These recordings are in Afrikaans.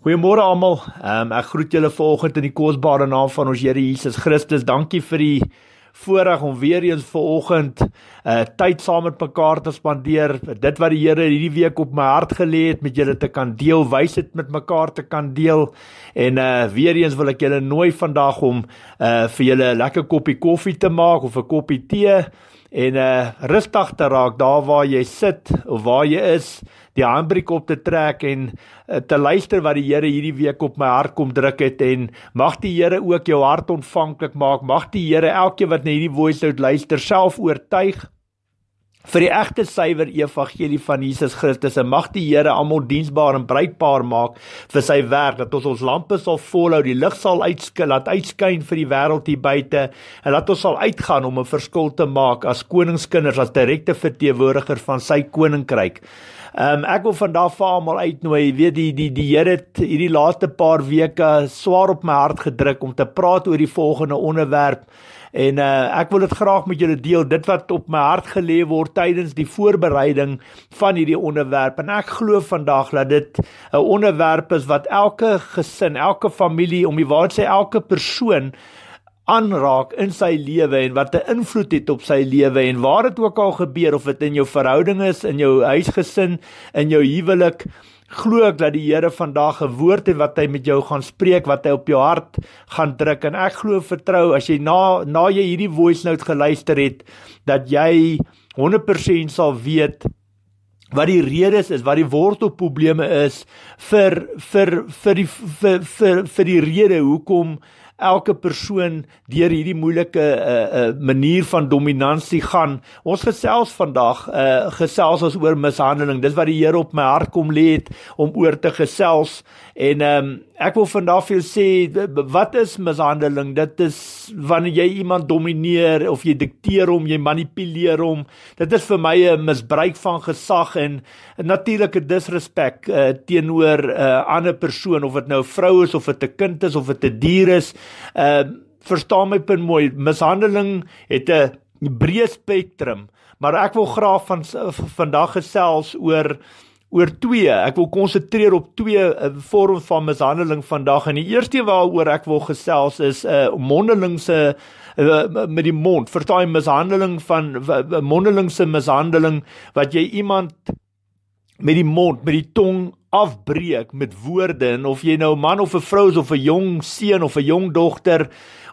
Goeiemôre almal. Ehm um, ek groet julle vanoggend in die kosbare naam van ons Here Jesus Christus. Dankie vir die voorreg om weer eens vanoggend uh tyd saam met mekaar te spandeer. Dit wat die Here hierdie week op my hart gelê het met julle te kan deel, wys dit met mekaar te kan deel. En uh weer eens wil ek julle nooi vandag om uh vir julle 'n lekker koppie koffie te maak of 'n koppie tee en uh rustig te raak daar waar jy sit of waar jy is, die handbriek op te trek en uh, te luister wat die Here hierdie week op my hart kom druk het en mag die Here ook jou hart ontvanklik maak. Mag die Here elkeen wat na hierdie woord luister self oortuig vir die egte suiwer evangelie van Jesus Christus en mag die Here almal diensbaar en bruikbaar maak vir sy werk dat ons ons lampe sal volhou die lig sal uitskyn laat uitskyn vir die wêreld hier buite en laat ons sal uitgaan om 'n verskil te maak as koningskinders as direkte verteenwoordiger van sy koninkryk. Um, ek wil vandag vir almal uitnooi. Jy weet die die die Here het hierdie laaste paar weke swaar op my hart gedruk om te praat oor die volgende onderwerp En uh, ek wil dit graag met julle deel dit wat op my hart gelê word tydens die voorbereiding van hierdie onderwerp. En ek glo vandag dat dit 'n onderwerp is wat elke gesin, elke familie, om die waarheid sê elke persoon aanraak in sy lewe en wat 'n invloed het op sy lewe en waar dit ook al gebeur of dit in jou verhouding is, in jou huisgesin, in jou huwelik glo ek dat die Here vandag 'n woord het wat hy met jou gaan spreek, wat hy op jou hart gaan druk en ek glo vertrou as jy na na jy hierdie voice note geluister het dat jy 100% sal weet wat die redes is wat die wortelprobleme is vir vir vir die vir vir, vir die rede hoekom elke persoon deur hierdie moeilike uh, uh, manier van dominansie gaan. Ons gesels vandag uh, gesels ons oor mishandeling. Dis wat die Here op my hart kom lê het om oor te gesels En ehm um, ek wil vandag vir jou sê wat is mishandeling? Dit is wanneer jy iemand domineer of jy dikteer hom, jy manipuleer hom. Dit is vir my 'n misbruik van gesag en 'n natuurlike disrespek uh, eh, teenoor 'n uh, eh, ander persoon of dit nou 'n vrou is of dit 'n kind is of dit 'n dier is. Ehm uh, verstaan my punt mooi. Mishandeling het 'n breë spektrum, maar ek wil graag van vandag gesels oor oor twee. Ek wil konsentreer op twee eh, vorme van mishandeling vandag. En die eerste waaroor ek wil gesels is 'n uh, eh, mondelingse uh, met die mond vertaai mishandeling van uh, mondelingse mishandeling wat jy iemand met die mond, met die tong afbreek met woorde en of jy nou 'n man of 'n vrou is of 'n jong seun of 'n jong dogter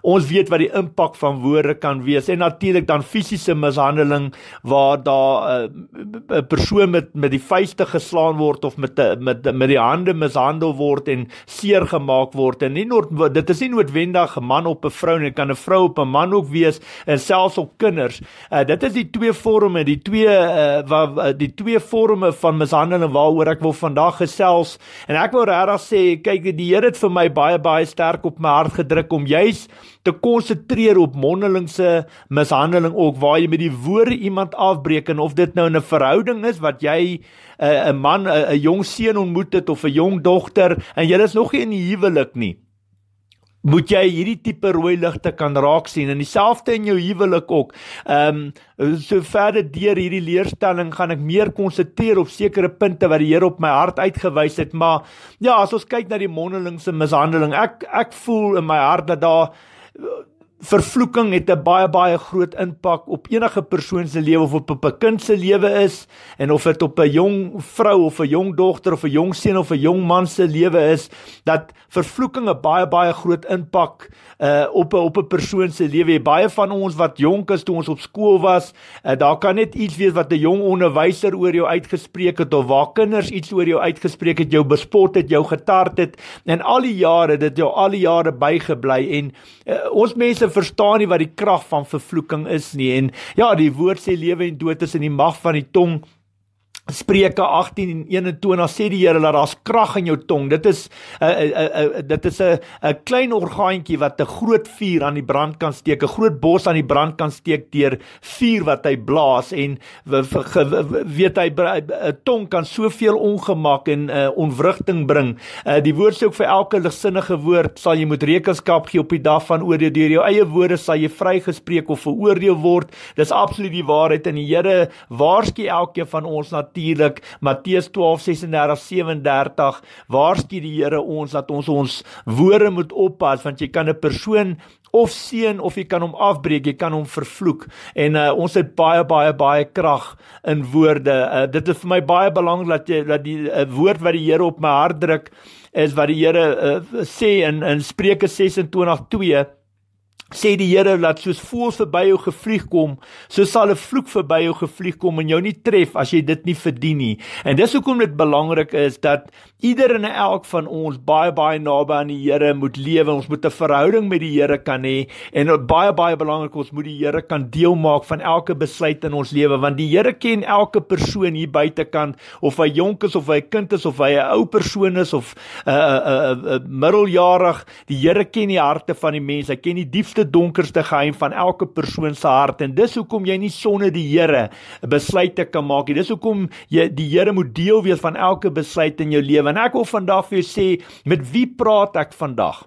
Ons weet wat die impak van woorde kan wees en natuurlik dan fisiese mishandeling waar daar eh, 'n uh, persoon met met die vuiste geslaan word of met met met die hande mishandel word en seer gemaak word en nie nood dit is nie noodwendig 'n man op 'n vrou nie kan 'n vrou op 'n man ook wees en selfs op kinders. Uh, dit is die twee vorme, die twee uh, eh, wat die twee vorme van mishandeling waaroor ek wil vandag gesels en ek wil regtig sê kyk die Here het vir my baie baie sterk op my hart gedruk om juis te konsentreer op mondelingse mishandeling ook waar jy met die woorde iemand afbreek en of dit nou in 'n verhouding is wat jy 'n uh, eh, 'n man 'n uh, jong seun ontmoet het of 'n jong dogter en jy is nog nie in huwelik nie moet jy hierdie tipe rooi ligte kan raak sien en dieselfde in jou huwelik ook. Ehm um, so verder deur hierdie leerstelling gaan ek meer konsentreer op sekere punte wat die Here op my hart uitgewys het, maar ja, as ons kyk na die mondelingse mishandeling, ek ek voel in my hart dat daar the, vervloeking het 'n baie baie groot impak op enige persoon se lewe of op 'n kind se lewe is en of dit op 'n jong vrou of 'n jong dogter of 'n jong seun of 'n jong man se lewe is dat vervloeking 'n baie baie groot impak uh eh, op 'n op 'n persoon se lewe. Baie van ons wat jonk is toe ons op skool was, uh, daar kan net iets wees wat 'n jong onderwyser oor jou uitgespreek het of waar kinders iets oor jou uitgespreek het, jou bespot het, jou getart het en al die jare dit jou al die jare bygebly en uh, ons mense verstaan nie wat die krag van vervloeking is nie en ja die woord sê lewe en dood is in die mag van die tong Spreuke 18 en 21 sê die Here dat daar's krag in jou tong. Dit is 'n eh, eh, eh, dit is 'n 'n klein orgaantjie wat 'n groot vuur aan die brand kan steek. 'n Groot bos aan die brand kan steek deur vuur wat hy blaas en weet hy 'n tong kan soveel ongemak en uh, ontwrigting bring. Uh, die woord sê ook vir elke ligsinnige woord sal jy moet rekenskap gee op die dag van oordeel. Deur jou eie woorde sal jy vrygespreek of veroordeel word. Dis absoluut die waarheid en die Here waarsku elkeen van ons dat natuurlik Matteus 12:36-37 waarsku die Here ons dat ons ons woorde moet oppas want jy kan 'n persoon of seën of jy kan hom afbreek, jy kan hom vervloek. En uh, ons het baie baie baie krag in woorde. Uh, dit is vir my baie belangrik dat jy dat die uh, woord wat die Here op my hart druk is wat die Here uh, sê in in Spreuke 26:2 sê die Here laat soos voëls verby jou gevlieg kom, so sal 'n vloek verby jou gevlieg kom en jou nie tref as jy dit nie verdien nie. En dis hoekom dit belangrik is dat ieder en elk van ons baie baie naby aan die Here moet lewe. Ons moet 'n verhouding met die Here kan hê en baie baie belangrik ons moet die Here kan deel maak van elke besluit in ons lewe want die Here ken elke persoon hier buitekant of hy jonk is of hy 'n kind is of hy 'n ou persoon is of 'n uh, eh, uh, eh, uh, eh, uh, middeljarig. Die Here ken die harte van die mense. Hy ken die diepste diepste donkerste geheim van elke persoon se hart en dis hoekom jy nie sonder die Here 'n besluit te kan maak nie. Dis hoekom jy die Here moet deel wees van elke besluit in jou lewe. En ek wil vandag vir jou sê, met wie praat ek vandag?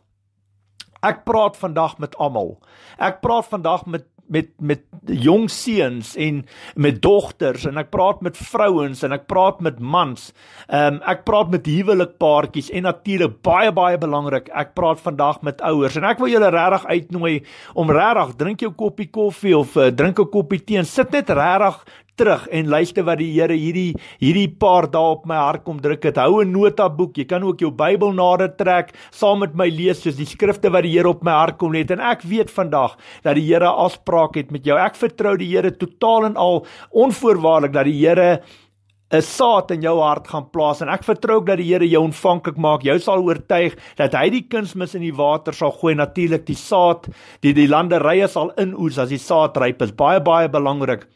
Ek praat vandag met almal. Ek praat vandag met met met jong seuns en met dogters en ek praat met vrouens en ek praat met mans. Ehm um, ek praat met huwelikpaartjies en natuurlik baie baie belangrik, ek praat vandag met ouers en ek wil julle regtig uitnooi om regtig drink jou koppie koffie of eh, drink 'n koppie tee en sit net regtig terug en luister wat die Here hierdie hierdie paar dae op my hart kom druk het. Hou 'n notaboek. Jy kan ook jou Bybel nader trek, saam met my lees soos die skrifte wat die Here op my hart kom lê. En ek weet vandag dat die Here afspraak het met jou. Ek vertrou die Here totaal en al onvoorwaardelik dat die Here 'n saad in jou hart gaan plaas en ek vertrou ook dat die Here jou ontvanklik maak. Jy sal oortuig dat hy die kunsmis in die water sal gooi. Natuurlik die saad, die die landerye sal inoes as die saad ryp is. Baie baie belangrik.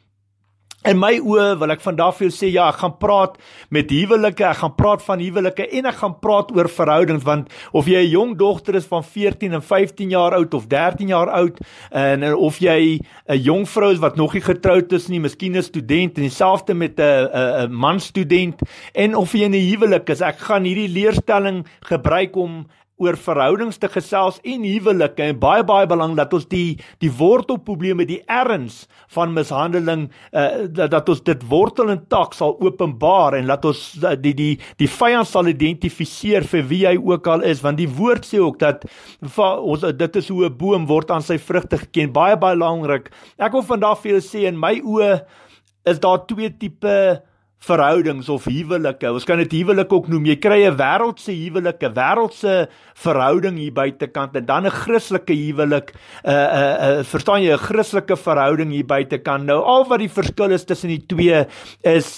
In my oë wil ek vandag vir jou sê ja, ek gaan praat met huwelike, ek gaan praat van huwelike en ek gaan praat oor verhoudings want of jy 'n jong dogter is van 14 en 15 jaar oud of 13 jaar oud en of jy 'n jong vrou is wat nog nie getroud is nie, miskien 'n student en dieselfde met 'n 'n man student en of jy in 'n huwelik is, ek gaan hierdie leerstelling gebruik om oor verhoudings te gesels en huwelike en baie baie belang dat ons die die wortelprobleme die erns van mishandeling uh, dat, dat ons dit wortel en tak sal openbaar en laat ons uh, die die die vyand sal identifiseer vir wie hy ook al is want die woord sê ook dat va, ons eh, dit is hoe 'n boom word aan sy vrugte geken baie baie belangrik ek wil vandag vir julle sê in my oë is daar twee tipe uh, verhoudings of huwelike. Ons kan dit huwelik ook noem. Jy kry 'n wêreldse huwelik, 'n wêreldse verhouding hier buitekant en dan 'n Christelike huwelik. Uh uh uh verstaan jy 'n Christelike verhouding hier buitekant. Nou al wat die verskil is tussen die twee is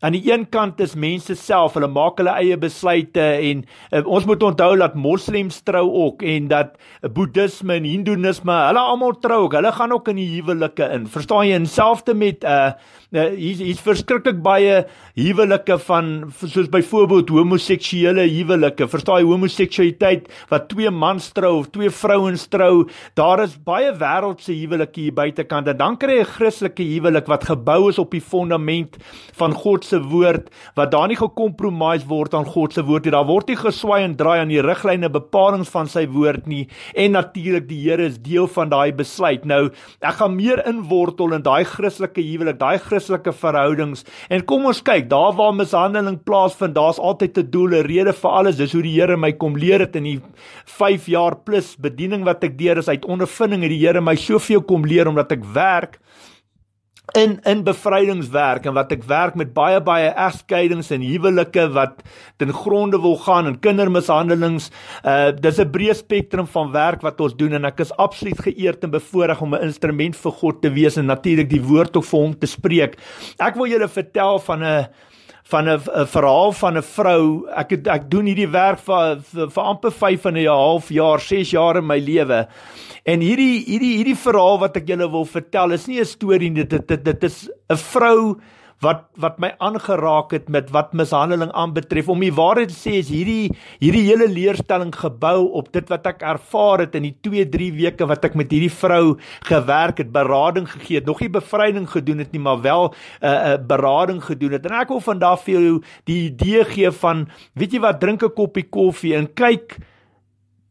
Aan die een kant is mense self, hulle maak hulle eie besluite en uh, ons moet onthou dat moslems trou ook en dat boeddisme en hindoenisme, hulle almal trou ook. Hulle gaan ook in die huwelike in. Verstaan jy? Enselfde met uh, eh, uh eh, hier hier's verskriklik baie huwelike van soos byvoorbeeld homoseksuele huwelike. Verstaan jy homoseksualiteit wat twee mans trou of twee vrouens trou? Daar is baie wêreldse huwelike hier buitekant. Dan kry jy 'n Christelike huwelik wat gebou is op die fondament van God se woord wat daar nie gecompromise word aan God se woord nie. Daar word nie geswaai en draai aan die riglyne bepalinge van sy woord nie. En natuurlik die Here is deel van daai besluit. Nou, ek gaan meer inwortel in daai Christelike huwelik, daai Christelike verhoudings. En kom ons kyk, daar waar mishandeling plaasvind, daar's altyd 'n doel, 'n rede vir alles. Dis hoe die Here my kom leer dit in die 5 jaar plus bediening wat ek deur is uit ondervinding het die Here my soveel kom leer omdat ek werk in in bevrydingswerk en wat ek werk met baie baie egskeidings en huwelike wat ten gronde wil gaan en kindermishandelings. Uh dis 'n breë spektrum van werk wat ons doen en ek is absoluut geëerd en bevoorreg om 'n instrument vir God te wees en natuurlik die woord tot vir hom te spreek. Ek wil julle vertel van 'n uh, van 'n 'n verhaal van 'n vrou. Ek het ek doen hierdie werk vir vir amper 5 en 'n half jaar, 6 jaar in my lewe. En hierdie hierdie hierdie verhaal wat ek julle wil vertel is nie 'n storie nie. Dit dit dit is 'n vrou wat wat my aangeraak het met wat mishandeling aanbetref. Om die waarheid te sê is hierdie hierdie hele leerstelling gebou op dit wat ek ervaar het in die 2-3 weke wat ek met hierdie vrou gewerk het, berading gegee het, nog nie bevryding gedoen het nie, maar wel 'n uh, eh, 'n uh, eh, berading gedoen het. En ek wil vandag vir jou die idee gee van weet jy wat drink 'n koppie koffie en kyk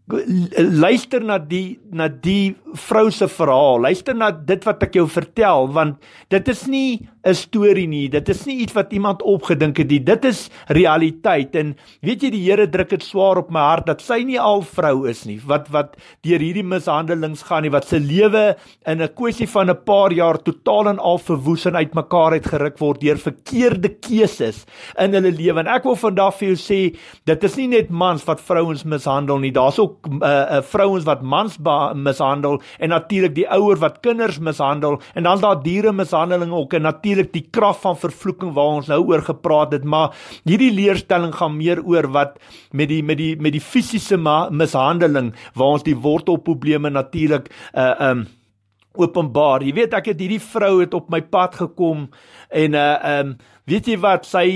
luister na die na die vrou se verhaal luister na dit wat ek jou vertel want dit is nie 'n storie nie dit is nie iets wat iemand opgedink het nie dit is realiteit en weet jy die Here druk dit swaar op my hart dat sy nie al vrou is nie wat wat deur hierdie mishandelings gaan nie wat se lewe in 'n kwessie van 'n paar jaar totaal en al verwoes en uitmekaar uitgeruk word deur verkeerde keuses in hulle lewe en ek wil vandag vir jou sê dit is nie net mans wat vrouens mishandel nie daar's ook ook uh, eh, uh, eh, vrouens wat mans mishandel en natuurlik die ouers wat kinders mishandel en dan daar diere mishandeling ook en natuurlik die krag van vervloeking waar ons nou oor gepraat het maar hierdie leerstelling gaan meer oor wat met die met die met die fisiese mishandeling waar ons die wortelprobleme natuurlik uh eh, um ehm, openbaar. Jy weet ek het hierdie vrou het op my pad gekom en uh um weet jy wat sy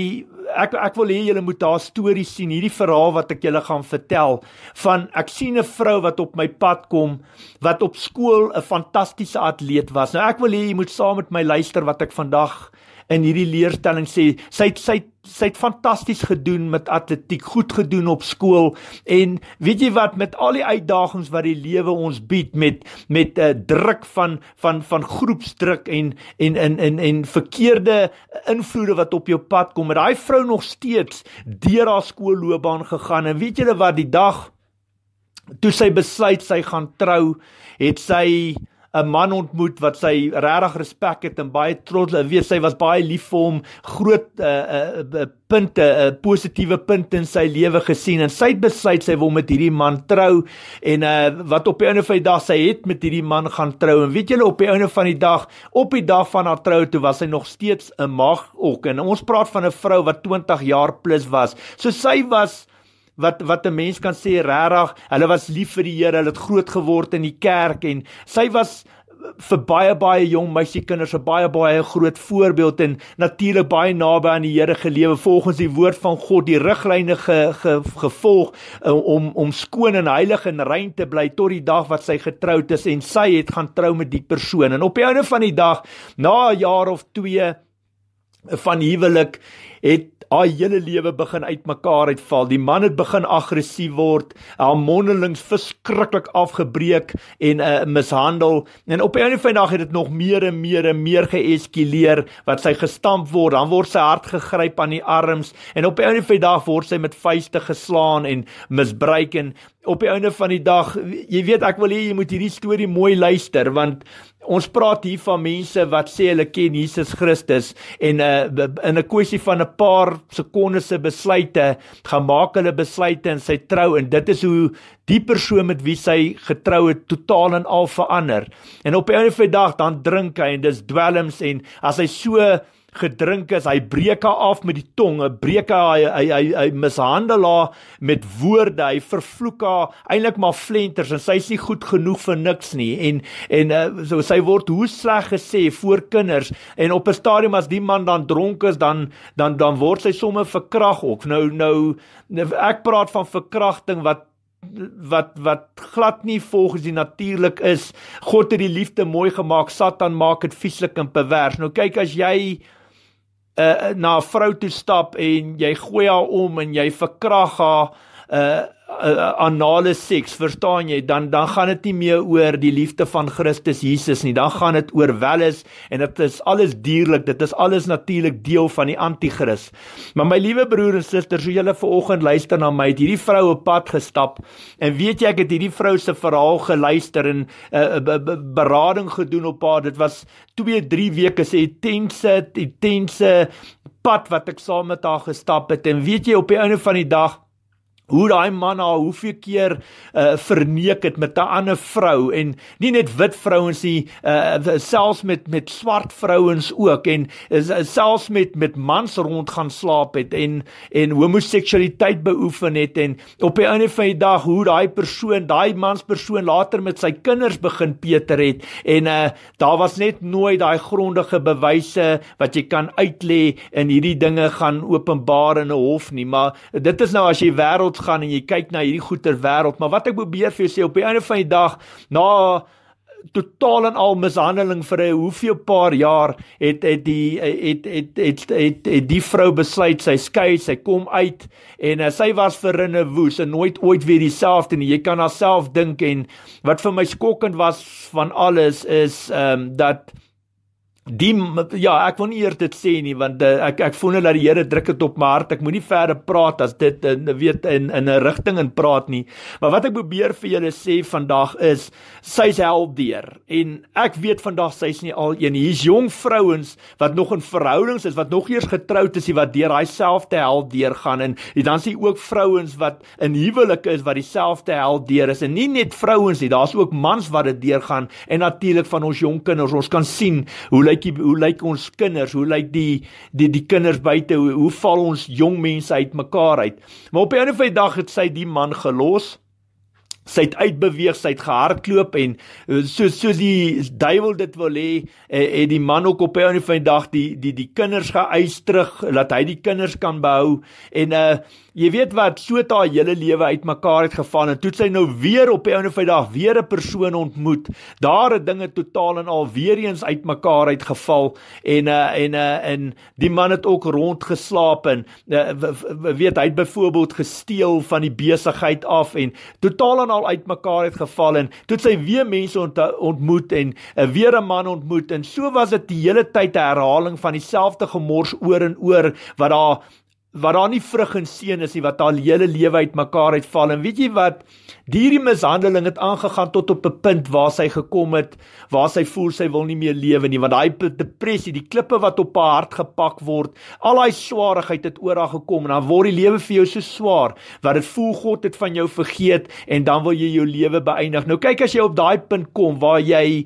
ek ek wil hê julle moet daar stories sien, hierdie verhaal wat ek julle gaan vertel van ek sien 'n vrou wat op my pad kom wat op skool 'n fantastiese atleet was. Nou ek wil hê jy moet saam met my luister wat ek vandag in hierdie leerstelling sê sy het, sy het, sy het fantasties gedoen met atletiek, goed gedoen op skool en weet jy wat met al die uitdagings wat die lewe ons bied met met 'n uh, eh, druk van van van groepsdruk en en in en, en en verkeerde eh, invloede wat op jou pad kom het daai vrou nog steeds deur haar skoolloopbaan gegaan en weet julle wat die dag toe sy besluit sy gaan trou het sy 'n man ontmoet wat sy regtig respek het en baie trots en weet sy was baie lief vir hom, groot uh, uh, punte, 'n uh, positiewe punt in sy lewe gesien en sy het besluit sy wil met hierdie man trou en uh, wat op die einde van die dag sy het met hierdie man gaan trou en weet julle op die einde van die dag, op die dag van haar trou toe was sy nog steeds 'n maagok en ons praat van 'n vrou wat 20 jaar plus was. So sy was wat wat 'n mens kan sê regtig, hulle was lief vir die Here, hulle het groot geword in die kerk en sy was vir baie baie jong meisiekinders 'n baie baie groot voorbeeld en natuurlik baie naby aan die Here gelewe volgens die woord van God die riglyne ge, ge, gevolg eh, om om skoon en heilig en rein te bly tot die dag wat sy getroud is en sy het gaan trou met die persoon en op die einde van die dag na 'n jaar of 2 van huwelik het haar hele lewe begin uitmekaar uitval. Die man het begin aggressief word, haar mondelings verskriklik afgebreek en uh, mishandel. En op 'n of ander dag het dit nog meer en meer en meer geeskaleer wat sy gestamp word, dan word sy hard gegryp aan die arms en op 'n of ander dag word sy met vuiste geslaan en misbruik en op die einde van die dag, jy weet ek wil hê jy moet hierdie storie mooi luister want Ons praat hier van mense wat sê hulle ken Jesus Christus en uh, in 'n kwessie van 'n paar sekondes se besluite gemaak hulle besluite in sy trou en dit is hoe die persoon met wie sy getrou het totaal en al verander. En op 'n of ander dag dan drink hy en dis dwelms en as hy so gedrink is, hy breek haar af met die tong, hy breek haar hy hy hy, hy mishandel haar met woorde, hy vervloek haar, eintlik maar flenters en sy is nie goed genoeg vir niks nie en en eh, so sy word hoe sleg gesê voor kinders en op 'n stadium as die man dan dronk is, dan dan dan word sy somme verkrag ook. Nou nou ek praat van verkrachting wat wat wat glad nie volgens die natuurlik is God het die liefde mooi gemaak Satan maak dit vieslik en pervers nou kyk as jy uh, na 'n vrou toe stap en jy gooi haar om en jy verkrag haar uh uh, anale seks, verstaan jy? Dan dan gaan dit nie meer oor die liefde van Christus Jesus nie. Dan gaan dit oor welis en dit is alles dierlik. Dit is alles natuurlik deel van die anti-kris. Maar my liewe broer en suster, so julle vanoggend luister na my, het hierdie vrou op pad gestap en weet jy ek het hierdie vrou se verhaal geluister en 'n uh, eh, berading gedoen op haar. Dit was 2, 3 weke sê intense, intense pad wat ek saam met haar gestap het en weet jy op die einde van die dag hoe daai man haar hoeveel keer uh, eh, verneek het met 'n ander vrou en nie net wit vrouens nie uh, selfs met met swart vrouens ook en uh, selfs met met mans rond gaan slaap het en en homoseksualiteit beoefen het en op die einde van die dag hoe daai persoon daai mans persoon later met sy kinders begin peter het en uh, daar was net nooit daai grondige bewyse wat jy kan uitlê en hierdie dinge gaan openbaar in 'n hof nie maar dit is nou as jy wêreld gaan en jy kyk na hierdie goeder wêreld, maar wat ek probeer vir jou sê op die einde van die dag na totaal en al mishandeling vir hy hoeveel paar jaar het het die het het het het, het, het die vrou besluit sy skei sy kom uit en uh, sy was vir in 'n woes en nooit ooit weer dieselfde nie jy kan haarself dink en wat vir my skokkend was van alles is ehm um, dat die ja, ek wil nie eers dit sê nie want eh, ek ek voel net dat die Here druk dit op my hart. Ek moenie verder praat as dit in eh, weet in in 'n rigting in praat nie. Maar wat ek probeer vir julle sê vandag is sy's helpdeur en ek weet vandag sy's nie al een. Hier's jong vrouens wat nog in verhoudings is, wat nog eers getroud is, wat deur daai selfde hel deurgaan en, en dan sien ook vrouens wat in huwelike is wat dieselfde hel deur is. En nie net vrouens nie, daar's ook mans wat dit deurgaan en natuurlik van ons jonk kinders. Ons kan sien hoe lyk die hoe lyk ons kinders? Hoe lyk die die die kinders buite? Hoe, hoe val ons jong mense uit mekaar uit? Maar op 'n of ander dag het sy die man gelos. Sy het uitbeweeg, sy het gehardloop en eh, so so die duiwel dit wil hê eh, het die man ook op 'n of ander dag die die die kinders geëis terug, laat hy die kinders kan behou en uh jy weet wat so ta hele lewe uitmekaar het gevang en toe sy nou weer op die ouene Vrydag weer 'n persoon ontmoet daar het dinge totaal en al weer eens uitmekaar uitgeval en uh, en uh, en die man het ook rond geslaap en uh, weet hy het byvoorbeeld gesteel van die besigheid af en totaal en al uitmekaar uitgeval en toe sy weer mense ont ontmoet en uh, weer 'n man ontmoet en so was dit die hele tyd 'n herhaling van dieselfde gemors oor en oor wat daar wat daar nie vrug en seën is nie wat haar hele lewe uitmekaar uitval en weet jy wat hierdie mishandeling het aangegaan tot op 'n punt waar sy gekom het waar sy voel sy wil nie meer lewe nie want daai depressie die klippe wat op haar hart gepak word al daai swaarheid het oor haar gekom en dan word die lewe vir jou so swaar wat dit voel God het van jou vergeet en dan wil jy jou lewe beëindig nou kyk as jy op daai punt kom waar jy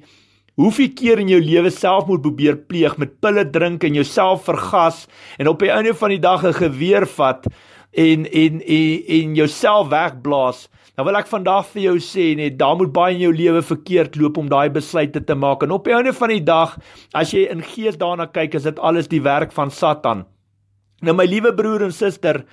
hoeveel keer in jou lewe selfmoord probeer pleeg met pille drink en jouself vergas en op die einde van die dag 'n geweer vat en en en, en jouself wegblaas. Nou wil ek vandag vir jou sê net daar moet baie in jou lewe verkeerd loop om daai besluite te maak en op die einde van die dag as jy in gees daarna kyk is dit alles die werk van Satan. Nou my liewe broer en suster,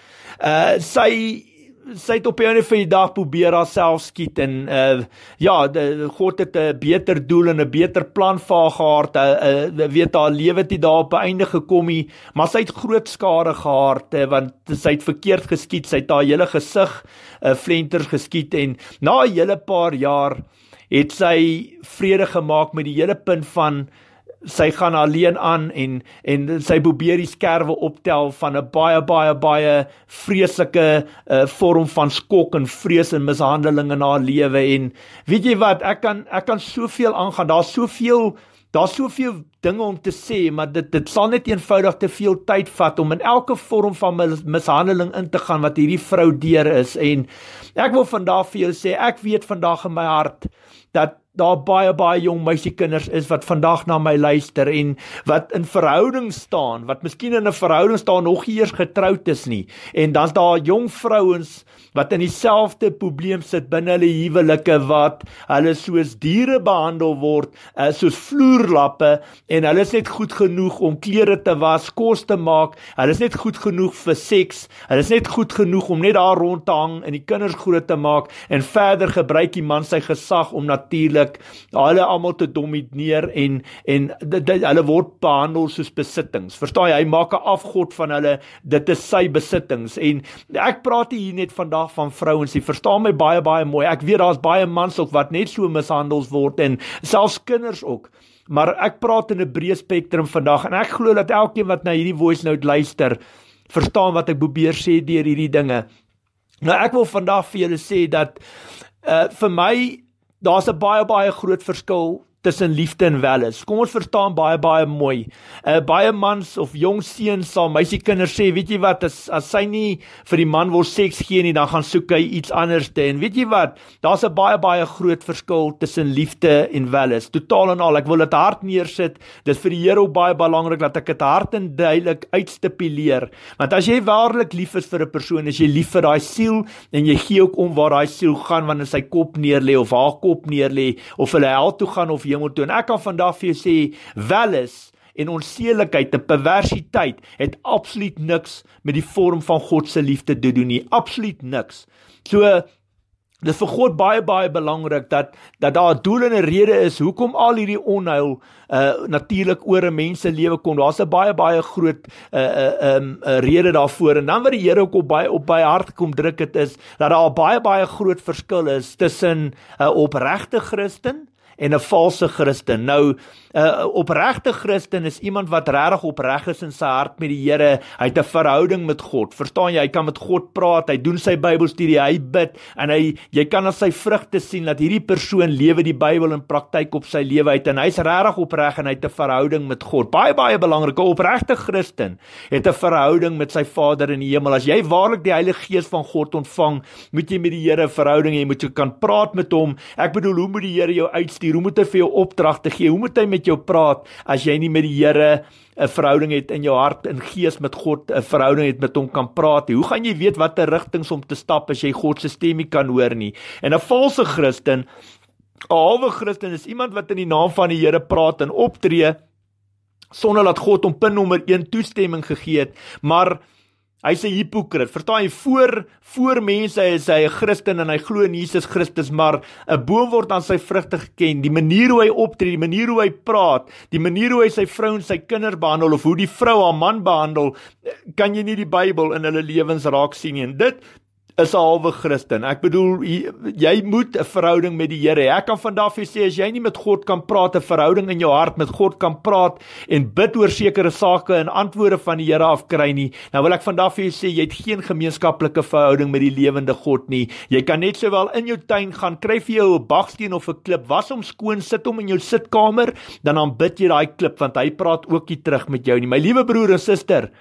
uh sy sy het op die einde van die dag probeer haarself skiet en uh ja, de, God het 'n beter doel en 'n beter plan vir haar gehad. Hy uh, uh, weet haar lewe het daar op die einde gekom hier, maar sy het groot skade gehad eh, want sy het verkeerd geskiet. Sy het haar hele gesig uh flenters geskiet en na 'n hele paar jaar het sy vrede gemaak met die hele punt van sy gaan alleen aan en en sy probeer die skerwe optel van 'n baie baie baie vreeslike uh, vorm van skok en vrees en mishandeling in haar lewe en weet jy wat ek kan ek kan soveel aangaan daar's soveel daar's soveel dinge om te sê maar dit dit sal net eenvoudig te veel tyd vat om in elke vorm van mishandeling in te gaan wat hierdie vrou deur is en ek wil vandag vir jou sê ek weet vandag in my hart dat daar baie baie jong meisiekinders is wat vandag na my luister en wat in verhouding staan, wat miskien in 'n verhouding staan nog nie eers getroud is nie. En dan's daar jong vrouens wat in dieselfde probleem sit binne hulle huwelike wat hulle soos diere behandel word, soos vloerlappe en hulle is net goed genoeg om klere te was, kos te maak, hulle is net goed genoeg vir seks, hulle is net goed genoeg om net daar rond te hang en die kinders groot te maak en verder gebruik die man sy gesag om natuurlik hulle almal te domineer en en hulle word behandel soos besittings. Verstaan jy, hy maak 'n afgod van hulle, dit is sy besittings en ek praat hier net vandag gedrag van vrouens. Jy verstaan my baie baie mooi. Ek weet daar's baie mans ook wat net so mishandel word en selfs kinders ook. Maar ek praat in 'n breë spektrum vandag en ek glo dat elkeen wat na hierdie voice note luister, verstaan wat ek probeer sê deur hierdie dinge. Nou ek wil vandag vir julle sê dat uh vir my daar's 'n baie baie groot verskil tussen liefde en welis. Kom ons verstaan baie baie mooi. Uh baie mans of jong seuns sal meisiekinders sê, weet jy wat, as as sy nie vir die man wil seks gee nie, dan gaan soek hy iets anders te. En weet jy wat, daar's 'n baie baie groot verskil tussen liefde en welis. Totaal en al, ek wil dit hard neersit. Dit vir die Here ook baie belangrik dat ek dit hard en duidelik uitstipuleer. Want as jy waarlik lief is vir 'n persoon, as jy lief vir daai siel en jy gee ook om waar daai siel gaan wanneer sy kop neer lê of haar kop neer lê of hulle hel toe gaan of hemel toe. En ek kan vandag vir jou sê, welis en onseelikheid, 'n perversiteit het absoluut niks met die vorm van God se liefde te doen nie. Absoluut niks. So dit vir God baie baie belangrik dat dat daar 'n doel en 'n rede is hoekom al hierdie onheil uh natuurlik oor 'n mens se lewe kom. Daar's 'n baie baie groot uh uh um uh, rede daarvoor. En dan wat die Here ook op baie op baie hart kom druk het is dat daar 'n baie baie groot verskil is tussen 'n uh, opregte Christen en 'n valse Christen. Nou uh, opregte Christen is iemand wat regtig opreg is in sy hart met die Here. Hy het 'n verhouding met God. Verstaan jy? Hy kan met God praat, hy doen sy Bybelstudie, hy bid en hy jy kan aan sy vrugte sien dat hierdie persoon lewe die Bybel in praktyk op sy lewe uit en hy's regtig opreg en hy het 'n verhouding met God. Baie baie belangrike opregte Christen het 'n verhouding met sy Vader in die hemel. As jy waarlik die Heilige Gees van God ontvang, moet jy met die Here 'n verhouding hê, jy moet jy kan praat met hom. Ek bedoel, hoe moet die Here jou uitstuur? Hoe moet hy vir jou opdragte gee? Hoe moet hy met met jou praat as jy nie met die Here 'n verhouding het in jou hart en gees met God 'n verhouding het met hom kan praat. Hoe gaan jy weet watter rigtings om te stap as jy God se stem nie kan hoor nie? En 'n valse Christen, 'n halwe Christen is iemand wat in die naam van die Here praat en optree sonder dat God hom pin nommer 1 toestemming gegee het, maar Hy's 'n hipokrit. Vertaal hy voor voor mense is hy 'n Christen en hy glo in Jesus Christus, maar 'n boom word aan sy vrugte geken. Die manier hoe hy optree, die manier hoe hy praat, die manier hoe hy sy vrou en sy kinders behandel of hoe die vrou haar man behandel, eh, kan jy nie die Bybel in hulle lewens raak sien nie. En dit is 'n halwe Christen. Ek bedoel jy moet 'n verhouding met die Here. Ek kan vandag vir sê as jy nie met God kan praat, 'n verhouding in jou hart met God kan praat en bid oor sekere sake en antwoorde van die Here af kry nie. Nou wil ek vandag vir sê jy het geen gemeenskaplike verhouding met die lewende God nie. Jy kan net sowel in jou tuin gaan, kry vir jou 'n baksteen of 'n klip, was hom skoon, sit hom in jou sitkamer, dan aanbid jy daai klip want hy praat ookie terug met jou nie. My liewe broer en suster,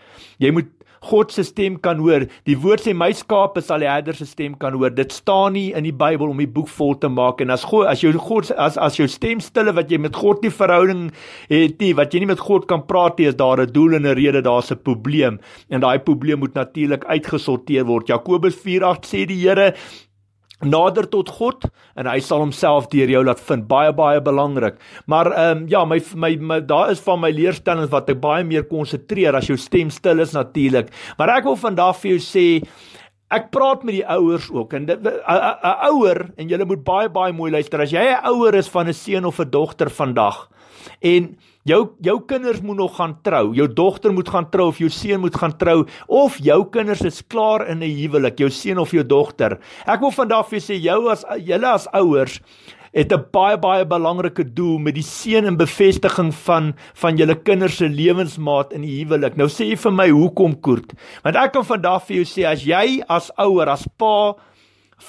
jy moet God se stem kan hoor. Die woord sê my skape sal die herder se stem kan hoor. Dit staan nie in die Bybel om die boek vol te maak en as God as jou God as as jou stem stille wat jy met God nie verhouding het nie, wat jy nie met God kan praat nie, is daar 'n doel en 'n rede, daar's 'n probleem en daai probleem moet natuurlik uitgesorteer word. Jakobus 4:8 sê die Here nader tot God en hy sal homself deur jou laat vind baie baie belangrik. Maar ehm um, ja, my, my my daar is van my leerstellings wat ek baie meer konsentreer as jou stem stil is natuurlik. Maar ek wil vandag vir jou sê ek praat met die ouers ook en 'n ouer en jy moet baie baie mooi luister as jy 'n ouer is van 'n seun of 'n dogter vandag. En Jou jou kinders moet nog gaan trou, jou dogter moet gaan trou of jou seun moet gaan trou of jou kinders is klaar in 'n huwelik, jou seun of jou dogter. Ek wil vandag vir sê jou as julle as ouers het 'n baie baie belangrike doel met die seën en bevestiging van van julle kinders se lewensmaat in die huwelik. Nou sê jy vir my hoekom koert? Want ek kan vandag vir jou sê as jy as ouer, as pa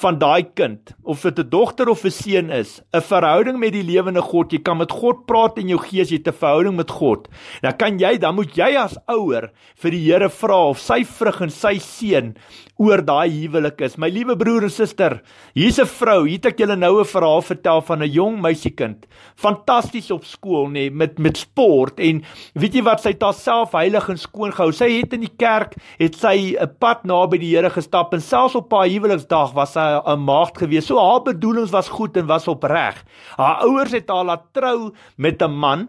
van daai kind of dit 'n dogter of 'n seun is, 'n verhouding met die lewende God. Jy kan met God praat in jou gees, jy het 'n verhouding met God. Dan kan jy, dan moet jy as ouer vir die Here vra of sy vrug en sy seun oor daai huwelik is. My liewe broer en suster, hier's 'n vrou, hier het ek julle nou 'n verhaal vertel van 'n jong meisiekind. Fantasties op skool nê, nee, met met sport en weet jy wat, sy het haarself heilig en skoon gehou. Sy het in die kerk, het sy 'n pad na by die Here gestap en selfs op haar huweliksdag was sy 'n maagd gewees. So haar bedoelings was goed en was opreg. Haar ouers het haar laat trou met 'n man.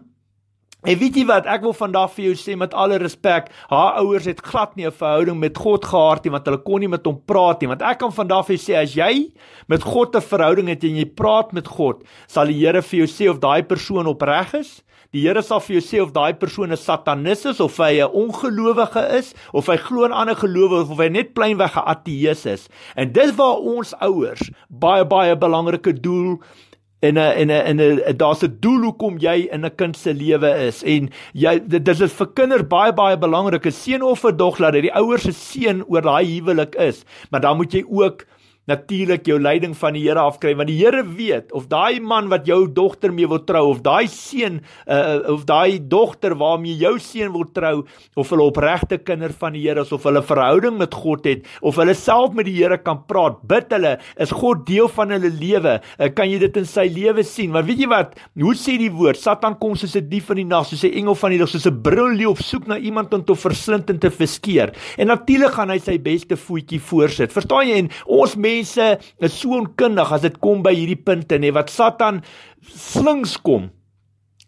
En weet jy wat, ek wil vandag vir jou sê met alle respek, haar ouers het glad nie 'n verhouding met God gehad nie want hulle kon nie met hom praat nie. Want ek kan vandag vir jou sê as jy met God 'n verhouding het en jy praat met God, sal die Here vir jou sê of daai persoon opreg is. Die Here sal vir jou sê of daai persoon 'n satanis is of hy 'n ongelowige is of hy glo in ander gelowe of hy net plainweg 'n ateë is. En dit waar ons ouers baie baie belangrike doel en en en daar's 'n doel hoekom jy in 'n kind se lewe is en jy dit is vir kinders baie baie belangrike seën of verdog dat die ouers se seën oor daai huwelik is maar dan moet jy ook natuurlik jou leiding van die Here afkry want die Here weet of daai man wat jou dogter mee wil trou of daai seun uh, of daai dogter waarmee jou seun wil trou of hulle opregte kinders van die Here is of hulle verhouding met God het of hulle self met die Here kan praat bid hulle is God deel van hulle lewe uh, kan jy dit in sy lewe sien maar weet jy wat hoe sê die woord Satan kom soos 'n dief in die nag soos 'n engel van die lig soos 'n brulleeu op soek na iemand om te verslind en te verskeer en natuurlik gaan hy sy beste voetjie voorsit verstaan jy en ons mense mense is so onkundig as dit kom by hierdie punte nê wat Satan slinks kom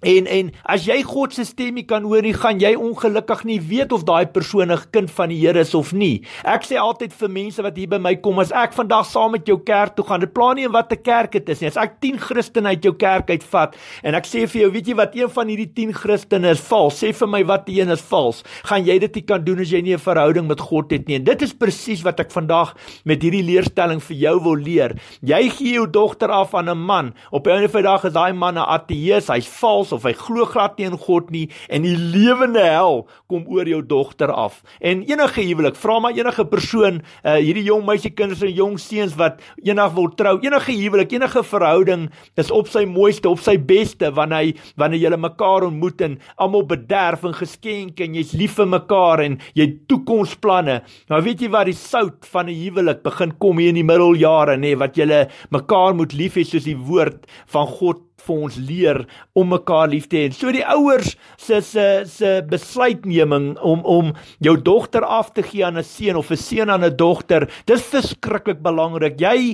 En en as jy God se stemie kan hoor, nie gaan jy ongelukkig nie weet of daai persoon 'n kind van die Here is of nie. Ek sê altyd vir mense wat hier by my kom, as ek vandag saam met jou kerk toe gaan, dit pla nie in watter kerk dit is nie. As ek 10 Christene uit jou kerk uitvat en ek sê vir jou, weet jy wat een van hierdie 10 Christene is vals? Sê vir my wat die een is vals. Gaan jy dit nie kan doen as jy nie 'n verhouding met God het nie. En dit is presies wat ek vandag met hierdie leerstelling vir jou wil leer. Jy gee jou dogter af aan 'n man. Op 'n ander dag is daai man 'n ateïs, hy's vals duiwels of hy glo glad nie in God nie en die lewende hel kom oor jou dogter af. En enige huwelik, vra maar enige persoon, uh, hierdie jong meisie kinders en jong seuns wat eendag wil trou, enige huwelik, enige verhouding is op sy mooiste, op sy beste wanneer hy wanneer julle mekaar ontmoet en almal bederf en geskenke en jy's lief vir mekaar en jy toekomsplanne. Nou weet jy wat die sout van 'n huwelik begin kom hier in die middeljare nê, nee, wat julle mekaar moet lief hê soos die woord van God vir ons leer om mekaar lief te hê. So die ouers se se se besluitneming om om jou dogter af te gee aan 'n seun of 'n seun aan 'n dogter, dis verskriklik belangrik. Jy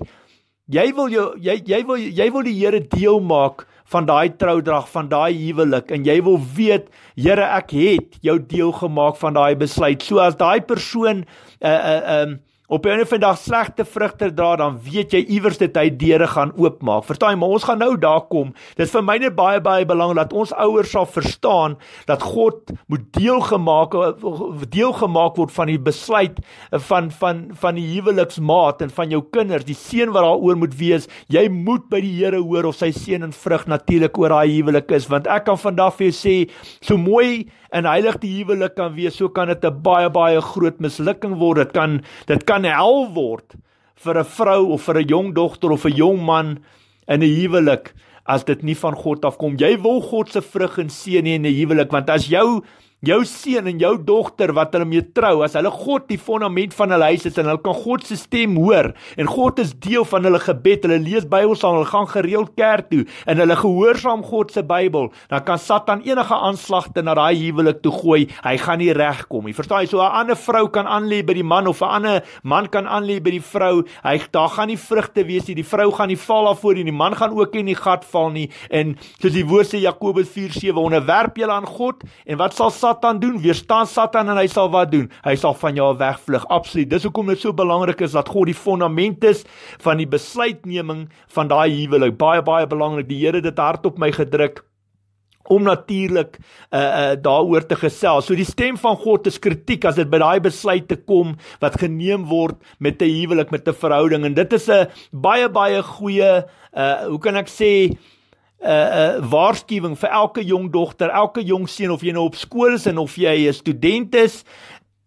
jy wil jou jy jy wil jy wil die Here deel maak van daai troudrag, van daai huwelik en jy wil weet, Here, ek het jou deel gemaak van daai besluit. So as daai persoon 'n uh, eh, 'n uh, eh, uh, ehm, op 'n vandag slegte vrugte dra, dan weet jy iewers dit hy deure gaan oopmaak. Vertaai maar ons gaan nou daar kom. Dit vir myne baie baie belangrik dat ons ouers sal verstaan dat God moet deelgemaak deelgemaak word van die besluit van van van die huweliksmaat en van jou kinders, die seën wat daaroor moet wees. Jy moet by die Here hoor of sy seën en vrug natuurlik oor daai huwelik is, want ek kan vandag vir jou sê so mooi en heilig die huwelik kan wees, so kan dit 'n baie baie groot mislukking word. Dit kan dit kan kan hel word vir 'n vrou of vir 'n jong dogter of 'n jong man in 'n huwelik as dit nie van God afkom. Jy wil God se vrug en seën hê in 'n huwelik want as jou jou seun en jou dogter wat hulle mee trou as hulle God die fondament van hulle huis is en hulle kan God se stem hoor en God is deel van hulle gebed hulle lees Bybel saam hulle gaan gereeld kerk toe en hulle gehoorsaam God se Bybel dan kan Satan enige aanslagte na daai huwelik toe gooi hy gaan nie regkom jy verstaan jy so 'n ander vrou kan aanlê by die man of 'n ander man kan aanlê by die vrou hy daar gaan nie vrugte wees nie die vrou gaan nie val af voor en die man gaan ook in die gat val nie en soos die woord sê Jakobus 4:7 onderwerp julle aan God en wat sal Satan Satan doen, weerstaan Satan en hy sal wat doen? Hy sal van jou wegvlug. Absoluut. Dis hoekom dit so belangrik is dat God die fondament is van die besluitneming van daai huwelik. Baie baie belangrik. Die Here het dit hard op my gedruk om natuurlik uh uh daaroor te gesels. So die stem van God is kritiek as dit by daai besluit te kom wat geneem word met 'n huwelik, met 'n verhouding en dit is 'n baie baie goeie uh hoe kan ek sê uh, uh waarskuwing vir elke jong dogter, elke jong seun of jy nou op skool is en of jy 'n student is,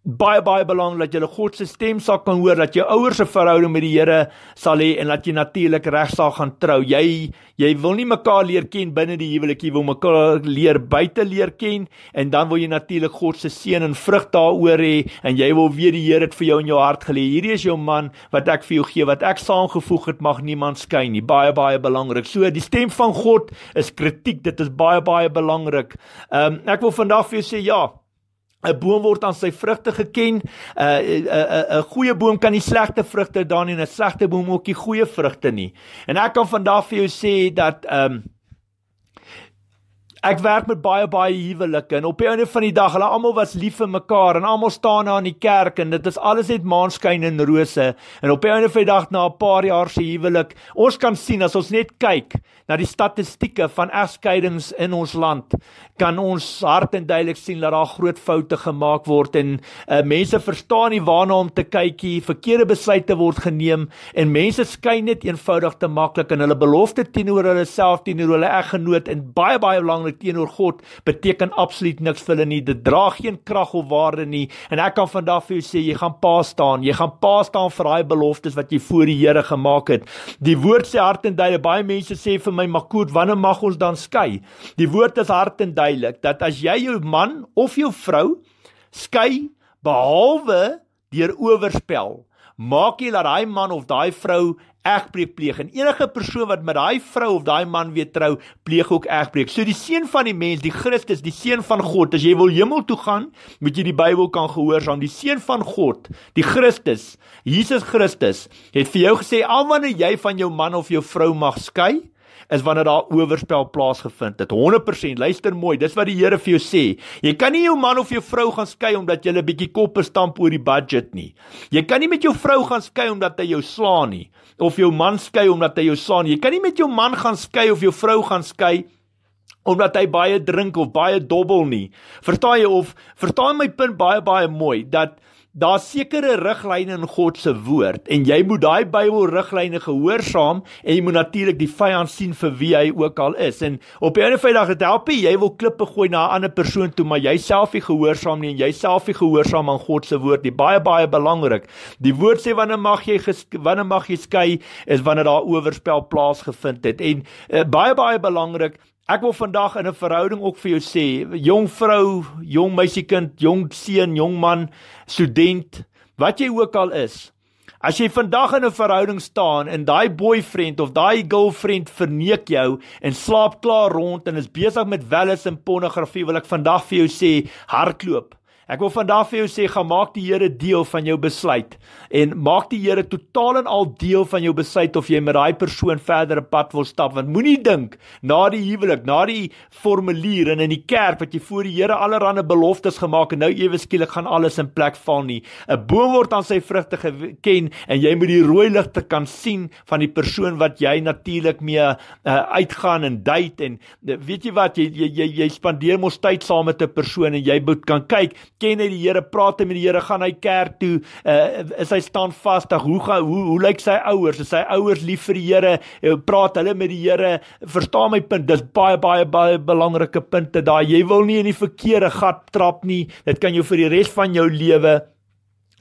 baie baie belangrik dat jy God se stem sal kan hoor dat jy ouers se verhouding met die Here sal hê en dat jy natuurlik regsaal gaan trou. Jy jy wil nie mekaar leer ken binne die huwelik nie, jy wil mekaar leer buite leer ken en dan wil jy natuurlik God se seën en vrug daaroor hê en jy wil weet die Here het vir jou in jou hart gelê. Hierdie is jou man wat ek vir jou gee wat ek saamgevoeg het mag niemand skei nie. Baie baie belangrik. So die stem van God is kritiek. Dit is baie baie belangrik. Ehm um, ek wil vandag vir jou sê ja, 'n boom word aan sy vrugte geken. 'n 'n 'n goeie boom kan nie slegte vrugte dra nie en 'n slegte boom ook nie goeie vrugte nie. En ek kan vandag vir jou sê dat ehm um, Ek werk met baie baie huwelike en op die einde van die dag, hulle almal was lief vir mekaar en almal staan daar in die kerk en dit is alles net maanskyn en rose. En op die einde van die dag na 'n paar jaar se huwelik, ons kan sien as ons net kyk na die statistieke van egskeidings in ons land, kan ons hart en duidelik sien dat daar groot foute gemaak word en uh, mense verstaan nie waarna om te kyk nie, verkeerde besluite word geneem en mense skyn net eenvoudig te maklik in hulle belofte teenoor hulle self, teenoor hulle eggenoot en baie baie belangrik teenoor God beteken absoluut niks vir hulle nie. Dit dra geen krag of waarde nie. En ek kan vandag vir jou sê jy gaan pa staan. Jy gaan pa staan vir daai beloftes wat jy voor die Here gemaak het. Die woord sê hart en duidelik baie mense sê vir my, "Makoot, wanneer mag ons dan skei?" Die woord is hart en duidelik duidelik dat as jy jou man of jou vrou skei behalwe deur owerspel, maak jy dat daai man of daai vrou egbreek pleeg. En enige persoon wat met daai vrou of daai man weer trou, pleeg ook egbreek. So die seun van die mens, die Christus, die seun van God, as jy wil hemel toe gaan, moet jy die Bybel kan gehoorsaam. Die seun van God, die Christus, Jesus Christus, het vir jou gesê: "Al wanneer jy van jou man of jou vrou mag skei, is wanneer daar oorspel plaasgevind het. 100%. Luister mooi, dis wat die Here vir jou sê. Jy kan nie jou man of jou vrou gaan skei omdat jy 'n bietjie koppe stamp oor die budget nie. Jy kan nie met jou vrou gaan skei omdat hy jou slaan nie of jou man skei omdat hy jou slaan nie. Jy kan nie met jou man gaan skei of jou vrou gaan skei omdat hy baie drink of baie dobbel nie. Verstaan jy of verstaan my punt baie baie mooi dat daar sekere riglyne in God se woord en jy moet daai Bybelriglyne gehoorsaam en jy moet natuurlik die vyand sien vir wie hy ook al is en op 'n of ander dag help jy wil klippe gooi na 'n ander persoon toe maar jouself nie gehoorsaam nie en jouself nie gehoorsaam aan God se woord nie baie baie belangrik die woord sê wanneer mag jy wanneer mag jy skei is wanneer daar owerspel plaasgevind het en uh, baie baie belangrik Ek wil vandag in 'n verhouding ook vir jou sê, jong vrou, jong meisiekind, jong seun, jong man, student, wat jy ook al is. As jy vandag in 'n verhouding staan en daai boyfriend of daai girlfriend verneek jou en slaap klaar rond en is besig met welles en pornografie, wil ek vandag vir jou sê, hardloop. Ek wil vandag vir jou sê, gaan maak die Here deel van jou besluit en maak die Here totaal en al deel van jou besit of jy met daai persoon verder op pad wil stap want moenie dink na die huwelik na die formulier en in die kerk wat jy voor die Here allerlei beloftes gemaak en nou ewe skielik gaan alles in plek val nie 'n boom word aan sy vrugte geken en jy moet die rooi ligte kan sien van die persoon wat jy natuurlik mee uh, uitgaan en date en eh, weet jy wat jy jy jy, jy spandeer mos tyd saam met 'n persoon en jy moet kan kyk ken hy die Here praat hy met die Here gaan hy kerk toe uh, is hy staan vasdag. Hoe ga, hoe hoe lyk sy ouers? Is sy ouers lief vir die Here? Eh, praat hulle met die Here? Verstaan my punt. Dis baie baie baie belangrike punte daai. Jy wil nie in die verkeerde gat trap nie. Dit kan jou vir die res van jou lewe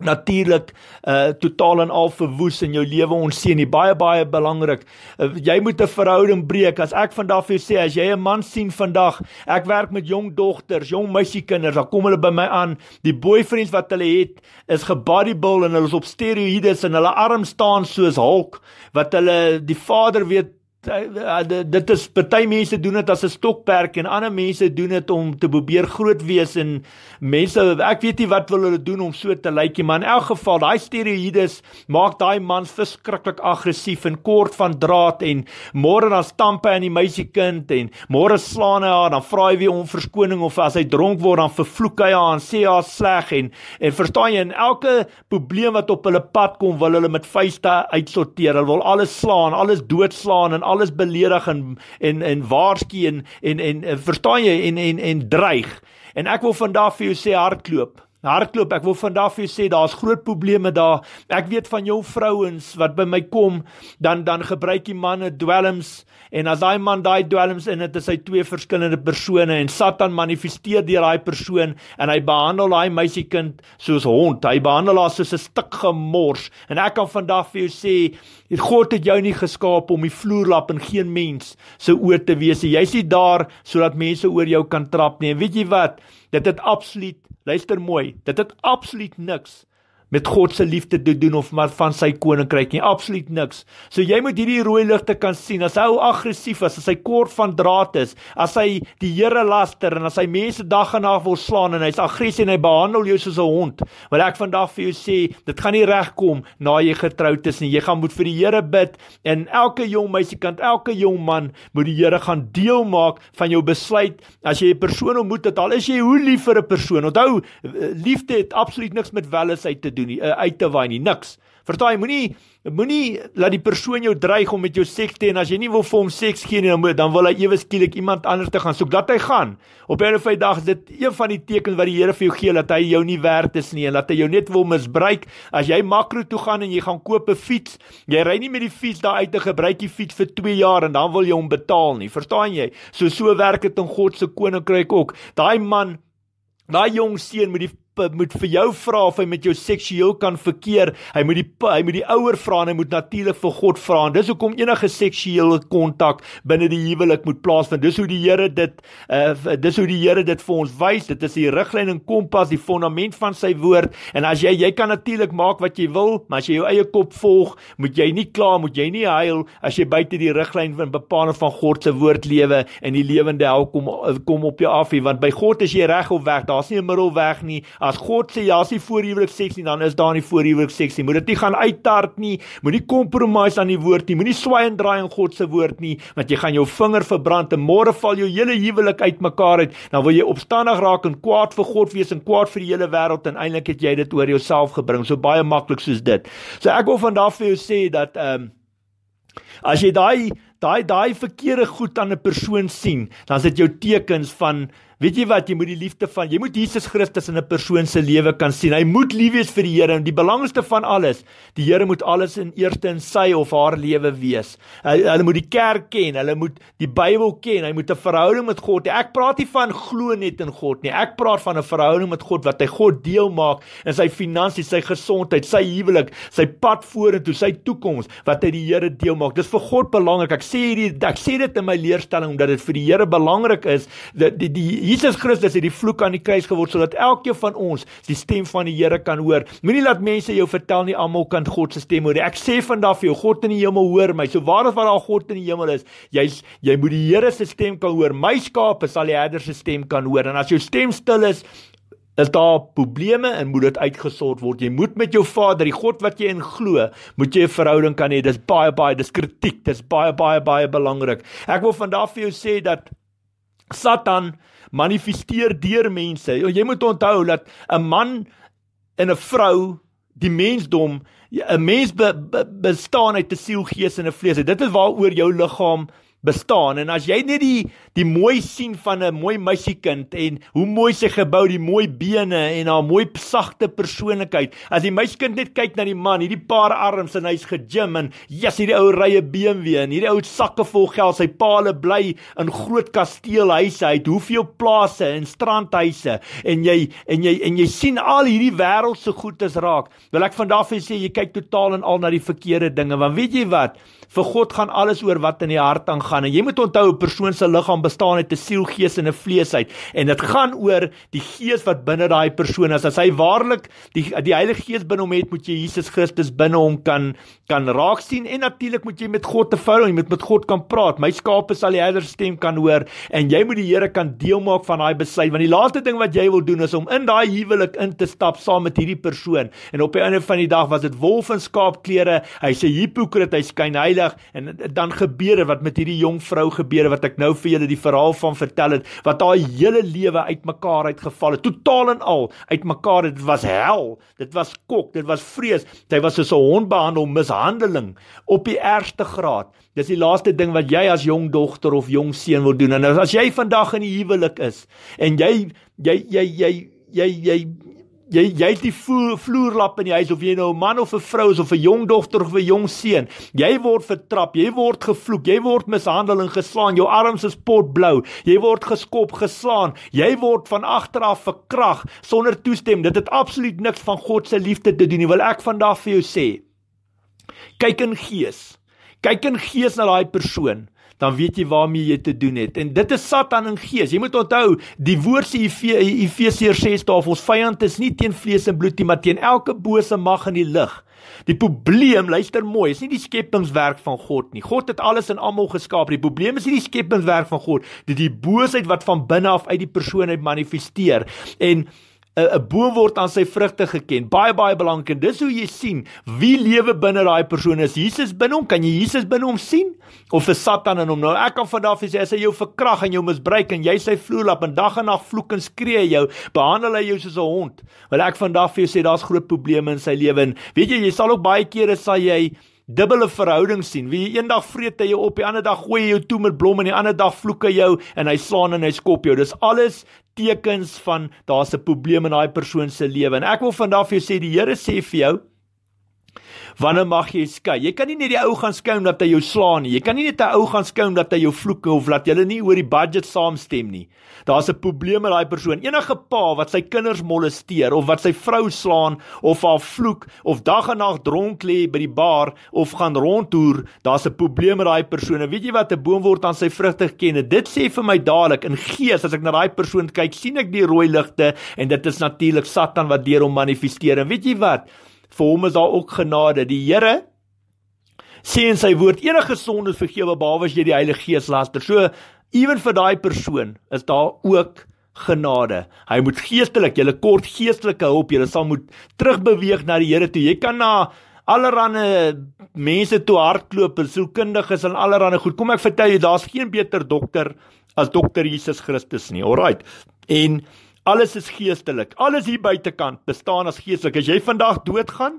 natuurlik uh totaal en al verwoes in jou lewe ons sien dit baie baie belangrik uh, jy moet 'n verhouding breek as ek vandag vir jou sê as jy 'n man sien vandag ek werk met jong dogters jong meisiekinders dan kom hulle by my aan die boyfriends wat hulle het is gebodybuild en hulle is op steroïdes en hulle arms staan soos hulk wat hulle die vader weet Eh, dit is baie mense doen dit as 'n stokperk en ander mense doen dit om te probeer groot wees en mense ek weet nie wat wil hulle doen om so te lyk nie maar in elk geval daai steroïdes maak daai man verskriklik aggressief en kort van draad en môre dan stamp hy aan die meisiekind en môre slaan hy haar dan vra hy weer om verskoning of as hy dronk word dan vervloek hy haar en sê haar sleg en en verstaan jy en elke probleem wat op hulle pad kom wil hulle met vuiste uitsorteer hulle wil alles slaan alles doodslaan en alles alles beledig en en en waarsku en en en eh, verstaan jy en en en dreig. En ek wil vandag vir jou sê hardloop hardloop. Ek wil vandag vir sê daar's groot probleme daar. Ek weet van jou vrouens wat by my kom, dan dan gebruik die manne dwelms en as daai man daai dwelms in het, is hy twee verskillende persone en Satan manifesteer deur daai persoon en hy behandel daai meisiekind soos hond. Hy behandel haar soos 'n stuk gemors. En ek kan vandag vir jou sê, God het jou nie geskaap om die vloerlap en geen mens se oor te wees. Jy's nie daar sodat mense oor jou kan trap nie. En weet jy wat? Dit het absoluut Luister mooi, dit het absoluut niks met God se liefde te doen of maar van sy koninkryk nie absoluut niks. So jy moet hierdie rooi ligte kan sien. As hy aggressief is, as hy kort van draad is, as hy die Here laster en as hy mense dag en nag wil slaan en hy's aggressief en hy behandel jou soos 'n hond, wat ek vandag vir jou sê, dit gaan nie reg kom na jy getroud is nie. Jy gaan moet vir die Here bid en elke jong meisie kan elke jong man moet die Here gaan deel maak van jou besluit as jy 'n persoon ontmoet dat al is jy hoe lief vir 'n persoon. Onthou, eh, liefde het absoluut niks met welesheid te doen doen nie, eh, uit te waai nie, niks. Vertaai moenie moenie laat die persoon jou dreig om met jou seks te en as jy nie wil vir hom seks gee nie dan moet dan wil hy ewe skielik iemand anders te gaan soek dat hy gaan. Op enige van die dae is dit een van die tekens wat die Here vir jou gee dat hy jou nie werd is nie en dat hy jou net wil misbruik. As jy makro toe gaan en jy gaan koop 'n fiets, jy ry nie met die fiets daar uit te gebruik die fiets vir 2 jaar en dan wil jy hom betaal nie. Verstaan jy? So so werk dit in God se koninkryk ook. Daai man Daai jong seun met die moet vir jou vra of hy met jou seksueel kan verkeer. Hy moet die hy moet die ouer vra en hy moet natuurlik vir God vra. En dis hoekom enige seksuele kontak binne die huwelik moet plaasvind. Dis hoe die Here dit uh dis hoe die Here dit vir ons wys. Dit is die riglyn en kompas, die fondament van sy woord. En as jy jy kan natuurlik maak wat jy wil, maar as jy jou eie kop volg, moet jy nie kla, moet jy nie huil as jy buite die riglyn van bepaalde van God se woord lewe en die lewende hel kom eh, kom op jou af, want by God is jy reg of weg. Daar's nie 'n middelweg nie. As God sê ja, as jy voor huwelik seks nie, dan is daar nie voor huwelik seks nie. Moet dit nie gaan uittart nie. Moenie compromise aan die woord nie. Moenie swaai en draai in God se woord nie, want jy gaan jou vinger verbrand en môre val jou hele huwelik uitmekaar uit. Dan wil jy opstandig raak en kwaad vir God wees en kwaad vir die hele wêreld en eintlik het jy dit oor jouself gebring. So baie maklik soos dit. So ek wil vandag vir jou sê dat ehm um, as jy daai daai daai verkeerde goed aan 'n persoon sien, dan is dit jou tekens van Weet jy wat? Jy moet die liefde van, jy moet Jesus Christus in 'n persoon se lewe kan sien. Hy moet lief wees vir die Here en die belangrikste van alles, die Here moet alles in eerste in sy of haar lewe wees. Hulle moet die kerk ken, hulle moet die Bybel ken, hy moet 'n verhouding met God hê. Ek praat nie van glo net in God nie. Ek praat van 'n verhouding met God wat hy God deel maak in sy finansies, sy gesondheid, sy huwelik, sy pad vorentoe, sy toekoms wat hy die Here deel maak. Dis vir God belangrik. Ek sê hierdie ek sê dit in my leerstelling omdat dit vir die Here belangrik is dat die, die Jesus Christus het die vloek aan die kruis geword sodat elkeen van ons die stem van die Here kan hoor. Moenie laat mense jou vertel nie almal kan God se stem hoor. Ek sê vandag vir jou, God in die hemel hoor my. So waar is waar daar God in die hemel is, jy jy moet die Here se stem kan hoor. My skape sal die herder se stem kan hoor. En as jou stem stil is, is daar probleme en moet dit uitgesort word. Jy moet met jou Vader, die God wat jy in glo, moet jy 'n verhouding kan hê. Dis baie baie dis kritiek. Dis baie baie baie belangrik. Ek wil vandag vir jou sê dat Satan manifesteer deur mense. Ja, jy moet onthou dat 'n man en 'n vrou die mensdom ja, 'n mens be, be, bestaan uit 'n siel, gees en 'n vlees. Dit is waaroor jou liggaam bestaan en as jy net die die mooi sien van 'n mooi meisiekind en hoe mooi sy gebou, die mooi bene en haar mooi sagte persoonlikheid. As die meisiekind net kyk na die man, hierdie paar arms en hy's ge-gym en yes, hierdie ou rye BMW en hierdie ou sakke vol geld, sy paal bly in groot kasteelhuise, hy het hoeveel plase en strandhuise en jy en jy en jy sien al hierdie wêreldse goedes raak. Wil ek vandag vir sê jy kyk totaal en al na die verkeerde dinge want weet jy wat? Vir God gaan alles oor wat in die hart aangaan. En jy moet onthou 'n persoon se liggaam bestaan uit 'n siel, gees en 'n vleesheid. En dit gaan oor die gees wat binne daai persoon is. As hy waarlik die die Heilige Gees binne hom het, moet jy Jesus Christus binne hom kan kan raak sien en natuurlik moet jy met God te vrou, jy moet met God kan praat. My skape sal die herder se stem kan hoor en jy moet die Here kan deel maak van daai besluit want die laaste ding wat jy wil doen is om in daai huwelik in te stap saam met hierdie persoon. En op die einde van die dag was dit wolf en skaap klere. Hy sê hipokrit, hy skyn heilig heilig en dan gebeure wat met hierdie jong vrou gebeure wat ek nou vir julle die verhaal van vertel het wat haar hele lewe uitmekaar uitgeval het totaal en al uitmekaar dit was hel dit was kok dit was vrees sy was soos 'n hond behandel mishandeling op die ergste graad dis die laaste ding wat jy as jong dogter of jong seun wil doen en as jy vandag in die huwelik is en jy jy jy jy jy, jy jy jy het die vloer, vloerlap in die huis of jy nou 'n man of 'n vrou is of 'n jong dogter of 'n jong seun jy word vertrap jy word gevloek jy word mishandel en geslaan jou arms is potblou jy word geskop geslaan jy word van agter af verkrag sonder toestemming dit het absoluut niks van God se liefde te doen nie wil ek vandag vir jou sê kyk in gees kyk in gees na daai persoon dan weet jy waarmee jy te doen het. En dit is Satan en gees. Jy moet onthou, die woord se Efesiërs 6 daar, ons vyand is nie teen vlees en bloed nie, maar teen elke bose mag in die lig. Die probleem, luister mooi, is nie die skepingswerk van God nie. God het alles en almal geskaap. Die probleem is nie die skepingswerk van God, dit die boosheid wat van binne af uit die persoon uit manifesteer. En 'n 'n boom word aan sy vrugte geken. Baie baie belangrik en dis hoe jy sien wie lewe binne daai persoon is. Jesus binne hom, kan jy Jesus binne hom sien of is Satan in hom? Nou ek kan vandag sê as hy jou verkrag en jou misbruik en jy sy vloer lap en dag en nag vloek en skree jou, behandel hy jou soos 'n hond. Wil ek vandag vir jou sê daar's groot probleme in sy lewe en weet jy jy sal ook baie kere sal jy dubbele verhouding sien. Wie eendag vreet hy jou op, die ander dag gooi hy jou toe met blomme en die ander dag vloek hy jou en hy slaan en hy skop jou. Dis alles tekens van daar's 'n probleem in daai persoon se lewe. En ek wil vandag vir jou sê die Here sê vir jou, Wanneer mag jy skei? Jy kan nie net die ou gaan skei omdat hy jou slaan nie. Jy kan nie net 'n ou gaan skei omdat hy jou vloek of laat julle nie oor die budget saamstem nie. Daar's 'n probleem met daai persoon. Enige pa wat sy kinders molesteer of wat sy vrou slaan of haar vloek of dag en nag dronk lê by die bar of gaan rondtoer, daar's 'n probleem met daai persoon. Weet jy wat 'n boom word aan sy vrugte geken? Dit sê vir my dadelik in gees as ek na daai persoon kyk, sien ek die rooi ligte en dit is natuurlik Satan wat deur hom manifesteer. En weet jy wat? vir hom is daar ook genade. Die Here sê in sy woord enige sonde is vergewe behalwe as jy die Heilige Gees laster. So ewen vir daai persoon is daar ook genade. Hy moet geestelik, jy lê kort geestelike hulp, jy sal moet terugbeweeg na die Here toe. Jy kan na allerhande mense toe hardloop, sielkundiges en allerhande goed. Kom ek vertel jou, daar's geen beter dokter as dokter Jesus Christus nie. Alraight. En Alles is geestelik. Alles hier buitekant bestaan as geestelik. As jy vandag doodgaan,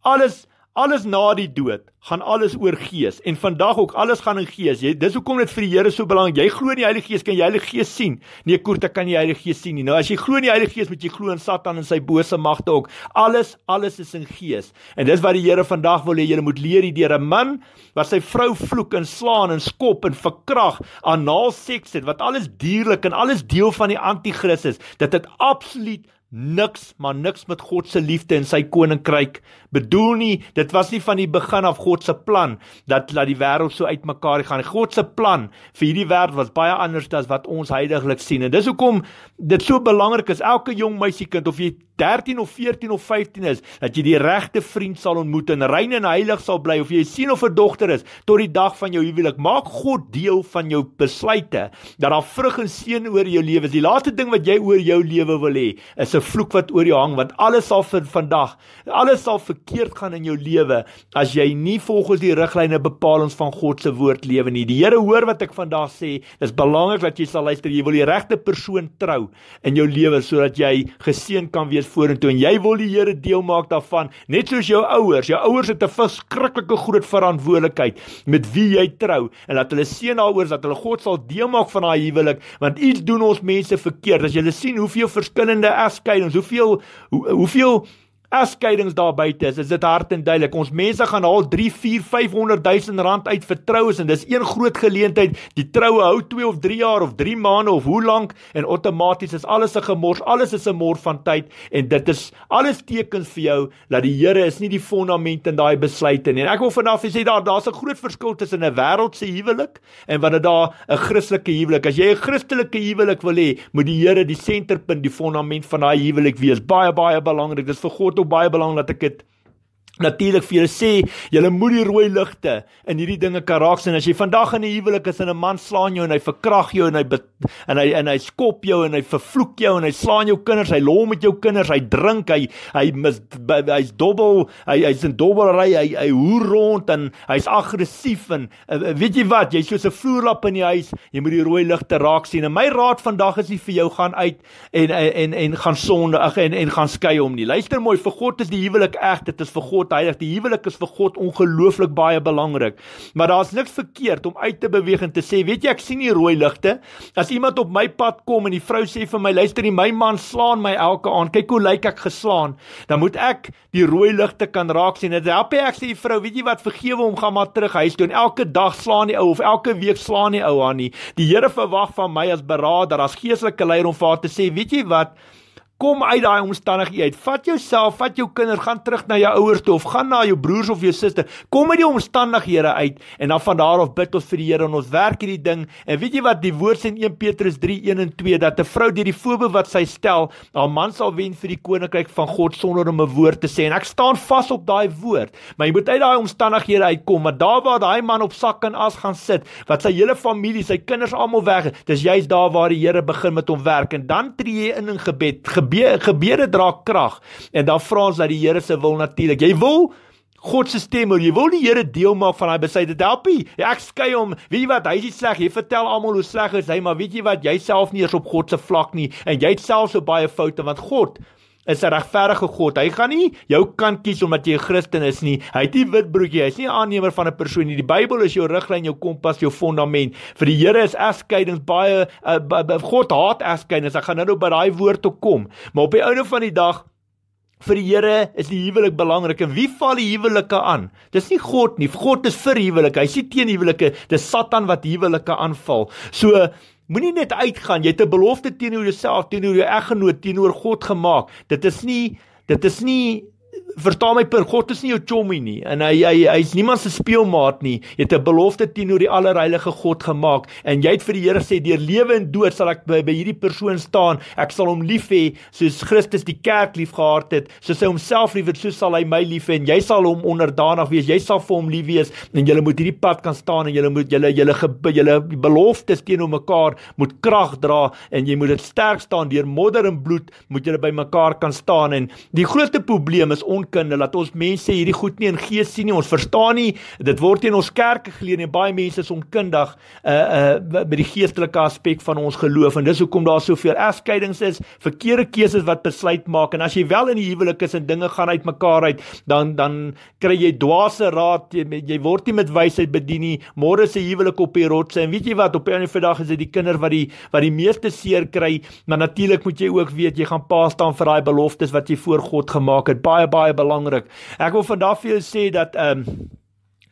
alles Alles na die dood gaan alles oor gees en vandag ook alles gaan in gees. Jy dis hoekom dit vir die Here so belangrik. Jy glo in die Heilige Gees, kan jy Heilige Gees sien? Nee, koerte kan jy Heilige Gees sien nie. Nou as jy glo in die Heilige Gees, moet jy glo in Satan en sy bose magte ook. Alles alles is in gees. En dis wat die Here vandag wil hê jy moet leer die deur 'n man wat sy vrou vloek en slaan en skop en verkrag aan naalseks het wat alles dierlik en alles deel van die anti-kristus. Dit het absoluut niks maar niks met God se liefde en sy koninkryk bedoel nie dit was nie van die begin af God se plan dat dat die wêreld so uitmekaar gaan God se plan vir hierdie wêreld was baie anders as wat ons heidaglik sien en dis hoekom dit so belangrik is elke jong meisiekind of jy 13 of 14 of 15 is dat jy die regte vriend sal ontmoet en rein en heilig sal bly of jy sien of 'n dogter is tot die dag van jou huwelik maak God deel van jou besluite dat daar vrug en seën oor jou lewe is die laaste ding wat jy oor jou lewe wil hê is 'n vloek wat oor jou hang want alles sal vir vandag, alles sal verkeerd gaan in jou lewe as jy nie volgens die riglyne bepalings van God se woord lewe nie. Die Here hoor wat ek vandag sê. Dis belangrik dat jy sal luister. Jy wil die regte persoon trou in jou lewe sodat jy geseën kan wees vorentoe en jy wil die Here deel maak daarvan, net soos jou ouers. Jou ouers het 'n verskriklike groot verantwoordelikheid met wie jy trou en dat hulle seën daaroor dat hulle God sal deel maak van daai huwelik want iets doen ons mense verkeerd as jy sien hoeveel verskillende as verskynings, hoeveel hoe, hoeveel egskeidings daar buite is, is dit hard en duidelik. Ons mense gaan al 3, 4, 500 000 rand uit vertroues en dis een groot geleentheid. Die troue hou 2 of 3 jaar of 3 maande of hoe lank en outomaties is alles 'n gemors, alles is 'n mor van tyd en dit is alles tekens vir jou dat die Here is nie die fondament in daai besluite nie. En ek wil vanaf sê daar daar's 'n groot verskil tussen 'n wêreldse huwelik en wat dit daar 'n Christelike huwelik. As jy 'n Christelike huwelik wil hê, moet die Here die senterpunt, die fondament van daai huwelik wees. Baie baie belangrik. Dis vir God Bible aan dat ek dit natuurlik vir julle sê, julle moet die rooi ligte in hierdie dinge karaks en as jy vandag in 'n huwelik is en 'n man slaan jou en hy verkrag jou en hy en hy en hy skop jou en hy vervloek jou en hy slaan jou kinders, hy lom met jou kinders, hy drink, hy hy mis hy's dobbel, hy hy's in dobbelry, hy hy hoer rond en hy's aggressief en eh, eh, weet jy wat, jy's soos 'n vloerlap in die huis, jy moet die rooi ligte raak sien. En my raad vandag is nie vir jou gaan uit en en en, en gaan sonde ag en en gaan skei hom nie. Luister mooi, vir God is die huwelik eg, dit is vir God God heilig. Die huwelik is vir God ongelooflik baie belangrik. Maar daar's niks verkeerd om uit te beweeg en te sê, weet jy, ek sien die rooi ligte. As iemand op my pad kom en die vrou sê vir my, luister, my man slaan my elke aand. Kyk hoe lyk ek geslaan. Dan moet ek die rooi ligte kan raak sien. Dit help jy ek sê die vrou, weet jy wat, vergewe hom, gaan maar terug huis toe. En elke dag slaan die ou of elke week slaan die ou haar nie. Die Here verwag van my as beraader, as geestelike leier om vir haar te sê, weet jy wat, Kom uit daai omstandigheid. Vat jouself, vat jou kinders, gaan terug na jou ouers toe of gaan na jou broers of jou suster. Kom uit die omstandighede uit en dan van daar af bid ons vir die Here en ons werk hierdie ding. En weet jy wat die woord sê in 1 Petrus 3:1 en 2 dat 'n vrou deur die voorbeeld wat sy stel, haar man sal wen vir die koninkryk van God sonder om 'n woord te sê. En ek staan vas op daai woord. Maar jy moet uit daai omstandighede uitkom, maar daar waar daai man op sak en as gaan sit, wat sy hele familie, sy kinders almal weg, dis juist daar waar die Here begin met hom werk en dan tree jy in in gebed. gebed gebede gebede dra krag en dan vra ons dat die Here se wil natuurlik. Jy wil God se stem hoor. Jy wil die Here deel maak van daai besluit. Dit help nie. Ek skei hom. Weet jy wat? Hy is nie sleg. Jy vertel almal hoe sleg hy is, maar weet jy wat? Jy self nie eens op God se vlak nie en jy het self so baie foute want God is 'n regverdige God. Hy gaan nie jou kan kies omdat jy 'n Christen is nie. Hy het nie wit broodjie, hy's nie aannemer van 'n persoon nie. Die Bybel is jou riglyn, jou kompas, jou fondament. Vir die Here is egskeidings baie uh, eh, by, by, God haat egskeidings. Ek gaan nou nou by daai woord toe kom. Maar op die ouene van die dag Vir die Here is die huwelik belangrik en wie val die huwelike aan? Dis nie God nie. God is vir huwelike. Hy sê teen huwelike, dis Satan wat huwelike aanval. So Moenie net uitgaan. Jy het 'n belofte teenoor jouself, teenoor jou eggenoot, teenoor God gemaak. Dit is nie dit is nie verstaan my punt, God is nie jou chommy nie en hy hy hy's niemand se speelmaat nie. Jy het 'n belofte teenoor die allerheilige God gemaak en jy het vir die Here sê deur lewe en dood sal ek by, by hierdie persoon staan. Ek sal hom lief hê soos Christus die kerk liefgehad het. Soos hy homself lief het, so sal hy my lief hê en jy sal hom onderdanig wees. Jy sal vir hom lief wees en jy moet hierdie pad kan staan en jy moet jy jy jy beloftes teenoor mekaar moet krag dra en jy moet dit sterk staan deur modder en bloed moet jy by mekaar kan staan en die grootste probleem is ons onkunde dat ons mense hierdie goed nie in gees sien nie. Ons verstaan nie. Dit word in ons kerke geleer en baie mense is onkundig uh uh met die geestelike aspek van ons geloof en dis hoekom daar soveel afskeidings is, verkeerde keuses wat besluit maak. En as jy wel in die huwelik is en dinge gaan uitmekaar uit, dan dan kry jy dwaase raad. Jy word nie met wysheid bedien nie. Môre se huwelik op die rotse en weet jy wat, op 'n van die dae is dit die kinders wat die wat die meeste seer kry. Maar natuurlik moet jy ook weet jy gaan pa staan vir daai beloftes wat jy voor God gemaak het. Baie baie belangrik. Ek wil vandag vir jou sê dat ehm um,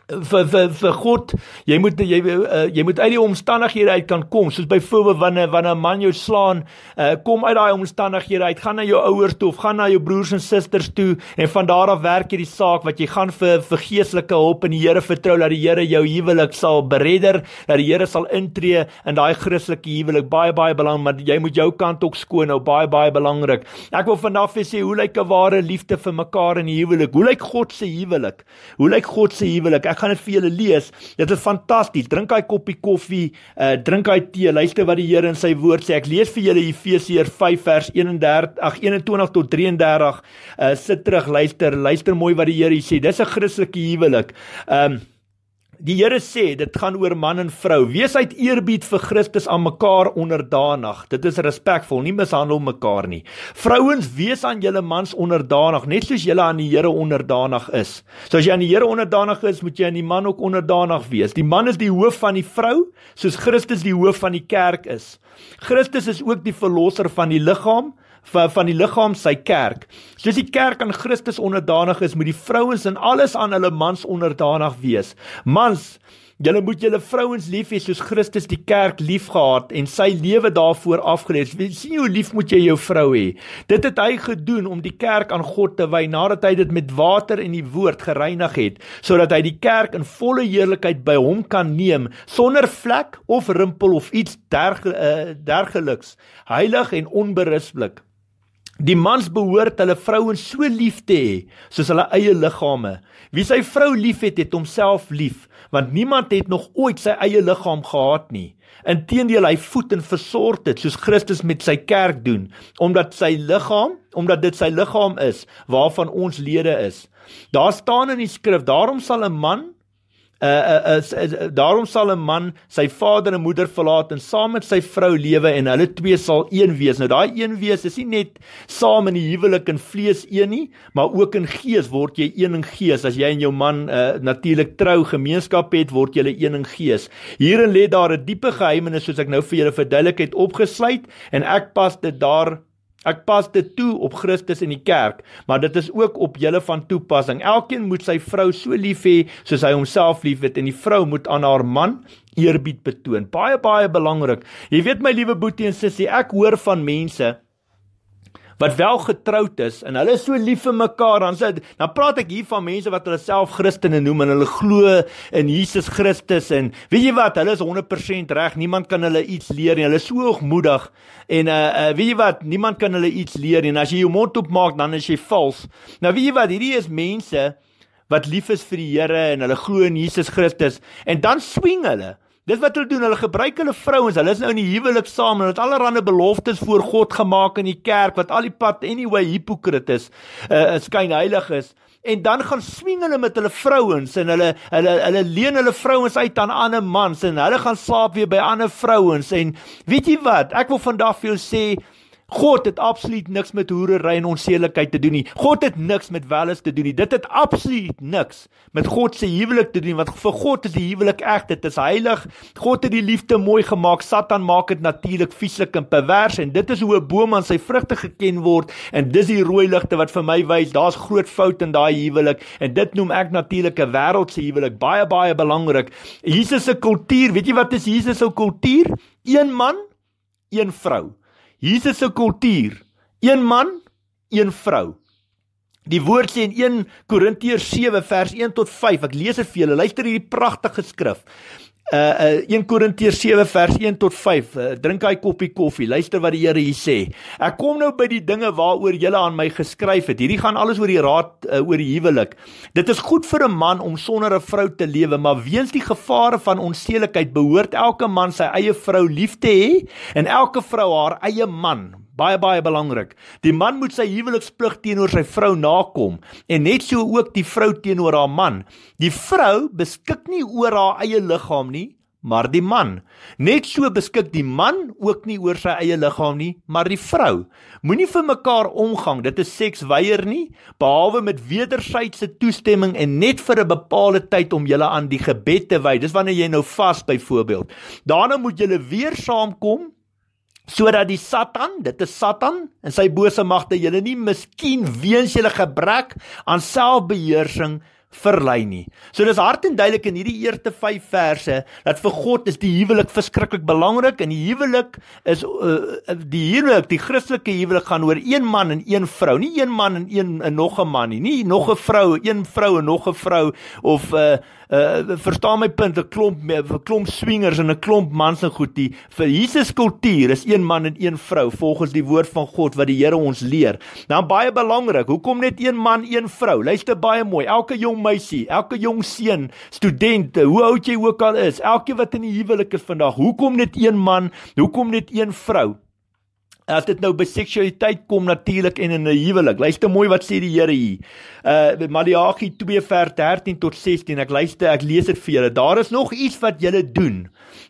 vir vir vir God jy moet jy uh, jy moet uit die omstandighede uit kan kom soos byvoorbeeld wanneer wanneer 'n man jou slaan uh, kom uit daai omstandighede uit gaan na jou ouers toe of gaan na jou broers en susters toe en van daar af werk jy die saak wat jy gaan vir vir geestelike hulp in die Here vertrou dat die Here jou huwelik sal beredder dat die Here sal intree in daai Christelike huwelik baie baie belangrik maar jy moet jou kant ook skoon hou baie baie belangrik ek wil vandag vir sê hoe lyk 'n ware liefde vir mekaar in die huwelik hoe lyk God se huwelik hoe lyk God se huwelik ek gaan dit vir julle lees. Dit is fantasties. Drink daai koppie koffie, uh, drink daai tee, luister wat die Here in sy woord sê. Ek lees vir julle Efesiërs 5 vers 31, ag 21 tot 33. Uh, eh, sit terug, luister, luister mooi wat die Here sê. Dis 'n Christelike huwelik. Ehm um, die Here sê dit gaan oor man en vrou. Wees uit eerbied vir Christus aan mekaar onderdanig. Dit is respekvol, nie mishandel mekaar nie. Vrouens wees aan julle mans onderdanig, net soos julle aan die Here onderdanig is. So as jy aan die Here onderdanig is, moet jy aan die man ook onderdanig wees. Die man is die hoof van die vrou, soos Christus die hoof van die kerk is. Christus is ook die verlosser van die liggaam van die liggaam sy kerk. Soos die kerk aan Christus onderdanig is, moet die vrouens en alles aan hulle mans onderdanig wees. Mans Julle moet julle vrouens lief hê soos Christus die kerk liefgehad en sy lewe daarvoor afgelees. Sien hoe lief moet jy jou vrou hê. Dit het hy gedoen om die kerk aan God te wy nadat hy dit met water en die woord gereinig het, sodat hy die kerk in volle heerlikheid by hom kan neem sonder vlek of rimpel of iets derg eh, dergeliks, heilig en onberisplik. Die mans behoort hulle vrouens so lief te hê soos hulle eie liggame. Wie sy vrou liefhet, het homself lief, want niemand het nog ooit sy eie liggaam gehaat nie. Inteendeel, hy voed en versorg dit soos Christus met sy kerk doen, omdat sy liggaam, omdat dit sy liggaam is waarvan ons lede is. Daar staan in die skrif: Daarom sal 'n man uh, uh, uh, uh, daarom sal 'n man sy vader en moeder verlaat en saam met sy vrou lewe en hulle twee sal een wees. Nou daai een wees is nie net saam in die huwelik in vlees een nie, maar ook in gees word jy een in gees. As jy en jou man uh, natuurlik trou gemeenskap het, word julle een in gees. Hierin lê daar 'n diepe geheimnis soos ek nou vir julle verduidelik het opgesluit en ek pas dit daar Ek pas dit toe op Christus en die kerk, maar dit is ook op julle van toepassing. Elkeen moet sy vrou so lief hê soos hy homself liefhet en die vrou moet aan haar man eerbied betoon. Baie baie belangrik. Jy weet my liewe boetie en sussie, ek hoor van mense wat wel getroud is en hulle is so lief vir mekaar dan sê dan praat ek hier van mense wat hulle self Christene noem en hulle glo in Jesus Christus en weet jy wat hulle is 100% reg niemand kan hulle iets leer nie hulle is so hoogmoedig en uh, uh weet jy wat niemand kan hulle iets leer nie en as jy jou mond oop maak dan is jy vals nou weet jy wat hierdie is mense wat lief is vir die Here en hulle glo in Jesus Christus en dan swing hulle Dis wat hulle doen. Hulle gebruik hulle vrouens. Hulle is nou in die huwelik saam en het allerlei beloftes voor God gemaak in die kerk wat al die pad anyway hipokrit is. Uh eh, eh, skyn heilig is. En dan gaan swing hulle met hulle vrouens en hulle hulle hulle leen hulle vrouens uit aan ander mans en hulle gaan slaap weer by ander vrouens en weet jy wat ek wil vandag vir jou sê God het absoluut niks met hoerery en onseelikheid te doen nie. God het niks met welis te doen nie. Dit het absoluut niks met God se huwelik te doen want vir God is die huwelik eg, dit is heilig. God het die liefde mooi gemaak. Satan maak dit natuurlik vieslik en pervers en dit is hoe 'n boom aan sy vrugte geken word en dis die rooi ligte wat vir my wys daar's groot fout in daai huwelik en dit noem ek natuurlik 'n wêreldse huwelik baie baie belangrik. Jesus se kultuur, weet jy wat is Jesus se kultuur? Een man, een vrou. Jesus se kultuur, een man, een vrou. Die woord sê in 1 Korintiërs 7 vers 1 tot 5. Ek lees dit vir julle. Luister hierdie pragtige skrif uh 1 uh, Korintiërs 7 vers 1 tot 5 uh, drink hy koppie koffie luister wat die Here hier sê ek kom nou by die dinge waaroor julle aan my geskryf het hierdie gaan alles oor die raad uh, oor die huwelik dit is goed vir 'n man om sonder 'n vrou te lewe maar weens die gevare van onseelikheid behoort elke man sy eie vrou lief te hê en elke vrou haar eie man baie baie belangrik. Die man moet sy huweliksplig teenoor sy vrou nakom en net so ook die vrou teenoor haar man. Die vrou beskik nie oor haar eie liggaam nie, maar die man. Net so beskik die man ook nie oor sy eie liggaam nie, maar die vrou. Moenie vir mekaar omgang, dit is seks weier nie, behalwe met wederwysige toestemming en net vir 'n bepaalde tyd om julle aan die gebed te wy. Dis wanneer jy nou vas byvoorbeeld. Daarna moet julle weer saamkom sodat die Satan, dit is Satan en sy bose magte julle nie miskien weens julle gebrek aan selfbeheersing verlei nie. So dis hard en duidelik in hierdie eerste 5 verse dat vir God is die huwelik verskriklik belangrik en die huwelik is uh, die huwelik, die Christelike huwelik gaan oor een man en een vrou, nie een man en een en nog 'n man nie, nie nog 'n vrou, een vrou en nog 'n vrou of 'n uh, eh, Eh, verstaan my punt 'n klomp 'n klomp swingers en 'n klomp mans en goed die vir Jesus kultuur is een man en een vrou volgens die woord van God wat die Here ons leer dan nou, baie belangrik hoekom net een man een vrou luister baie mooi elke jong meisie elke jong seun studente hoe oud jy ook al is elkeen wat in die huwelik is vandag hoekom net een man hoekom net een vrou As dit nou by seksualiteit kom natuurlik en in 'n huwelik. Luister mooi wat sê die Here hier. Uh Maleagi 2 vers 13 tot 16. Ek luister, ek lees dit vir julle. Daar is nog iets wat julle doen.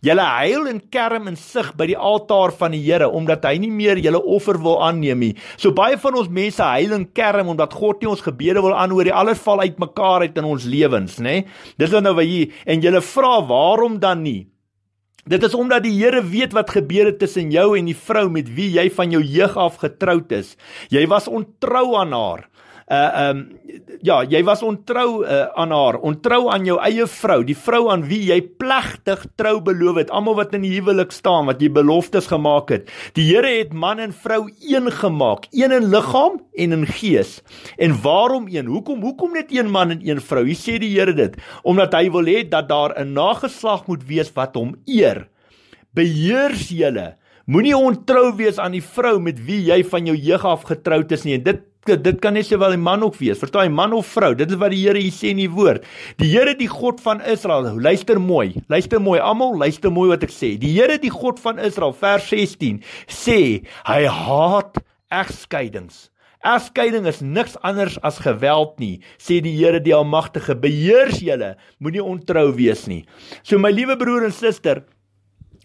Julle huil en kerm en sug by die altaar van die Here omdat hy nie meer julle offer wil aanneem nie. So baie van ons mense huil en kerm omdat God nie ons gebede wil aanhoor nie. Alles val uitmekaar uit in ons lewens, né? Nee? Dis nou nou wat hier en julle vra waarom dan nie? Dit is omdat die Here weet wat gebeur het tussen jou en die vrou met wie jy van jou jeug af getroud is. Jy was ontrou aan haar uh um ja, jy was ontrou uh, aan haar, ontrou aan jou eie vrou, die vrou aan wie jy plegtig trou beloof het, almal wat in die huwelik staan, wat jy beloftes gemaak het. Die Here het man en vrou een gemaak, een in liggaam en in gees. En waarom een? Hoekom hoekom net een man en een vrou? Hier sê die Here dit, omdat hy wil hê dat daar 'n nageslag moet wees wat hom eer. Beheers julle Moenie ontrou wees aan die vrou met wie jy van jou jeug af getroud is nie en dit dit kan net sowel 'n man ook wees. Vertaai man of vrou. Dit is wat die Here hier sê in die woord. Die Here die God van Israel, luister mooi. Luister mooi almal, luister mooi wat ek sê. Die Here die God van Israel, vers 16 sê, hy haat egskeidings. Egskeiding is niks anders as geweld nie, sê die Here die Almagtige. Beheers julle, moenie ontrou wees nie. So my liewe broer en suster,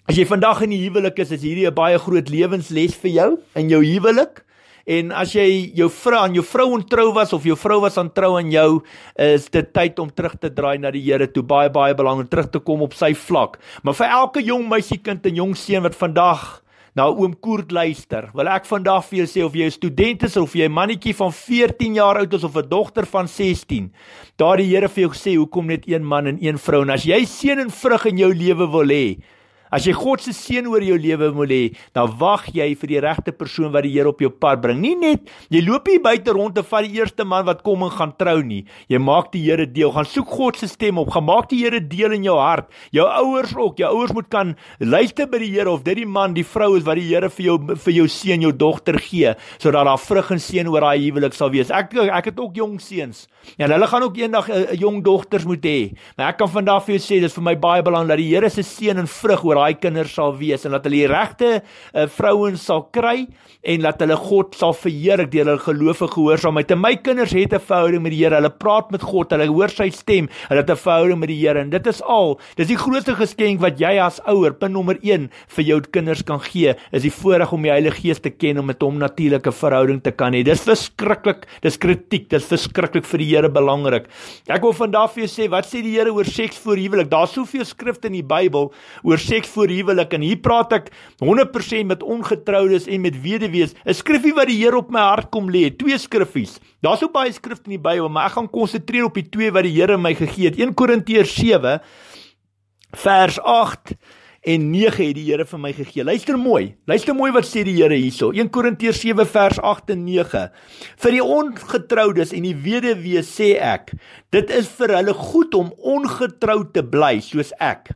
as jy vandag in die huwelik is, is hierdie 'n baie groot lewensles vir jou in jou huwelik. En as jy jou vrou aan jou vrou ontrou was of jou vrou was ontrou aan jou, is dit tyd om terug te draai na die Here toe. Baie baie belangrik terug te kom op sy vlak. Maar vir elke jong meisiekind en jong seun wat vandag nou oom Koert luister. Wil ek vandag vir jou sê of jy 'n student is of jy 'n mannetjie van 14 jaar oud is of 'n dogter van 16. Daar die Here vir jou sê hoekom net een man en een vrou en as jy seën en vrug in jou lewe wil hê, As jy God se seën oor jou lewe wil hê, dan wag jy vir die regte persoon wat die Here op jou pad bring. Nie net jy loop hier buite rond te vat die eerste man wat kom en gaan trou nie. Jy maak die Here deel. Gaan soek God se stem op. Gaan maak die Here deel in jou hart. Jou ouers ook. Jou ouers moet kan luister by die Here of dit die man, die vrou is wat die Here vir jou vir jou seun, jou dogter gee sodat daar vrug en seën oor daai huwelik sal wees. Ek ek het ook jong seuns. Ja, hulle gaan ook eendag 'n eh, een eh, jong dogters moet hê. Maar ek kan vandag vir julle sê dis vir my baie belangrik dat die Here se seën en vrug oor daai kinders sal wees en dat hulle die regte uh, vrouens sal kry en dat hulle God sal verheerlik deur hulle geloof en gehoorsaamheid. En my kinders het 'n verhouding met die Here. Hulle praat met God, hulle hoor sy stem, hulle het 'n verhouding met die Here en dit is al. Dis die grootste geskenk wat jy as ouer, pin nommer 1 vir jou kinders kan gee, is die voorreg om die Heilige Gees te ken om met hom natuurlike verhouding te kan hê. Dis verskriklik, dis kritiek, dis verskriklik vir die Here belangrik. Ek wil vandag vir jou sê wat sê die Here oor seks voor huwelik? Daar's soveel skrifte in die Bybel oor seks voor huwelik en hier praat ek 100% met ongetroudes en met weduwees. 'n Skrifgie wat die Here op my hart kom lê, twee skriffies. Daar's so baie skrifte in die Bybel, maar ek gaan konsentreer op die twee wat die Here my gegee het. 1 Korintiërs 7 vers 8 en 9 het die Here vir my gegee. Luister mooi. Luister mooi wat sê die Here hierso. 1 Korintiërs 7 vers 8 en 9. Vir die ongetroudes en die weduwee sê ek, dit is vir hulle goed om ongetrou te bly soos ek.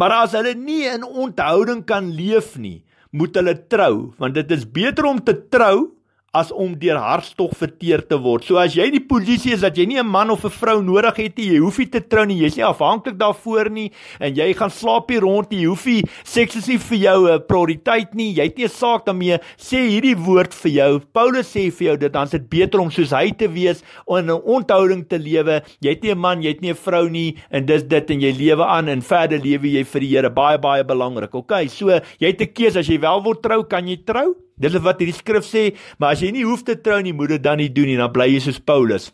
Maar as hulle nie in onthouding kan leef nie, moet hulle trou, want dit is beter om te trou as om deur hartstog verteer te word. So as jy die polisie is dat jy nie 'n man of 'n vrou nodig het nie, jy hoef nie te trou nie, jy's nie afhanklik daarvoor nie en jy gaan slaap hier rond, jy hoef nie seks is nie vir jou 'n prioriteit nie. Jy het nie 'n saak daarmee. Sê hierdie woord vir jou. Paulus sê vir jou dit dan sit beter om soos hy te wees en in 'n onthouding te lewe. Jy het nie 'n man, jy het nie 'n vrou nie en dis dit en jy lewe aan en verder lewe jy vir die Here. Baie baie belangrik. OK, so jy het 'n keuse as jy wel wil trou, kan jy trou. Dit is wat hierdie skrif sê, maar as jy nie hoef te trou nie, moet dit dan nie doen nie, dan bly jy soos Paulus.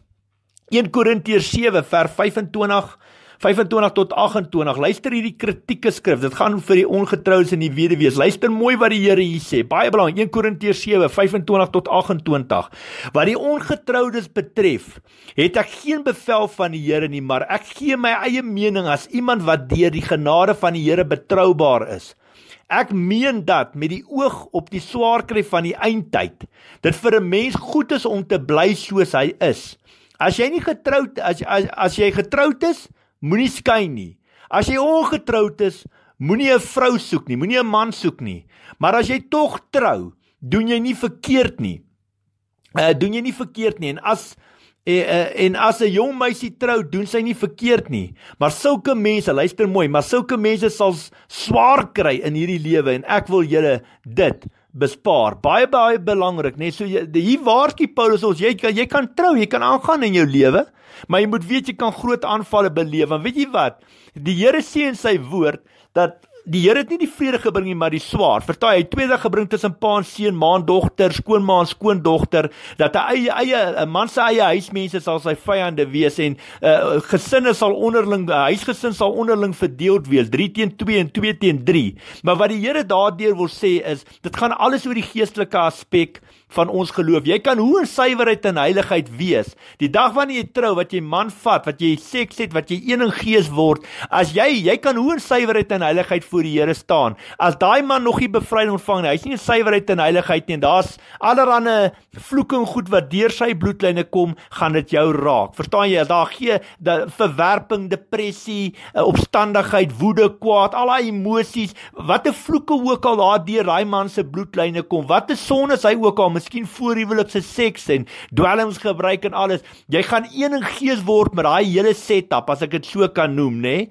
1 Korintiërs 7 vers 25 25 tot 28. Luister hierdie kritieke skrif. Dit gaan vir die ongetroues en die weduwees. Luister mooi wat die Here hier sê. Baie belangrik. 1 Korintiërs 7 25 tot 28. Wat die ongetroudes betref, het ek geen bevel van die Here nie, maar ek gee my eie mening as iemand wat deur die genade van die Here betroubaar is. Ek meen dat met die oog op die swaarkry van die eindtyd, dit vir 'n mens goed is om te bly soos hy is. As jy nie getroud as as, as jy getroud is, moenie skyn nie. As jy ongetroud is, moenie 'n vrou soek nie, moenie 'n man soek nie. Maar as jy tog trou, doen jy nie verkeerd nie. Uh doen jy nie verkeerd nie en as En, eh, eh, en as 'n jong meisie trou, doen sy nie verkeerd nie. Maar sulke mense, luister mooi, maar sulke mense sal swaar kry in hierdie lewe en ek wil julle dit bespaar. Baie baie belangrik, né? Nee? So hier waarskei Paulus ons, jy jy kan trou, jy kan aangaan in jou lewe, maar jy moet weet jy kan groot aanvalle beleef. Want weet jy wat? Die Here sê in sy woord dat Die Here het nie die vrede gebring nie, maar die swaar. Vertaai hy twee dae gebring tussen pa en seun, ma en dogter, skoonma en skoondogter, dat 'n eie eie 'n eh, man se eie huismense sal sy vyande wees en 'n uh, eh, gesinne sal onderling, eh, huisgesin sal onderling verdeeld wees, 3 teen 2 en 2 teen 3. Maar wat die Here daardeur wil sê is, dit gaan alles oor die geestelike aspek van ons geloof. Jy kan hoe in suiwerheid en heiligheid wees. Die dag wanneer jy trou, wat jy man vat, wat jy seks het, wat jy een in gees word, as jy jy kan hoe in suiwerheid en heiligheid voor die Here staan. As daai man nog nie bevryding ontvang nie, hy's nie in suiwerheid en heiligheid nie en daar's allerlei vloeking goed wat deur sy bloedlyne kom, gaan dit jou raak. Verstaan jy? Daar gee da verwerping, depressie, eh, opstandigheid, woede, kwaad, al daai emosies, watter vloeke ook al daar deur daai man se bloedlyne kom, watter sonde hy ook al miskien voor huwelik se seks en dwelms gebruik en alles. Jy gaan een in gees word met daai hele setup as ek dit so kan noem, nê? Nee?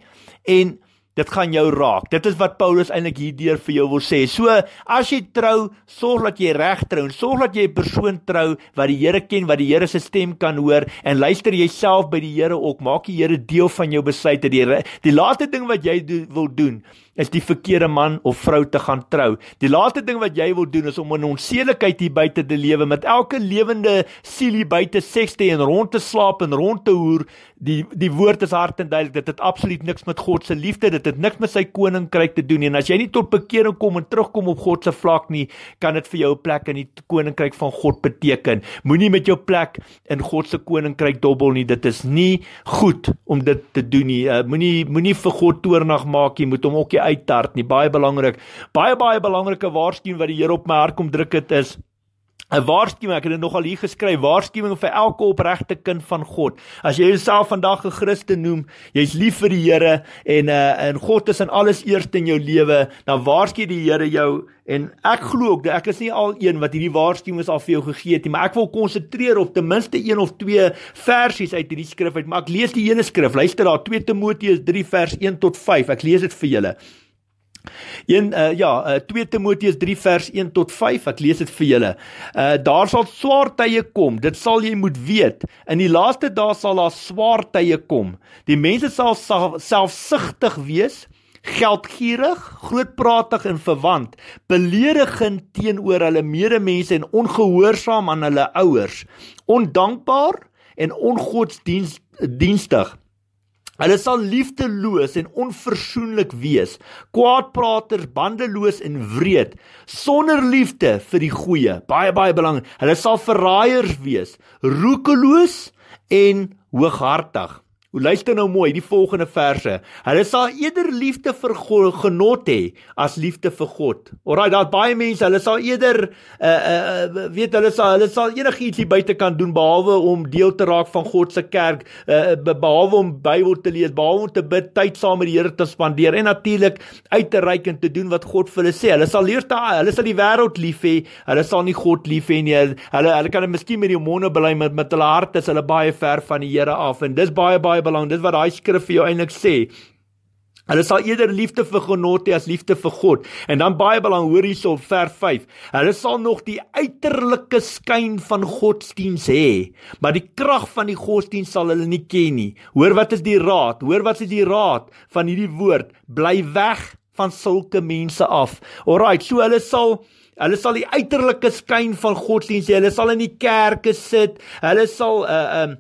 En dit gaan jou raak. Dit is wat Paulus eintlik hier deur vir jou wil sê. So, as jy trou, sorg dat jy reg trou en sorg dat jy 'n persoon trou wat die Here ken, wat die Here se stem kan hoor en luister jouself by die Here ook. Maak die Here deel van jou besluite. Die, die laaste ding wat jy do, wil doen is die verkeerde man of vrou te gaan trou. Die laaste ding wat jy wil doen is om in onsedelikheid hier buite te lewe met elke lewende siel hier buite seks te en rond te slaap en rond te hoer. Die die woord is hard en duidelik. Dit het absoluut niks met God se liefde, dit het niks met sy koninkryk te doen nie. En as jy nie tot bekering kom en terugkom op God se vlak nie, kan dit vir jou 'n plek in die koninkryk van God beteken. Moenie met jou plek in God se koninkryk dobbel nie. Dit is nie goed om dit te doen nie. Eh, moenie moenie vir God toornag maak nie. Moet hom ook uittart nie. Baie belangrik. Baie baie belangrike waarskuwing wat die Here op my hart kom druk het is 'n waarskuwing, ek het dit nogal hier geskryf, waarskuwing vir elke opregte kind van God. As jy jouself vandag 'n Christen noem, jy's lief vir die Here en uh en God is in alles eerste in jou lewe, dan waarsku die Here jou en ek glo ook dat ek is nie al een wat hierdie waarskuwing is al vir jou gegee het nie, maar ek wil konsentreer op ten minste een of twee versies uit hierdie skrif uit, maar ek lees die hele skrif. Luister daar 2 Timoteus 3 vers 1 tot 5. Ek lees dit vir julle. Een uh, ja, uh, eh, 2 Timoteus 3 vers 1 tot 5, ek lees dit vir julle. Uh daar sal swaar tye kom, dit sal jy moet weet. In die laaste dae sal daar swaar tye kom. Die mense sal selfsugtig wees, geldgierig, grootpratig en verwant, beledigend teenoor hulle medemens en ongehoorsaam aan hulle ouers, ondankbaar en ongodsdienstig. Hulle sal liefdeloos en onversoenlik wees, kwaadpraters, bandeloos en wreed, sonder liefde vir die goeie. Baie baie belangrik. Hulle sal verraaiers wees, roekeloos en hooghartig. Hoe luister nou mooi die volgende verse. Hulle sal eerder liefde vir God genot hê as liefde vir God. Alraai, daar's baie mense, hulle sal eerder uh uh weet hulle sal hulle sal enigiets hier buite kan doen behalwe om deel te raak van God se kerk, uh behalwe om Bybel te lees, behalwe om te bid, tyd saam met die Here te spandeer en natuurlik uit te reik en te doen wat God vir hulle sê. Hulle sal leer te hulle sal die wêreld lief hê, hulle sal nie God lief hê nie. Hulle hulle kan dit miskien met die monde bely, maar met hulle hart is hulle baie ver van die Here af en dis baie baie baie belangrik. Dit wat daai skrif vir jou eintlik sê. Hulle sal eerder liefde vir genot hê as liefde vir God. En dan baie belangrik hoor hierso ver 5. Hulle sal nog die uiterlike skyn van godsdiens hê, maar die krag van die godsdiens sal hulle nie ken nie. Hoor wat is die raad? Hoor wat is die raad van hierdie woord? Bly weg van sulke mense af. Alraight, so hulle sal Hulle sal die uiterlike skyn van godsdiens hê. Hulle sal in die kerke sit. Hulle sal 'n uh, eh, 'n um ehm,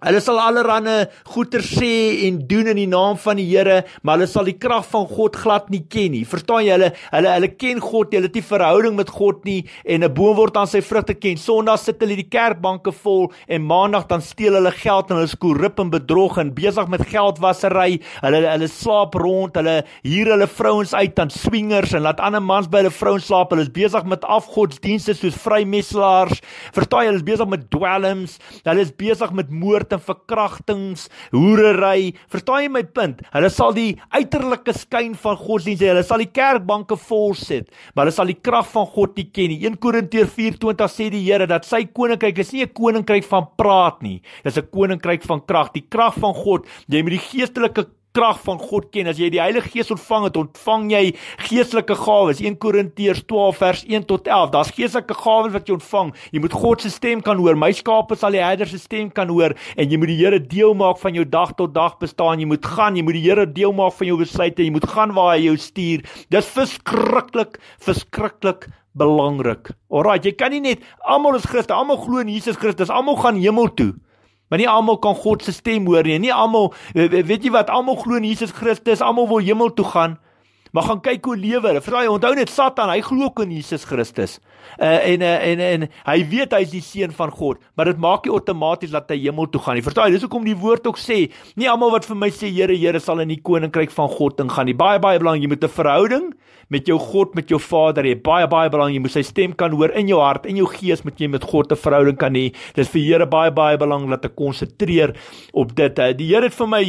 Hulle sal allerhande goeters sê en doen in die naam van die Here, maar hulle sal die krag van God glad nie ken nie. Verstaan jy hulle? Hulle hulle ken God, hulle het nie verhouding met God nie en 'n boom word aan sy vrugte ken. Sondag sit hulle die kerkbanke vol en maandag dan steel hulle geld en hulle is korrup en bedrog en besig met geldwasery. Hulle hulle slaap rond, hulle huur hulle vrouens uit aan swingers en laat ander mans by hulle vrouens slaap. Hulle is besig met afgodsdienste soos vrymeslaars. Verstaan jy, hulle is besig met dwelms. Hulle is besig met moord moord en verkrachtings, hoerery. Verstaan jy my punt? Hulle sal die uiterlike skyn van godsdienst hê. Hulle sal die kerkbanke vol sit, maar hulle sal die krag van God nie ken nie. 1 Korintiërs 4:20 sê die Here dat sy koninkryk is nie 'n koninkryk van praat nie. Dis 'n koninkryk van krag. Die krag van God, jy moet die geestelike krag van God ken. As jy die Heilige Gees ontvang het, ontvang jy geestelike gawes. 1 Korintiërs 12 vers 1 tot 11. Daar's geestelike gawes wat jy ontvang. Jy moet God se stem kan hoor. My skape sal die herder se stem kan hoor en jy moet die Here deel maak van jou dag tot dag bestaan. Jy moet gaan, jy moet die Here deel maak van jou besluite. Jy moet gaan waar hy jou stuur. Dis verskriklik, verskriklik belangrik. Alraai, jy kan nie net almal is Christen, almal glo in Jesus Christus, almal gaan hemel toe. Maar nie almal kan God se stem hoor nie. Nie almal eh, weet jy wat almal glo in Jesus Christus, almal wil hemel toe gaan. Maar gaan kyk hoe lewe hulle. Vra jy onthou net Satan, hy glo ook in Jesus Christus. Uh, en, en eh, en en hy weet hy is die seun van God, maar dit maak nie outomaties dat hy hemel toe gaan nie. Verstaan jy? Dis hoekom die woord ook sê, nie almal wat vir my sê Here, Here sal in die koninkryk van God ingaan nie. Baie baie belangrik, jy moet 'n verhouding met jou God, met jou Vader hê. Baie baie belangrik, jy moet sy stem kan hoor in jou hart en jou gees moet jy met God 'n verhouding kan hê. Dis vir Here baie baie belangrik dat ek konsentreer op dit. Eh, die Here het vir my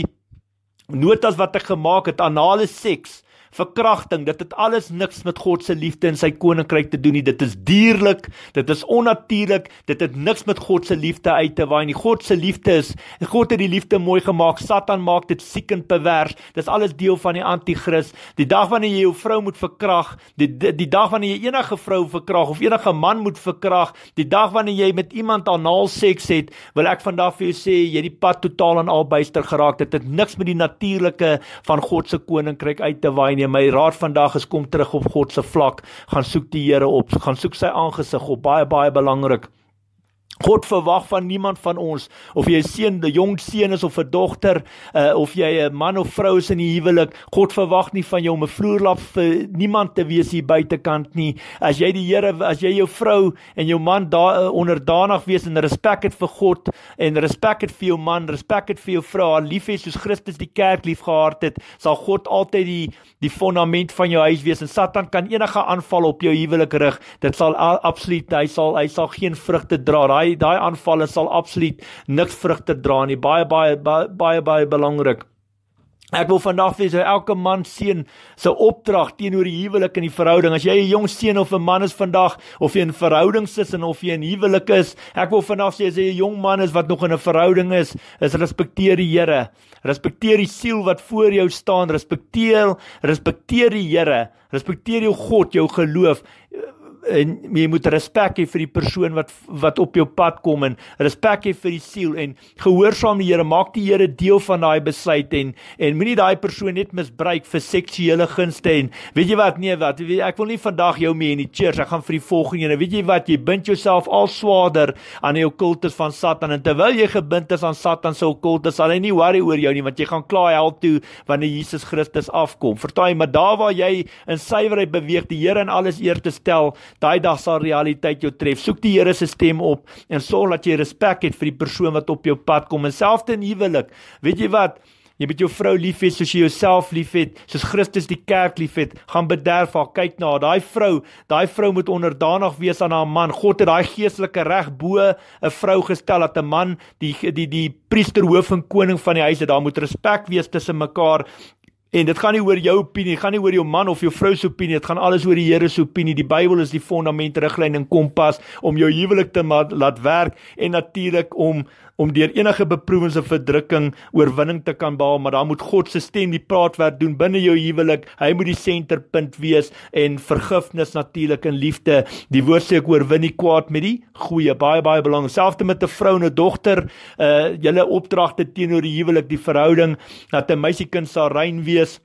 notas wat ek gemaak het aan nale seks verkrachting, dit het alles niks met God se liefde en sy koninkryk te doen nie. Dit is dierlik, dit is onnatuurlik, dit het niks met God se liefde uit te waai nie. God se liefde is God het die liefde mooi gemaak. Satan maak dit siek en pervers. Dis alles deel van die anti-kris. Die dag wanneer jy jou vrou moet verkrag, die, die die dag wanneer jy enige vrou verkrag of enige man moet verkrag, die dag wanneer jy met iemand anaal seks het, wil ek vandag vir jou sê jy het die pad totaal en al byster geraak. Dit het niks met die natuurlike van God se koninkryk uit te waai. Nie nie. My raad vandag is kom terug op God se vlak, gaan soek die Here op, gaan soek sy aangesig op, baie baie belangrik. God verwag van niemand van ons of jy seun, die jong seun is of 'n dogter uh, of jy 'n man of vrou is in die huwelik, God verwag nie van jou om 'n vloerlap vir niemand te wees hier buitekant nie. As jy die Here, as jy jou vrou en jou man daar eh, onderdanig wees en respek het vir God en respek het vir jou man, respek het vir jou vrou, lief hê soos Christus die kerk liefgehad het, sal God altyd die die fondament van jou huis wees en Satan kan enige aanval op jou huwelik rig. Dit sal absoluut hy sal hy sal geen vrugte dra. Daai daai aanvalle sal absoluut niks vrugte dra nie. Baie baie baie baie, baie belangrik. Ek wil vandag vir jou elke man seën se opdrag teenoor die huwelik en die verhouding. As jy 'n jong seun of 'n man is vandag of jy in 'n verhouding is en of jy in huwelik is, ek wil vandag sê as jy 'n jong man is wat nog in 'n verhouding is, is respekteer die Here. Respekteer die siel wat voor jou staan, respekteer, respekteer die Here. Respekteer jou God, jou geloof en jy moet respek hê vir die persoon wat wat op jou pad kom en respek hê vir die siel en gehoorsaam die Here maak die Here deel van daai besluit en en moenie daai persoon net misbruik vir seksuele gunste en weet jy wat nee wat weet, ek wil nie vandag jou mee in die church ek gaan vir die volgende en weet jy wat jy bind jouself al swaarder aan die okkultes van Satan en terwyl jy gebind is aan Satan se okkultes sal hy nie worry oor jou nie want jy gaan klaar help toe wanneer Jesus Christus afkom vertaai maar daar waar jy in suiwerheid beweeg die Here en alles eer te stel daai dag sal realiteit jou tref. Soek die Here se stem op en sorg dat jy respek het vir die persoon wat op jou pad kom en selfs in huwelik. Weet jy wat? Jy moet jou vrou lief hê soos jy jouself lief het, soos Christus die kerk lief het. Gaan bederf haar, kyk na haar. Daai vrou, daai vrou moet onderdanig wees aan haar man. God het daai geestelike reg bo 'n vrou gestel dat 'n man die die die priester hoof en koning van die huis is. Daar moet respek wees tussen mekaar En dit gaan nie oor jou opinie, gaan nie oor jou man of jou vrou se opinie, dit gaan alles oor die Here se opinie. Die Bybel is die fundament, riglyn en kompas om jou huwelik te laat werk en natuurlik om om deur enige beproewings of verdrukking oorwinning te kan behaal, maar daar moet God se stem die praatwerk doen binne jou huwelik. Hy moet die senterpunt wees en vergifnis natuurlik en liefde. Die woord sê ek oorwin die kwaad met die goeie. Baie baie belangrik. Selfs met 'n vrou en 'n dogter, uh julle opdragte teenoor die huwelik, die verhouding dat 'n meisiekind sal rein wees.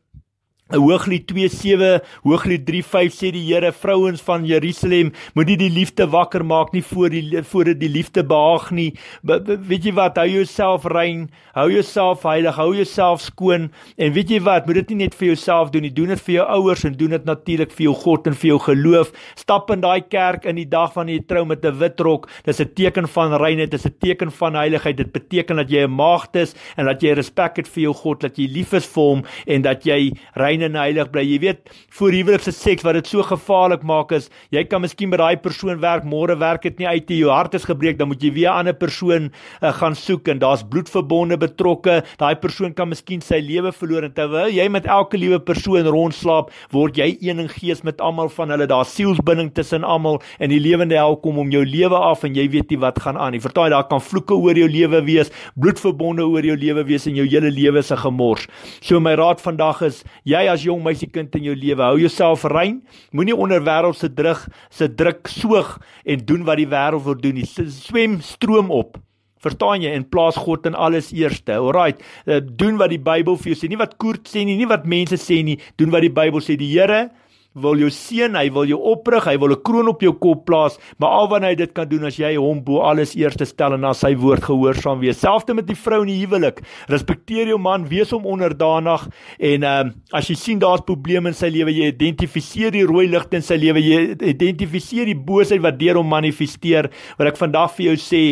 Hooglied 2:7 Hooglied 3:5 sê die Here vrouens van Jerusalem moet nie die liefde wakker maak nie voor die voor dit die liefde behaag nie be, be, weet jy wat hou jouself rein hou jouself heilig hou jouself skoon en weet jy wat moet dit nie net vir jouself doen nie doen dit vir jou ouers en doen dit natuurlik vir jou God en vir jou geloof stap in daai kerk in die dag van die trou met 'n wit rok dis 'n teken van reinheid dis 'n teken van heiligheid dit beteken dat jy 'n maagd is en dat jy respek het vir jou God dat jy lief is vir hom en dat jy rein rein en heilig bly. Jy weet, voor huwelikse seks wat dit so gevaarlik maak is, jy kan miskien met daai persoon werk, môre werk dit nie uit nie. Jou hart is gebreek, dan moet jy weer 'n ander persoon uh, gaan soek en daar's bloedverbonde betrokke. Daai persoon kan miskien sy lewe verloor en terwyl jy met elke liewe persoon rondslaap, word jy een in gees met almal van hulle. Daar's sielsbinding tussen almal en die lewende hel kom om jou lewe af en jy weet nie wat gaan aan nie. Vertel daar kan vloeke oor jou lewe wees, bloedverbonde oor jou lewe wees en jou hele lewe se gemors. So my raad vandag is jy jy as jong meisiekind in jou lewe. Hou jouself rein. Moenie onder wêreldse druk se druk soog en doen wat die wêreld wil doen. Die swem stroom op. Verstaan jy? En plaas God in alles eerste. Alraait. Eh, doen wat die Bybel vir jou sê, nie wat koert sê nie, nie wat mense sê nie. Doen wat die Bybel sê. Die Here wil jou seën, hy wil jou oprig, hy wil 'n kroon op jou kop plaas, maar al wat hy dit kan doen as jy hom bo alles eerste stel en na sy woord gehoorsaam wees. Selfs met die vrou in die huwelik, respekteer jou man, wees hom onderdanig en ehm um, as jy sien daar's probleme in sy lewe, jy identifiseer die rooi ligte in sy lewe, jy identifiseer die boosheid wat deur hom manifesteer, wat ek vandag vir jou sê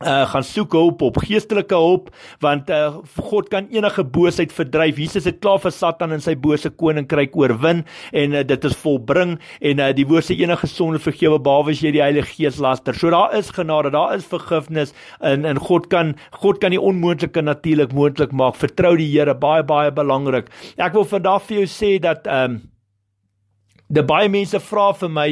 uh gaan soek hulp op geestelike hulp want uh God kan enige boosheid verdryf. Jesus het klaar vir Satan en sy bose koninkryk oorwin en uh, dit is volbring en uh die woord sê enige sonde vergewe behalwe as jy die Heilige Gees laster. So daar is genade, daar is vergifnis en en God kan God kan die onmoontlike natuurlik moontlik maak. Vertrou die Here, baie baie belangrik. Ek wil vandag vir jou sê dat uh um, De baie mense vra vir my,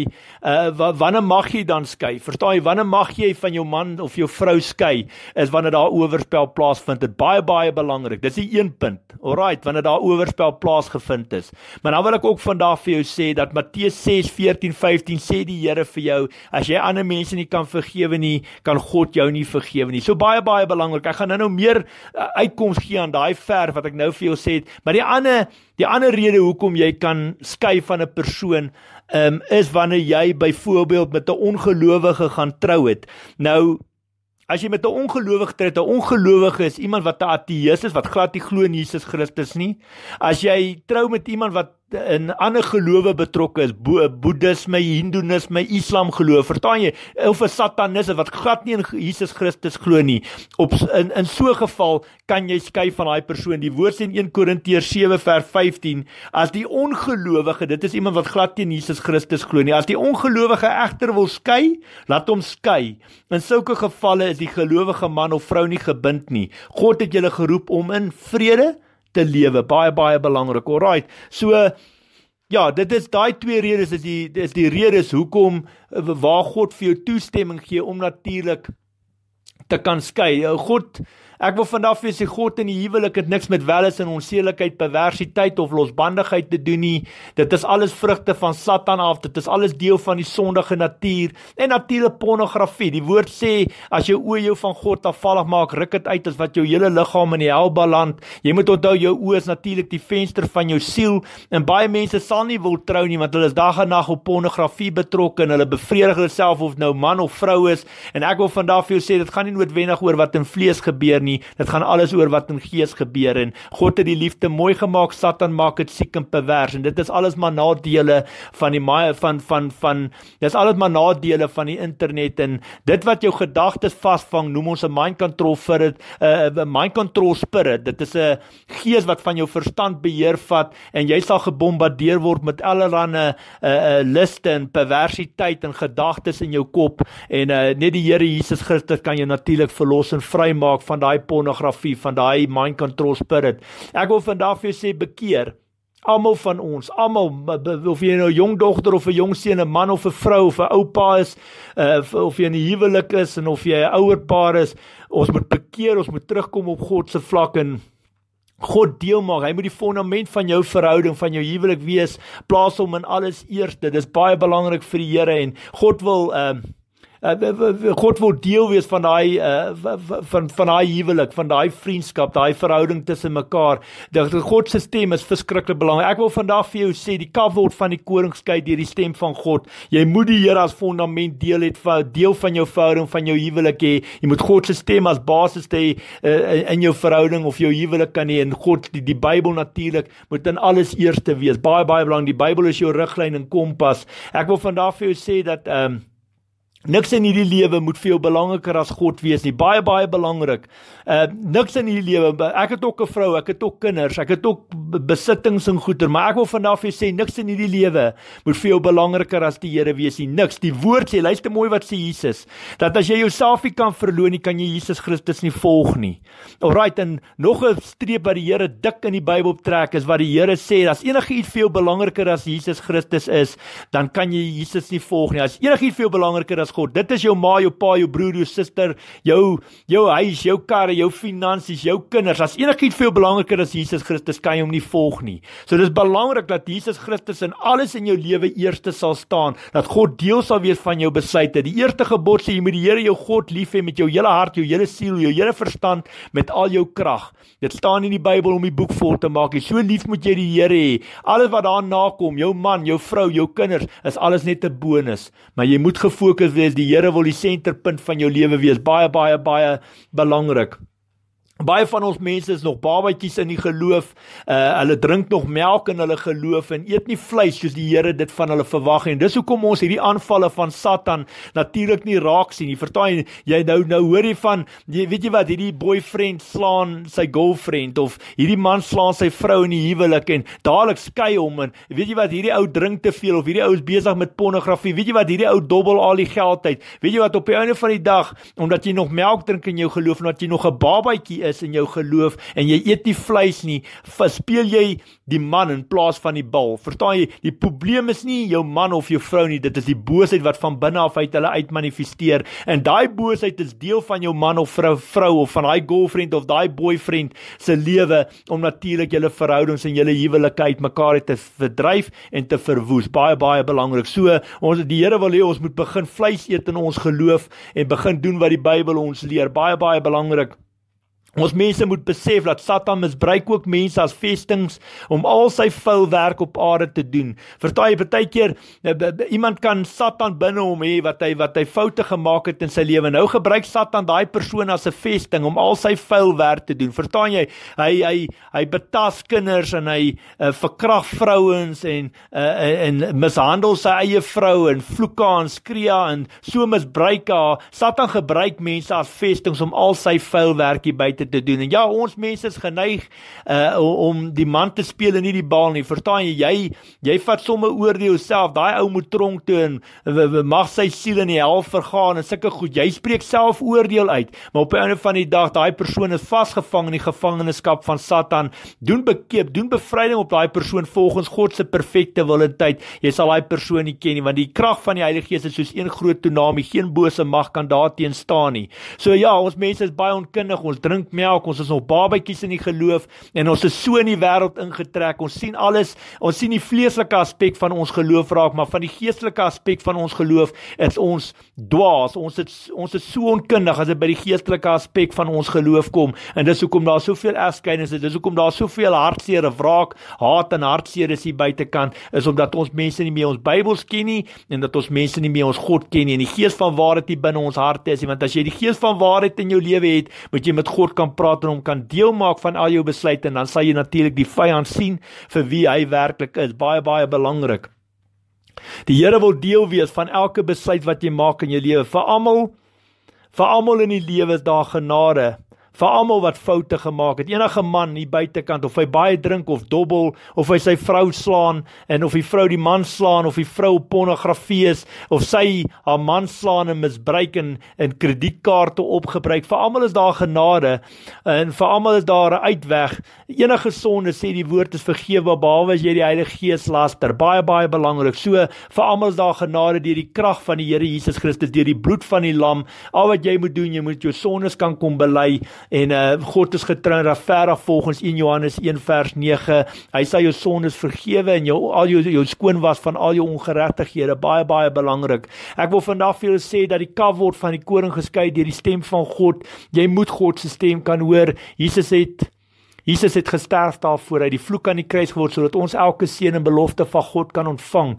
uh wanneer mag jy dan skei? Verstaan jy, wanneer mag jy van jou man of jou vrou skei? Is wanneer daar owerspel plaasvind. Dit baie baie belangrik. Dis die een punt. Alraight, wanneer daar owerspel plaasgevind is. Maar dan wil ek ook vandag vir jou sê dat Matteus 6:14-15 sê die Here vir jou, as jy ander mense nie kan vergewe nie, kan God jou nie vergewe nie. So baie baie belangrik. Ek gaan nou-nou meer uh, uitkoms gee aan daai vers wat ek nou vir jou sê, maar die ander Die ander rede hoekom jy kan skei van 'n persoon um, is wanneer jy byvoorbeeld met 'n ongelowige gaan trou het. Nou As jy met 'n ongelowige tree, 'n ongelowige is iemand wat 'n ateïs is, wat glad nie glo in Jesus Christus nie. As jy trou met iemand wat in ander gelowe betrokke is, bo boeddhisme, hindoenisme, islam geloof, verstaan jy, of 'n satanis wat glad nie in Jesus Christus glo nie. Op in in so 'n geval kan jy skei van daai persoon. Die Woord sê in 1 Korintiërs 7 vers 15, as die ongelowige, dit is iemand wat glad nie in Jesus Christus glo nie, as die ongelowige egter wil skei, laat hom skei. In sulke gevalle is die gelowige man of vrou nie gebind nie. God het julle geroep om in vrede te lewe. Baie baie belangrik. Alraight. So ja, dit is daai twee redes is die is die redes hoekom eh, waar God vir jou toestemming gee om natuurlik te kan skei. Eh, God Ek wil vandag vir sy God in die huwelik het niks met welis en onseelikheid, perversiteit of losbandigheid te doen nie. Dit is alles vrugte van Satan af. Dit is alles deel van die sondige natuur en natuurlike pornografie. Die woord sê as jou oë jou van God afvallig maak, ruk dit uit as wat jou hele liggaam in die hel beland. Jy moet onthou jou oë is natuurlik die venster van jou siel en baie mense sal nie wil trou nie want hulle is dag en nag op pornografie betrokke en hulle bevredig hulle self of nou man of vrou is en ek wil vandag vir jou sê dit gaan nie noodwendig oor wat in vlees gebeur nie nie. Dit gaan alles oor wat in gees gebeur en God het die liefde mooi gemaak. Satan maak dit siek en pervers en dit is alles maar nadele van die van van van, van dis alles maar nadele van die internet en dit wat jou gedagtes vasvang, noem ons 'n mind control vir dit 'n uh, mind control spirit. Dit is 'n gees wat van jou verstand beheer vat en jy sal gebombardeer word met allerlei 'n uh, eh, 'n uh, eh, liste en perversiteit en gedagtes in jou kop en uh, net die Here Jesus Christus kan jou natuurlik verlos en vrymaak van daai daai pornografie, van daai mind control spirit. Ek wil vandag vir sê bekeer almal van ons, almal of jy nou 'n jong dogter of 'n jong seun, 'n man of 'n vrou of 'n oupa is, uh, of jy in 'n huwelik is en of jy 'n ouer paar is, ons moet bekeer, ons moet terugkom op God se vlak en God deel maak. Hy moet die fondament van jou verhouding, van jou huwelik wees, plaas hom in alles eerste. Dis baie belangrik vir die Here en God wil uh, Eh, God wil deel wees van daai uh, van van daai huwelik, van daai vriendskap, daai verhouding tussen mekaar. Dat God se stem is verskriklik belangrik. Ek wil vandag vir jou sê die kaf word van die koring skei deur die stem van God. Jy moet die Here as fondament deel het vir deel van jou verhouding, van jou huwelik hê. Jy moet God se stem as basis hê uh, in jou verhouding of jou huwelik kan nie en God die, die Bybel natuurlik moet in alles eerste wees. Baie baie belangrik. Die Bybel is jou riglyn en kompas. Ek wil vandag vir jou sê dat ehm um, Niks in hierdie lewe moet vir jou belangriker as God wees nie. Baie baie belangrik. Uh niks in hierdie lewe. Ek het ook 'n vrou, ek het ook kinders, ek het ook besittings en goeder, maar ek wil vanaf jou sê niks in hierdie lewe moet vir jou belangriker as die Here wees nie. Niks. Die woord sê, luister mooi wat sê Jesus, dat as jy jouself nie kan verloon nie, kan jy Jesus Christus nie volg nie. Alraait, en nog 'n streep wat die Here dik in die Bybel optrek is wat die Here sê, as enigiets vir jou belangriker as Jesus Christus is, dan kan jy Jesus nie volg nie. As enigiets vir jou belangriker as God, God. Dit is jou ma, jou pa, jou broer, jou suster, jou jou huis, jou kar, jou finansies, jou kinders. As enigiets vir jou belangriker as Jesus Christus, kan jy hom nie volg nie. So dis belangrik dat Jesus Christus in alles in jou lewe eerste sal staan, dat God deel sal wees van jou besluite. Die eerste gebod sê jy moet die Here jou God lief hê met jou hele hart, jou hele siel, jou hele verstand, met al jou krag. Dit staan in die Bybel om die boek vol te maak. Jy so lief moet jy die Here hê. Alles wat daarna kom, jou man, jou vrou, jou kinders, is alles net 'n bonus, maar jy moet gefokus wees. Die Here wil die senterpunt van jou lewe wees. Baie baie baie belangrik. Baie van ons mense is nog babatjies in die geloof. Uh hulle drink nog melk in hulle geloof en eet nie vleis soos die Here dit van hulle verwag nie. Dis hoekom ons hierdie aanvalle van Satan natuurlik nie raak sien nie. Vertaai jy nou nou hoor jy van jy weet jy wat hierdie boyfriend slaan sy girlfriend of hierdie man slaan sy vrou in die huwelik en dadelik skei hom en weet jy wat hierdie ou drink te veel of hierdie ou is besig met pornografie. Weet jy wat hierdie ou dobbel al die geld uit. Weet jy wat op die einde van die dag omdat jy nog melk drink in jou geloof en omdat jy nog 'n babatjie is in jou geloof en jy eet nie vleis nie, verspeel jy die man in plaas van die bal. Verstaan jy? Die probleem is nie jou man of jou vrou nie, dit is die boosheid wat van binne af uit hulle uitmanifesteer en daai boosheid is deel van jou man of vrou, vrou of van daai girlfriend of daai boyfriend se lewe om natuurlik julle verhoudings en julle huwelike uitmekaar te verdryf en te verwoes. Baie baie belangrik. So, ons die Here wil hê ons moet begin vleis eet in ons geloof en begin doen wat die Bybel ons leer. Baie baie belangrik. Ons mense moet besef dat Satan misbruik ook mense as vestinge om al sy vuil werk op aarde te doen. Vertaai partykeer eh, iemand kan Satan binne hom hê wat hy wat hy foute gemaak het in sy lewe. Nou gebruik Satan daai persoon as 'n vesting om al sy vuil werk te doen. Vertaai jy hy hy hy betas kinders en hy uh, eh, verkrag vrouens en uh, en mishandel sy eie vrou en vloek haar en skree haar en so misbruik haar. Satan gebruik mense as vestinge om al sy vuil werk hier buite te doen. En ja, ons mense is geneig uh om die man te speel en nie die bal nie. Verstaan jy? Jy jy vat somme oor die jouself. Daai ou moet tronk toe en mag sy siel in die hel vergaan en sulke goed. Jy spreek self oordeel uit. Maar op 'n ander van die dag, daai persoon is vasgevang in die gevangenskap van Satan. Doen bekeep, doen bevryding op daai persoon volgens God se perfekte wil en tyd. Jy sal daai persoon nie ken nie, want die krag van die Heilige Gees is soos een groot tsunami. Geen bose mag kan daarteen staan nie. So ja, ons mense is baie onkundig. Ons drink melk, ons is nog babatjies in die geloof en ons is so in die wêreld ingetrek. Ons sien alles, ons sien die vleeslike aspek van ons geloof raak, maar van die geestelike aspek van ons geloof is ons dwaas. Ons het, ons is so onkundig as dit by die geestelike aspek van ons geloof kom en dis hoekom daar soveel egskeidings is. Dis hoekom daar soveel hartseer, wraak, haat en hartseer is hier buitekant is omdat ons mense nie meer ons Bybel ken nie en dat ons mense nie meer ons God ken nie en die gees van waarheid hier binne ons harte is nie want as jy die gees van waarheid in jou lewe het, moet jy met God kan praat en hom kan deel maak van al jou besluite en dan sal jy natuurlik die vyand sien vir wie hy werklik is. Baie baie belangrik. Die Here wil deel wees van elke besluit wat jy maak in jou lewe. Vir almal vir almal in die lewe is daar genade vir almal wat foute gemaak het. Enige man hier buitekant of hy baie drink of dobbel of hy sy vrou slaan en of die vrou die man slaan of die vrou pornografie is of sy haar man slaan en misbruik en in kredietkaarte opgebruik. Vir almal is daar genade en vir almal is daar 'n uitweg enige sonde sê die woord is vergewe behalwe as jy die Heilige Gees laster. Baie baie belangrik. So vir almal is daar genade deur die krag van die Here Jesus Christus deur die bloed van die lam. Al wat jy moet doen, jy moet jou sondes kan kom bely en uh, God is getrou en regverdig volgens 1 Johannes 1 vers 9. Hy sal jou sondes vergewe en jou al jou jou skoon was van al jou ongeregtighede. Baie baie belangrik. Ek wil vandag vir julle sê dat die kaf word van die koring geskei deur die stem van God. Jy moet God se stem kan hoor. Jesus het Jesus het gesterf daarvoor uit die vloek aan die kruis geword sodat ons elke seën en belofte van God kan ontvang.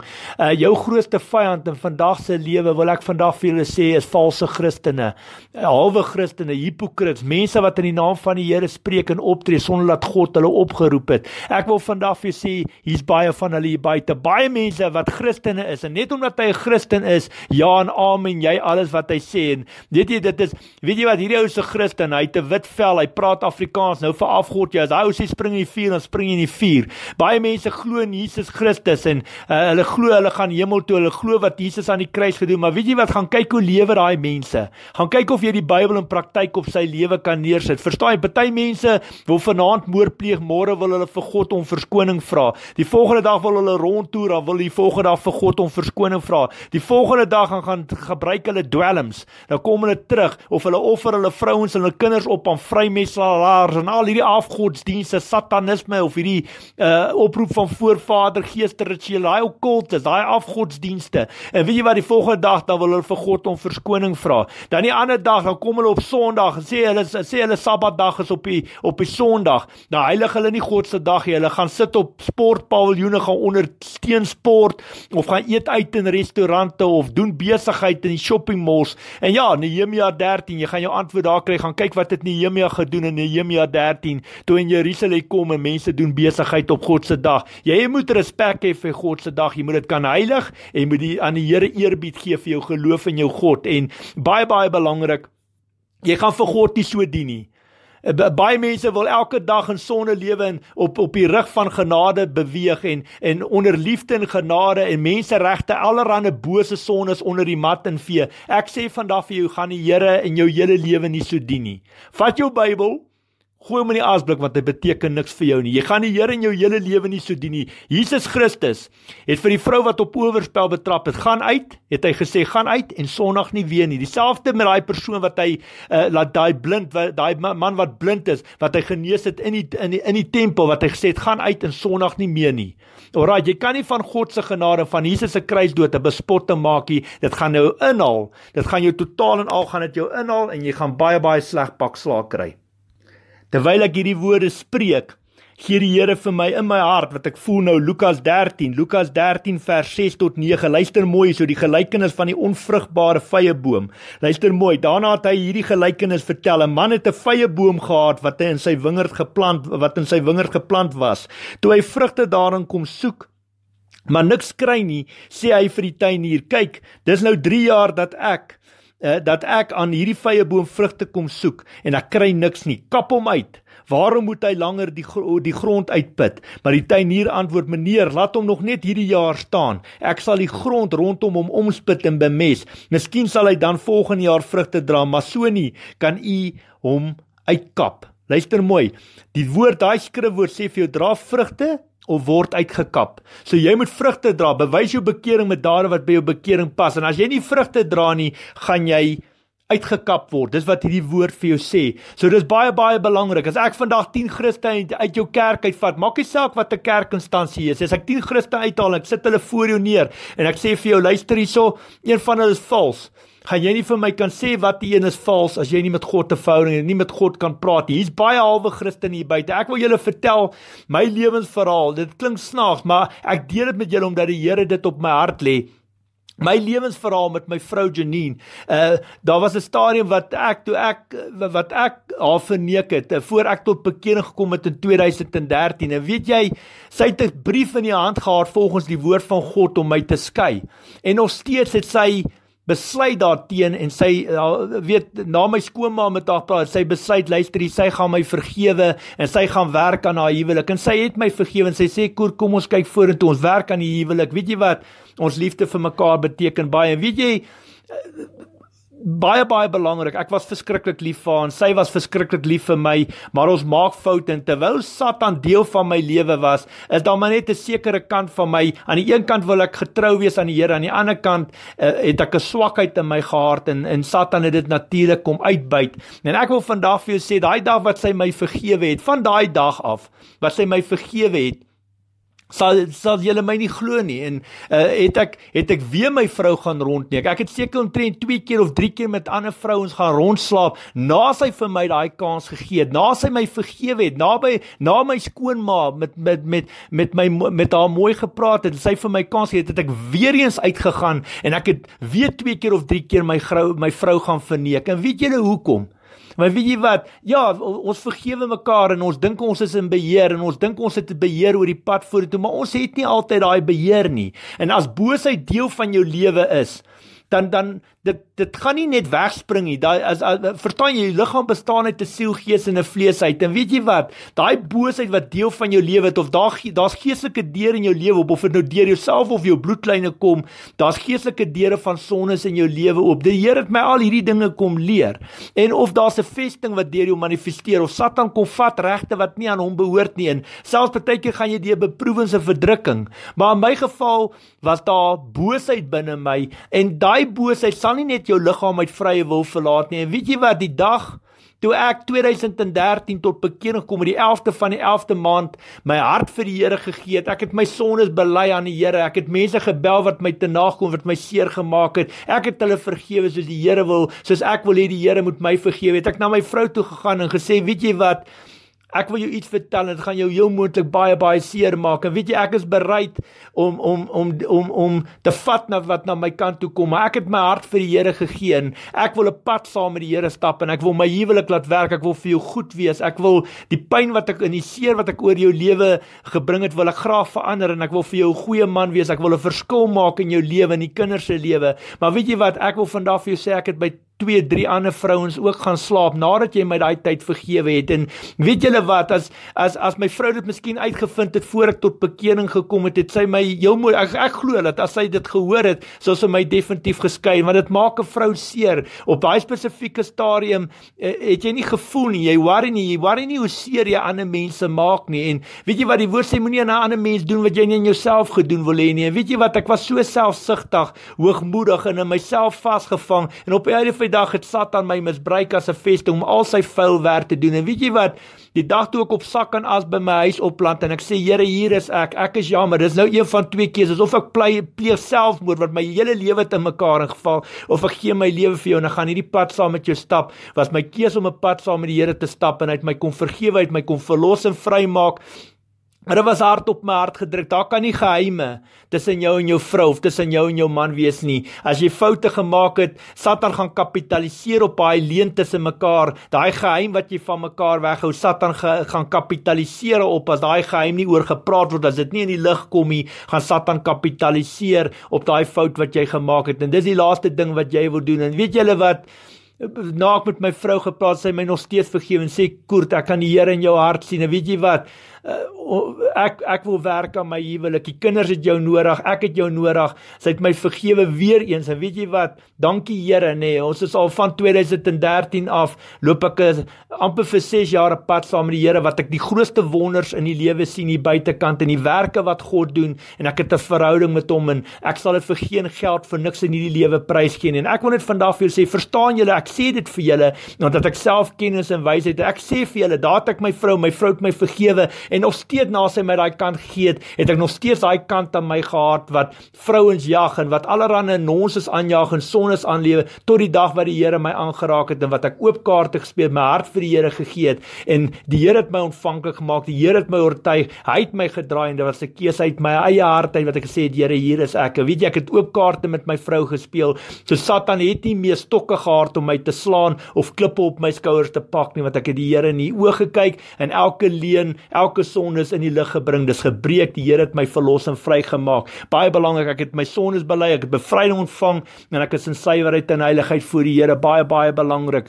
Uh jou grootste vyand in vandag se lewe wil ek vandag vir julle sê is valse Christene, eh, halwe Christene, hipokrits, mense wat in die naam van die Here spreek en optree sonder dat God hulle opgeroep het. Ek wil vandag vir julle sê hier's baie van hulle hier buite, baie mense wat Christene is en net omdat hy 'n Christen is, ja en amen, jy alles wat hy sê en weet jy dit is weet jy wat hierdie ou se Christen, hy het 'n wit vel, hy praat Afrikaans, nou vir afgod jy as hy sê spring in die vuur, dan spring jy in die vuur. Baie mense glo in Jesus Christus en uh, hulle glo hulle gaan hemel toe. Hulle glo wat Jesus aan die kruis gedoen, maar weet jy wat? Gaan kyk hoe lewe daai mense. Gaan kyk of jy die Bybel in praktyk op sy lewe kan neersit. Verstaan jy? Party mense wil vanaand moord pleeg, môre wil hulle vir God om verskoning vra. Die volgende dag wil hulle rondtoer, dan wil hulle die volgende dag vir God om verskoning vra. Die volgende dag gaan gaan gebruik hulle dwelms. Dan kom hulle terug of hulle offer hulle vrouens en hulle kinders op aan vrymeslaars en al hierdie afgod godsdienste satanisme of hierdie uh oproep van voorvader geeste rituele daai okkulte daai afgodsdienste en weet jy wat die volgende dag dan wil hulle vir God om verskoning vra dan die ander dag dan kom hulle op Sondag en sê hulle sê hulle Sabbatdag is op die op die Sondag dan heilig hulle nie God se dag nie hulle gaan sit op sportpaviljoene gaan onder steen sport of gaan eet uit in restaurante of doen besigheid in die shopping malls en ja Nehemia 13 jy gaan jou antwoord daar kry gaan kyk wat het Nehemia gedoen in Nehemia 13 toe in Jerusalem kom en mense doen besigheid op God se dag. Jy moet respek hê vir God se dag. Jy moet dit kan heilig en jy moet die aan die Here eerbied gee vir jou geloof in jou God en baie baie belangrik jy gaan vir God nie so dien nie. Eh, baie mense wil elke dag in sonde lewe en op op die rug van genade beweeg en en onder liefde en genade en menseregte allerlei bose sondes onder die mat en vee. Ek sê vandag vir jou gaan die Here in jou hele lewe nie so dien nie. Vat jou Bybel Gooi hom in die aasblik want hy beteken niks vir jou nie. Jy gaan die Here in jou hele lewe nie so dien nie. Jesus Christus het vir die vrou wat op owerspel betrap het, gaan uit, het hy gesê, gaan uit en sonogg nie weer nie. Dieselfde met daai persoon wat hy uh, laat daai blind, daai man wat blind is, wat hy genees het in die in die in die tempel wat hy gesê het, gaan uit en sonogg nie meer nie. Alraai, jy kan nie van God se genade van Jesus se kruisdood 'n bespotting maak nie. Dit gaan nou inhaal. Dit gaan jou totaal en al gaan dit jou inhaal en jy gaan baie baie sleg pak slaag kry. Terwyl ek hierdie woorde spreek, gee die Here vir my in my hart wat ek voel nou Lukas 13, Lukas 13 vers 6 tot 9. Luister mooi, so die gelykenis van die onvrugbare vyeboom. Luister mooi, daarna het hy hierdie gelykenis vertel. 'n Man het 'n vyeboom gehad wat hy in sy wingerd geplant wat in sy wingerd geplant was. Toe hy vrugte daarin kom soek, Maar niks kry nie, sê hy vir die tuinier. Kyk, dis nou 3 jaar dat ek uh, dat ek aan hierdie vrye boom vrugte kom soek en ek kry niks nie. Kap hom uit. Waarom moet hy langer die die grond uitput? Maar die tuinier antwoord: "Meneer, laat hom nog net hierdie jaar staan. Ek sal die grond rondom hom omspit en bemest. Miskien sal hy dan volgende jaar vrugte dra, maar so nie kan u hom uitkap." Luister mooi. Die woord daai skrifwoord sê vir jou dra vrugte of word uitgekap. So jy moet vrugte dra, bewys jou bekering met dade wat by jou bekering pas. En as jy nie vrugte dra nie, gaan jy uitgekap word. Dis wat hierdie woord vir jou sê. So dis baie baie belangrik. As ek vandag 10 Christene uit jou kerk uitvat, maak nie saak wat 'n kerkinstansie is. As ek 10 Christene uithaal, ek sit hulle voor jou neer en ek sê vir jou luister hierso, een van hulle is vals gaan jy nie vir my kan sê wat die een is vals as jy nie met God te verhouding en nie met God kan praat nie. Hier's baie halwe Christene hier buite. Ek wil julle vertel my lewensverhaal. Dit klink snaaks, maar ek deel dit met julle omdat die Here dit op my hart lê. My lewensverhaal met my vrou Janine. Uh daar was 'n stadium wat ek toe ek wat ek haar verneek het uh, voor ek tot bekering gekom het in 2013. En weet jy, sy het 'n brief in die hand gehad volgens die woord van God om my te skei. En nog steeds het sy uh besluit daarteen en sy uh, weet na my skoonma met tata sy besluit luister sy gaan my vergewe en sy gaan werk aan haar huwelik en sy het my vergewe en sy sê koer kom ons kyk vorentoe ons werk aan die huwelik weet jy wat ons liefde vir mekaar beteken baie en weet jy baie baie belangrik. Ek was verskriklik lief vir haar en sy was verskriklik lief vir my, maar ons maak foute en terwyl Satan deel van my lewe was, is daar maar net 'n sekere kant van my. Aan die een kant wil ek getrou wees aan die Here, aan die ander kant uh, het ek 'n swakheid in my gehart en en Satan het dit natuurlik kom uitbuit. En ek wil vandag vir jou sê, daai dag wat sy my vergewe het, van daai dag af wat sy my vergewe het, sal sal julle my nie glo nie en uh, het ek het ek weer my vrou gaan rondneek. Ek het seker omtrent twee keer of drie keer met ander vrouens gaan rondslaap na sy vir my daai kans gegee het, na sy my vergewe het, na by na my skoonma met met met met my met haar mooi gepraat het en sy vir my kans gegee het, het ek weer eens uitgegaan en ek het weer twee keer of drie keer my vrou my vrou gaan verneek. En weet julle hoekom? Maar weet jy wat? Ja, ons vergewe mekaar en ons dink ons is in beheer en ons dink ons het beheer oor die pad vorentoe, maar ons het nie altyd daai beheer nie. En as boosheid deel van jou lewe is, dan dan dit dit gaan nie net wegspring nie. Daai as, as verstaan jy, jou liggaam bestaan uit 'n siel, gees en 'n vleesheid. En weet jy wat? Daai boosheid wat deel van jou lewe het of daar daar's geestelike deure in jou lewe op of dit nou deur jouself of jou bloedlyne kom, daar's geestelike deure van sones in jou lewe oop. Die Here het my al hierdie dinge kom leer. En of daar's 'n vesting wat deur jou manifesteer of Satan kom vat regte wat nie aan hom behoort nie. En selfs baie keer gaan jy deur beproewings en verdrukking. Maar in my geval was daar boosheid binne my en daai boosheid sal nie net jou liggaam uit vrye wil verlaat nie. En weet jy wat die dag toe ek 2013 tot bekering kom met die 11de van die 11de maand my hart vir die Here gegee het. Ek het my sondes bely aan die Here. Ek het mense gebel wat my te nagekom wat my seer gemaak het. Ek het hulle vergewe soos die Here wil, soos ek wil hê die Here moet my vergewe. Het ek na my vrou toe gegaan en gesê, "Weet jy wat? Ek wil jou iets vertel en dit gaan jou heel moontlik baie baie seer maak. En weet jy, ek is bereid om om om om om te vat na wat na my kant toe kom, maar ek het my hart vir die Here gegee en ek wil 'n pad saam met die Here stap en ek wil my huwelik laat werk. Ek wil vir jou goed wees. Ek wil die pyn wat ek in die seer wat ek oor jou lewe gebring het, wil ek graag verander en ek wil vir jou 'n goeie man wees. Ek wil 'n verskil maak in jou lewe en die kinders se lewe. Maar weet jy wat? Ek wil vandag vir jou sê ek het by twee, drie ander vrouens ook gaan slaap nadat jy my daai tyd vergewe het. En weet julle wat, as as as my vrou dit miskien uitgevind het voor ek tot bekering gekom het, het sy my heel mooi ek, ek glo dat as sy dit gehoor het, sou sy my definitief geskei want dit maak 'n vrou seer. Op daai spesifieke stadium eh, het jy nie gevoel nie, jy worry nie, jy worry nie hoe seer jy ander mense maak nie. En weet jy wat, die woord sê moenie aan 'n ander mens doen wat jy nie aan jouself gedoen wil hê nie. En weet jy wat, ek was so selfsugtig, hoogmoedig en in myself vasgevang en op 'n uiteindelike dag het Satan my misbruik as 'n vesting om al sy vuil werk te doen. En weet jy wat? Die dag toe ek op sak en as by my huis opplant en ek sê Here, hier is ek. Ek is jammer. Dis nou een van twee keuses. Of ek pleeg pleeg selfmoord wat my hele lewe te mekaar geval of ek gee my lewe vir jou en ek gaan hierdie pad saam met jou stap. Was my keuse om 'n pad saam met die Here te stap en hy het my kon vergewe, hy het my kon verlos en vrymaak Maar dit was hard op my hart gedruk. Daar kan nie geheime tussen jou en jou vrou of tussen jou en jou man wees nie. As jy foute gemaak het, Satan gaan kapitaliseer op daai leuen tussen mekaar. Daai geheim wat jy van mekaar weghou, Satan ge, gaan kapitaliseer op as daai geheim nie oor gepraat word, as dit nie in die lig kom nie, gaan Satan kapitaliseer op daai fout wat jy gemaak het. En dis die laaste ding wat jy wil doen. En weet julle wat? Na ek met my vrou gepraat, sy my nog steeds vergewe en sê, "Koert, ek kan die Here in jou hart sien." En weet jy wat? Eh, ek ek wil werk aan my huwelik. Die kinders het jou nodig. Ek het jou nodig. Sy het my vergewe weer eens. En weet jy wat? Dankie Here, nê. Nee, ons is al van 2013 af loop ek amper vir 6 jaar op pad saam met die Here wat ek die grootste wonders in die lewe sien hier buitekant en die werke wat God doen en ek het 'n verhouding met hom en ek sal dit vir geen geld vir niks in hierdie lewe prys gee nie. En ek wil net vandag vir julle sê, verstaan julle, ek sê dit vir julle omdat ek self kennis en wysheid. Ek sê vir julle, daar het ek my vrou, my vrou het my vergewe en nog steeds na sy met daai kant gee het, het ek nog steeds daai kant aan my gehad wat vrouens jag en wat allerlei nonses aanjag en sones aanlewe tot die dag wat die Here my aangeraak het en wat ek oop kaarte gespeel my hart vir die Here gegee het en die Here het my ontvanklik gemaak die Here het my oortuig hy het my gedraai en dit was 'n keuse uit my eie hart uit wat ek gesê het Here hier is ek en weet jy ek het oop kaarte met my vrou gespeel so Satan het nie meer stokke gehad om my te slaan of klippe op my skouers te pak nie want ek het die Here in die oë gekyk en elke leuen elke elke sondes in die lig gebring. Dis gebreek. Die Here het my verlos en vrygemaak. Baie belangrik, ek het my sondes bely, ek het bevryding ontvang en ek is in suiwerheid en heiligheid voor die Here. Baie baie belangrik.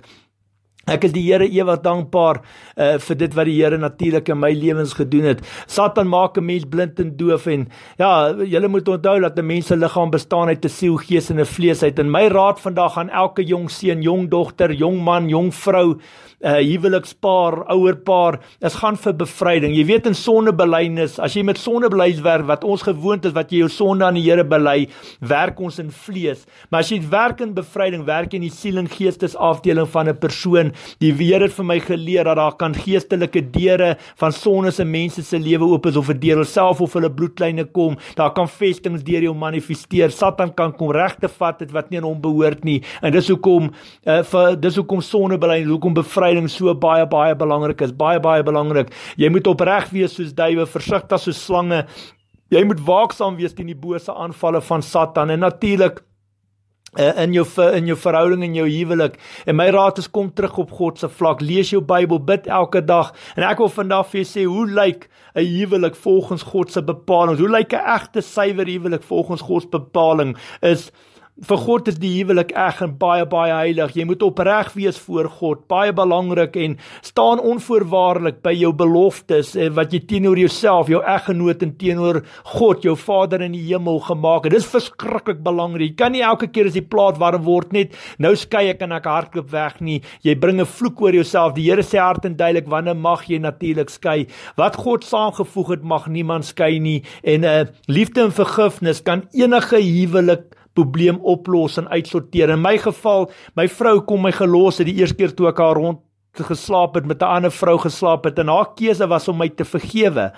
Ek is die Here ewig dankbaar uh, vir dit wat die Here natuurlik in my lewens gedoen het. Satan maak 'n mens blind en doof en ja, julle moet onthou dat 'n mens se liggaam bestaan uit 'n siel, gees en 'n vlees uit. En my raad vandag aan elke jong seun, jong dogter, jong man, jong vrou, uh huwelikspaar, ouerpaar, dit gaan vir bevryding. Jy weet in sondebelydenis, as jy met sondebelydenis werk wat ons gewoond is wat jy jou sonde aan die Here bely, werk ons in vlees. Maar as jy werk in bevryding, werk jy in die siel en geestes afdeling van 'n persoon. Die Here het vir my geleer dat daar kan geestelike deure van sondes in mense se lewe oop is of vir deur hulself of hulle bloedlyne kom. Daar kan vestings deur jou manifesteer. Satan kan kom regte vat dit wat nie aan hom behoort nie. En dis hoekom uh vir, dis hoekom sondebelydenis, hoekom bevryding opleiding so baie baie belangrik is, baie baie belangrik. Jy moet opreg wees soos duwe, versigtig soos slange. Jy moet waaksaam wees teen die bose aanvalle van Satan en natuurlik eh, in jou in jou verhouding en jou huwelik. En my raad is kom terug op God se vlak. Lees jou Bybel, bid elke dag. En ek wil vandag vir jou sê hoe lyk 'n huwelik volgens God se bepaling? Hoe lyk 'n egte suiwer huwelik volgens God se bepaling? Is vir God is die huwelik eg en baie baie heilig. Jy moet opreg wees voor God, baie belangrik en staan onvoorwaardelik by jou beloftes eh, wat jy teenoor jouself, jou eggenoot en teenoor God, jou Vader in die hemel gemaak het. Dis verskriklik belangrik. Jy kan nie elke keer as die plaas warm word net nou skei ek en ek hardloop weg nie. Jy bring 'n vloek oor jouself. Die Here sê hard en duidelik wanneer mag jy natuurlik skei? Wat God saamgevoeg het, mag niemand skei nie. En 'n uh, eh, liefde en vergifnis kan enige huwelik probleem oplos en uitsorteer. In my geval, my vrou kom my gelos het die eerste keer toe ek haar rond geslaap het met 'n ander vrou geslaap het en haar keuse was om my te vergewe.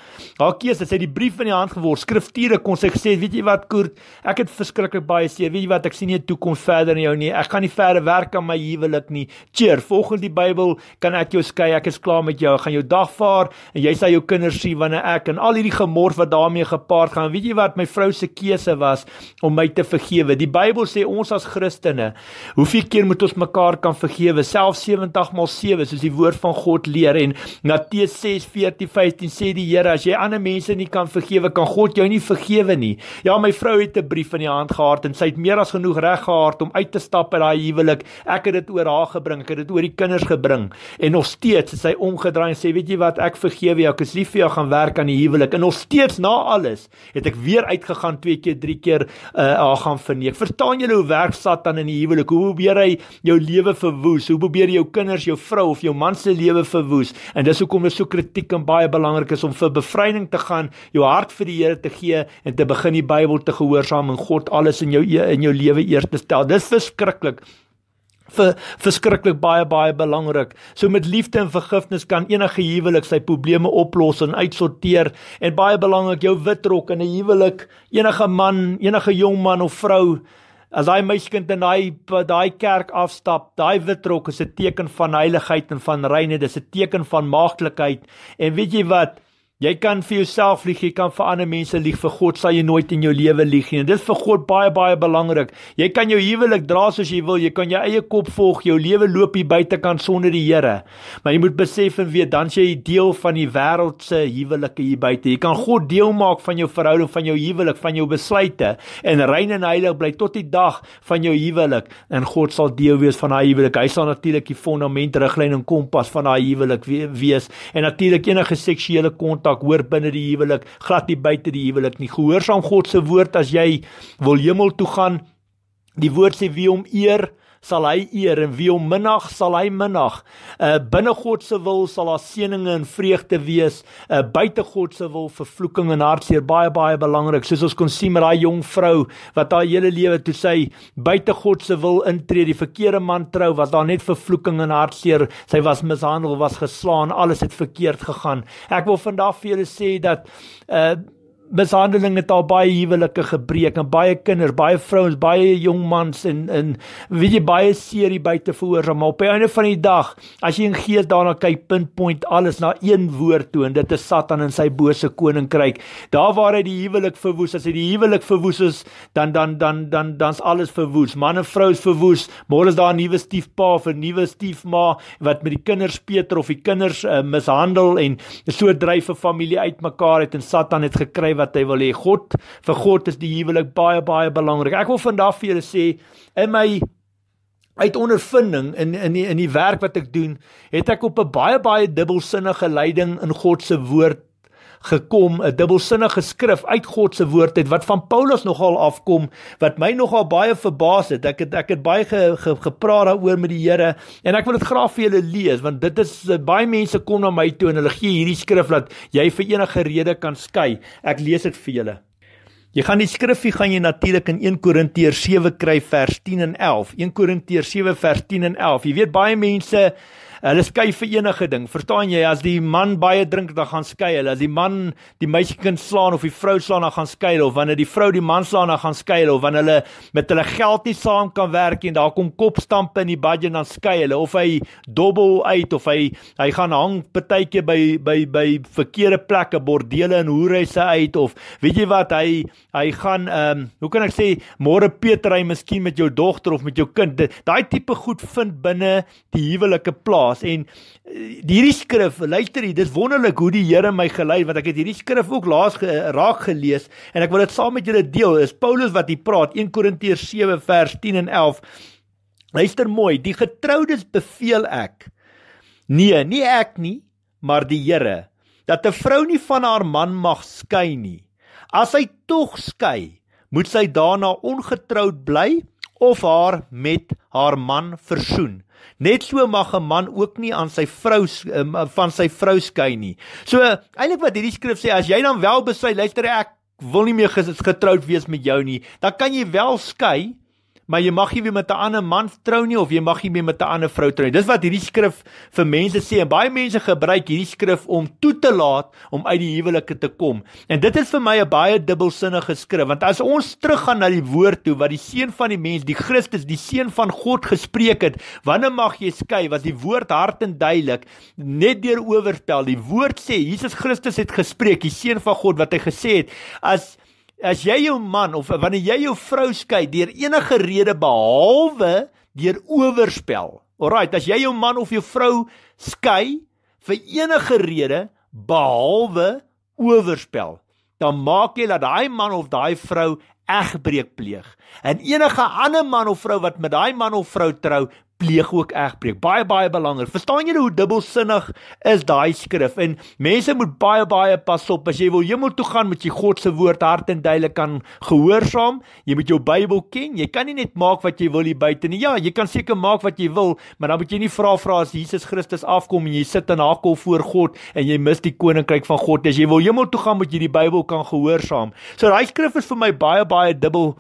Haar keuse, sy het die brief in die hand geword. Skrifture kon sy gesê, weet jy wat Koert, ek het verskriklik baie seer. Weet jy wat, ek sien nie 'n toekoms verder in jou nie. Ek gaan nie verder werk aan my huwelik nie. Cheer, volgens die Bybel kan ek jou skei. Ek is klaar met jou. Ek gaan jou dagvaar en jy sal jou kinders sien wanneer ek en al hierdie gemors wat daarmee gepaard gaan. Weet jy wat my vrou se keuse was om my te vergewe. Die Bybel sê ons as Christene, hoeveel keer moet ons mekaar kan vergewe? Self 70 maal 7 is as die woord van God leer en Matteus 6:14-15 sê die Here as jy ander mense nie kan vergewe kan God jou nie vergewe nie. Ja, my vrou het 'n brief in die hand gehad en sy het meer as genoeg reg gehad om uit te stap uit daai huwelik. Ek het dit oor haar gebring, ek het dit oor die kinders gebring en nog steeds het sy omgedraai en sê weet jy wat ek vergewe jou, ek is lief vir jou, gaan werk aan die huwelik en nog steeds na alles het ek weer uitgegaan twee keer, drie keer uh haar gaan verneek. Verstaan jy hoe werk Satan in die huwelik? Hoe probeer hy jou lewe verwoes? Hoe probeer hy jou kinders, jou vrou, of jou man se lewe verwoes. En dis hoekom dit so kritiek en baie belangrik is om vir bevryding te gaan, jou hart vir die Here te gee en te begin die Bybel te gehoorsaam en God alles in jou in jou lewe eers te stel. Dis verskriklik vir verskriklik baie baie belangrik. So met liefde en vergifnis kan enige huwelik sy probleme oplos en uitsorteer en baie belangrik jou witrok in 'n huwelik, enige man, enige jong man of vrou As daai meisiekind in daai daai kerk afstap, daai wit rok is 'n teken van heiligheid en van reinheid, dis 'n teken van maagdelikheid. En weet jy wat? Jy kan vir jouself lieg, jy kan vir ander mense lieg, vir God sal jy nooit in jou lewe lieg nie. Dit is vir God baie baie belangrik. Jy kan jou huwelik dra soos jy wil, jy kan jou eie kop volg, jou lewe loop hier buitekant sonder die Here. Maar jy moet besef en weet dan jy deel van die wêreld se huwelike hier buite. Jy kan God deel maak van jou verhouding, van jou huwelik, van jou besluite en rein en heilig bly tot die dag van jou huwelik en God sal deel wees van daai huwelik. Hy sal natuurlik die fondament, riglyn en kompas van daai huwelik wees en natuurlik enige seksuele kontak saak hoor binne die huwelik, glad nie buite die huwelik nie. Gehoorsaam God se woord as jy wil hemel toe gaan. Die woord sê wie hom eer, sal hy eer en wie hom minnag sal hy minnag. Uh eh, binne God se wil sal daar seëninge en vreugde wees. Uh buite God se wil vervloeking en hartseer baie baie belangrik. Soos ons kon sien met daai jong vrou wat haar hele lewe toe sy buite God se wil intree, die verkeerde man trou, was daar net vervloeking en hartseer. Sy was mishandel, was geslaan, alles het verkeerd gegaan. Ek wil vandag vir julle sê dat uh mishandeling het al baie huwelike gebreek en baie kinders, baie vrouens, baie jong mans en en wie jy baie seerie buite veroorsaam. Op die einde van die dag, as jy in gees daarna kyk, pinpoint alles na een woord toe en dit is Satan en sy bose koninkryk. Daar waar hy die huwelik verwoes, as hy die huwelik verwoes is, dan dan dan dan dan's dan alles verwoes. Man en vrou is verwoes. Môre is daar 'n nuwe stiefpa vir 'n nuwe stiefma wat met die kinders Peter of die kinders uh, mishandel en so dryf 'n familie uitmekaar uit en Satan het gekry wat hy wil hê. God vir God is die huwelik baie baie belangrik. Ek wil vandag vir julle sê in my uit ondervinding in in die, in die werk wat ek doen, het ek op 'n baie baie dubbelsinnige leiding in God se woord gekom, 'n dubbelsinnige skrif uit God se woord het wat van Paulus nogal afkom wat my nogal baie verbaas het. Ek het ek het baie ge, ge, gepraat daaroor met die Here en ek wil dit graag vir julle lees want dit is baie mense kom na my toe en hulle gee hierdie skrif dat jy vir enige rede kan skei. Ek lees dit vir julle. Jy gaan die skrifgie gaan jy natuurlik in 1 Korintiërs 7 kry vers 10 en 11. 1 Korintiërs 7 vers 10 en 11. Jy weet baie mense Hulle skei vir enige ding. Verstaan jy as die man baie drink dan gaan skei hulle. As die man die meisie kind slaan of die vrou slaan dan gaan skei hulle of wanneer die vrou die man slaan dan gaan skei hulle of wanneer hulle met hulle geld nie saam kan werk en daar kom kopstampe in die budget dan skei hulle of hy dobbel uit of hy hy gaan hang partytjie by by by verkeerde plekke bordele en hoerhuise uit of weet jy wat hy hy gaan ehm um, hoe kan ek sê môre Peter hy miskien met jou dogter of met jou kind. Daai tipe goed vind binne die huwelike plaas was en hierdie eh, skrif luister dit is wonderlik hoe die Here my gelei want ek het hierdie skrif ook laas ge, raak gelees en ek wil dit saam met julle deel is Paulus wat hier praat 1 Korintiërs 7 vers 10 en 11 luister mooi die getroudes beveel ek nee nie ek nie maar die Here dat 'n vrou nie van haar man mag skei nie as hy tog skei moet sy daarna ongetroud bly of haar met haar man versoen. Net so mag 'n man ook nie aan sy vrou um, uh, van sy vrou skei nie. So eintlik wat hierdie skrif sê, as jy dan wel besluit luister ek wil nie meer getroud wees met jou nie, dan kan jy wel skei, maar jy mag nie weer met 'n ander man trou nie of jy mag nie meer met 'n ander vrou trou nie. Dis wat hierdie skrif vir mense sê en baie mense gebruik hierdie skrif om toe te laat om uit die huwelike te kom. En dit is vir my 'n baie dubbelsinnige skrif want as ons teruggaan na die woord toe wat die seun van die mens, die Christus, die seun van God gespreek het, wanneer mag jy skei? Was die woord hard en duidelik net deur oortel. Die woord sê Jesus Christus het gespreek, die seun van God wat hy gesê het as as jy jou man of wanneer jy jou vrou skei deur enige rede behalwe deur owerspel. Alraai, as jy jou man of jou vrou skei vir enige rede behalwe owerspel, dan maak jy dat daai man of daai vrou egbreek pleeg. En enige ander man of vrou wat met daai man of vrou trou, pleeg ook egbreuk. Baie baie belangrik. Verstaan julle hoe dubbelsinnig is daai skrif? En mense moet baie baie pas op as jy wil hemel toe gaan met jy God se woord hart en duidelik kan gehoorsaam. Jy moet jou Bybel ken. Jy kan nie net maak wat jy wil hier buite nie. Ja, jy kan seker maak wat jy wil, maar dan moet jy nie vra vra as Jesus Christus afkom en jy sit in hakel voor God en jy mis die koninkryk van God. As jy wil hemel toe gaan, moet jy die Bybel kan gehoorsaam. So daai skrif is vir my baie baie dubbel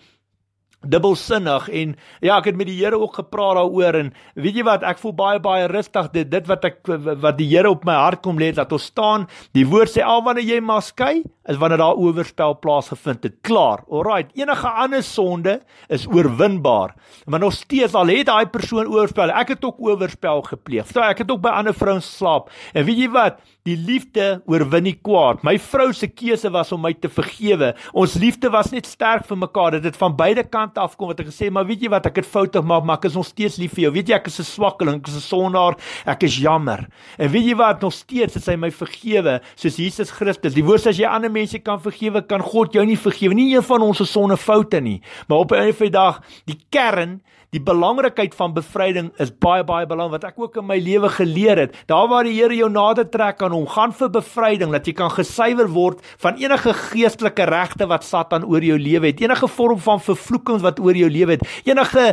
dubbelsinnig en ja ek het met die Here ook gepraat daaroor en weet jy wat ek voel baie baie rustig dit dit wat ek wat die Here op my hart kom lê dat ons staan die woord sê al wanneer jy maskei is wanneer daar owerspel plaasgevind het klaar alraai enige ander sonde is oorwinbaar maar nog steeds al het daai persoon owerspel ek het ook owerspel gepleeg so ek het ook by ander vrouens slaap en weet jy wat Die liefde oorwin die kwaad. My vrou se keuse was om my te vergewe. Ons liefde was net sterk vir mekaar. Dit het van beide kante af kom wat ek gesê, maar weet jy wat, ek het foute gemaak, maar ek is nog steeds lief vir jou. Weet jy ek is 'n swakkeling, ek is 'n sondaar, ek is jammer. En weet jy wat, nog steeds het sy my vergewe soos Jesus Christus. Die woord sê as jy ander mense kan vergewe, kan God jou nie vergewe nie. Nie een van ons se sonde foute nie. Maar op 'n effe dag, die kern Die belangrikheid van bevryding is baie baie belangrik wat ek ook in my lewe geleer het. Daar waar die Here jou nader trek aan hom, gaan vir bevryding dat jy kan gesuiwer word van enige geestelike regte wat Satan oor jou lewe het. Enige vorm van vervloekings wat oor jou lewe het. Enige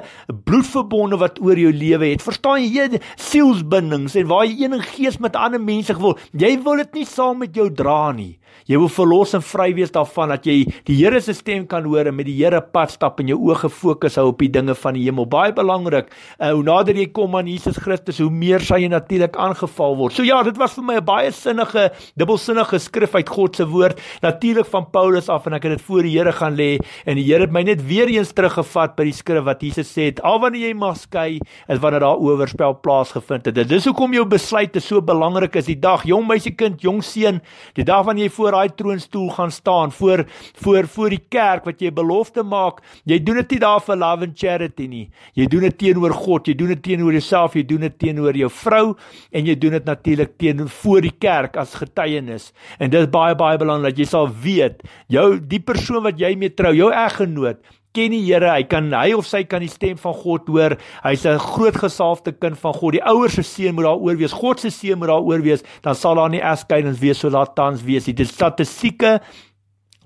bloedverbonde wat oor jou lewe het. Verstaan jy sielsbindings en waar jy een gees met ander mense gewil. Jy wil dit nie saam met jou dra nie. Jy wil verlos en vry wees daarvan dat jy die Here se stem kan hoor en met die Here pad stap en jou oë gefokus hou op die dinge van die hemel. Baie belangrik. Uh, hoe nader jy kom aan Jesus Christus, hoe meer sal jy natuurlik aangeval word. So ja, dit was vir my 'n baie sinnige, dubbelsinnige skrif uit God se woord, natuurlik van Paulus af en ek het dit voor die Here gaan lê en die Here het my net weer eens teruggevat by die skrif wat Jesus sê het: "Al wanneer jy mag skei, is wanneer daar oorspel plaasgevind het." Dit is hoekom jou besluit so belangrik is die dag, jong meisiekind, jong seun, die dag wanneer jy voor daai troonstoel gaan staan voor voor voor die kerk wat jy belofte maak. Jy doen dit nie daar vir love and charity nie. Jy doen dit teenoor God, jy doen dit teenoor jouself, jy doen dit teenoor jou vrou en jy doen dit natuurlik teenoor voor die kerk as getuienis. En dit is baie baie belangrik dat jy sal weet jou die persoon wat jy mee trou, jou eggenoot, ken die Here, hy kan hy of sy kan die stem van God hoor. Hy's 'n groot gesaafde kind van God. Die ouers se seën moet daaroor wees. God se seën moet daaroor wees. Dan sal daar nie eskynings wees so laat tans wees. Die statistieke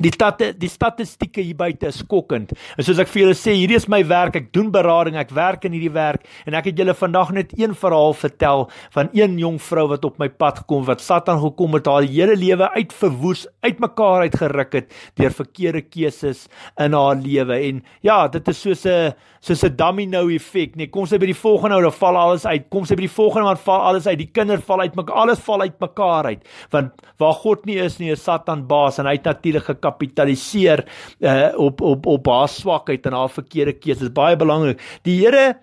Die statte die statistieke hier buite is skokkend. En soos ek vir julle sê, hierdie is my werk. Ek doen berading, ek werk in hierdie werk en ek het julle vandag net een verhaal vertel van een jong vrou wat op my pad gekom wat Satan gekom het haar hele lewe uit verwoes, uitmekaar uitgeruk het deur verkeerde keuses in haar lewe. En ja, dit is soos 'n soos 'n domino effek, nee. Kom sy by die volgende oor val alles uit. Kom sy by die volgende maar val alles uit. Die kinders val uit, maar alles val uitmekaar uit. Want waar God nie is nie, is Satan baas en hy het natuurlik kapitaliseer uh, op op op haar swakheid en haar verkeerde keuses. Dit is baie belangrik. Die Here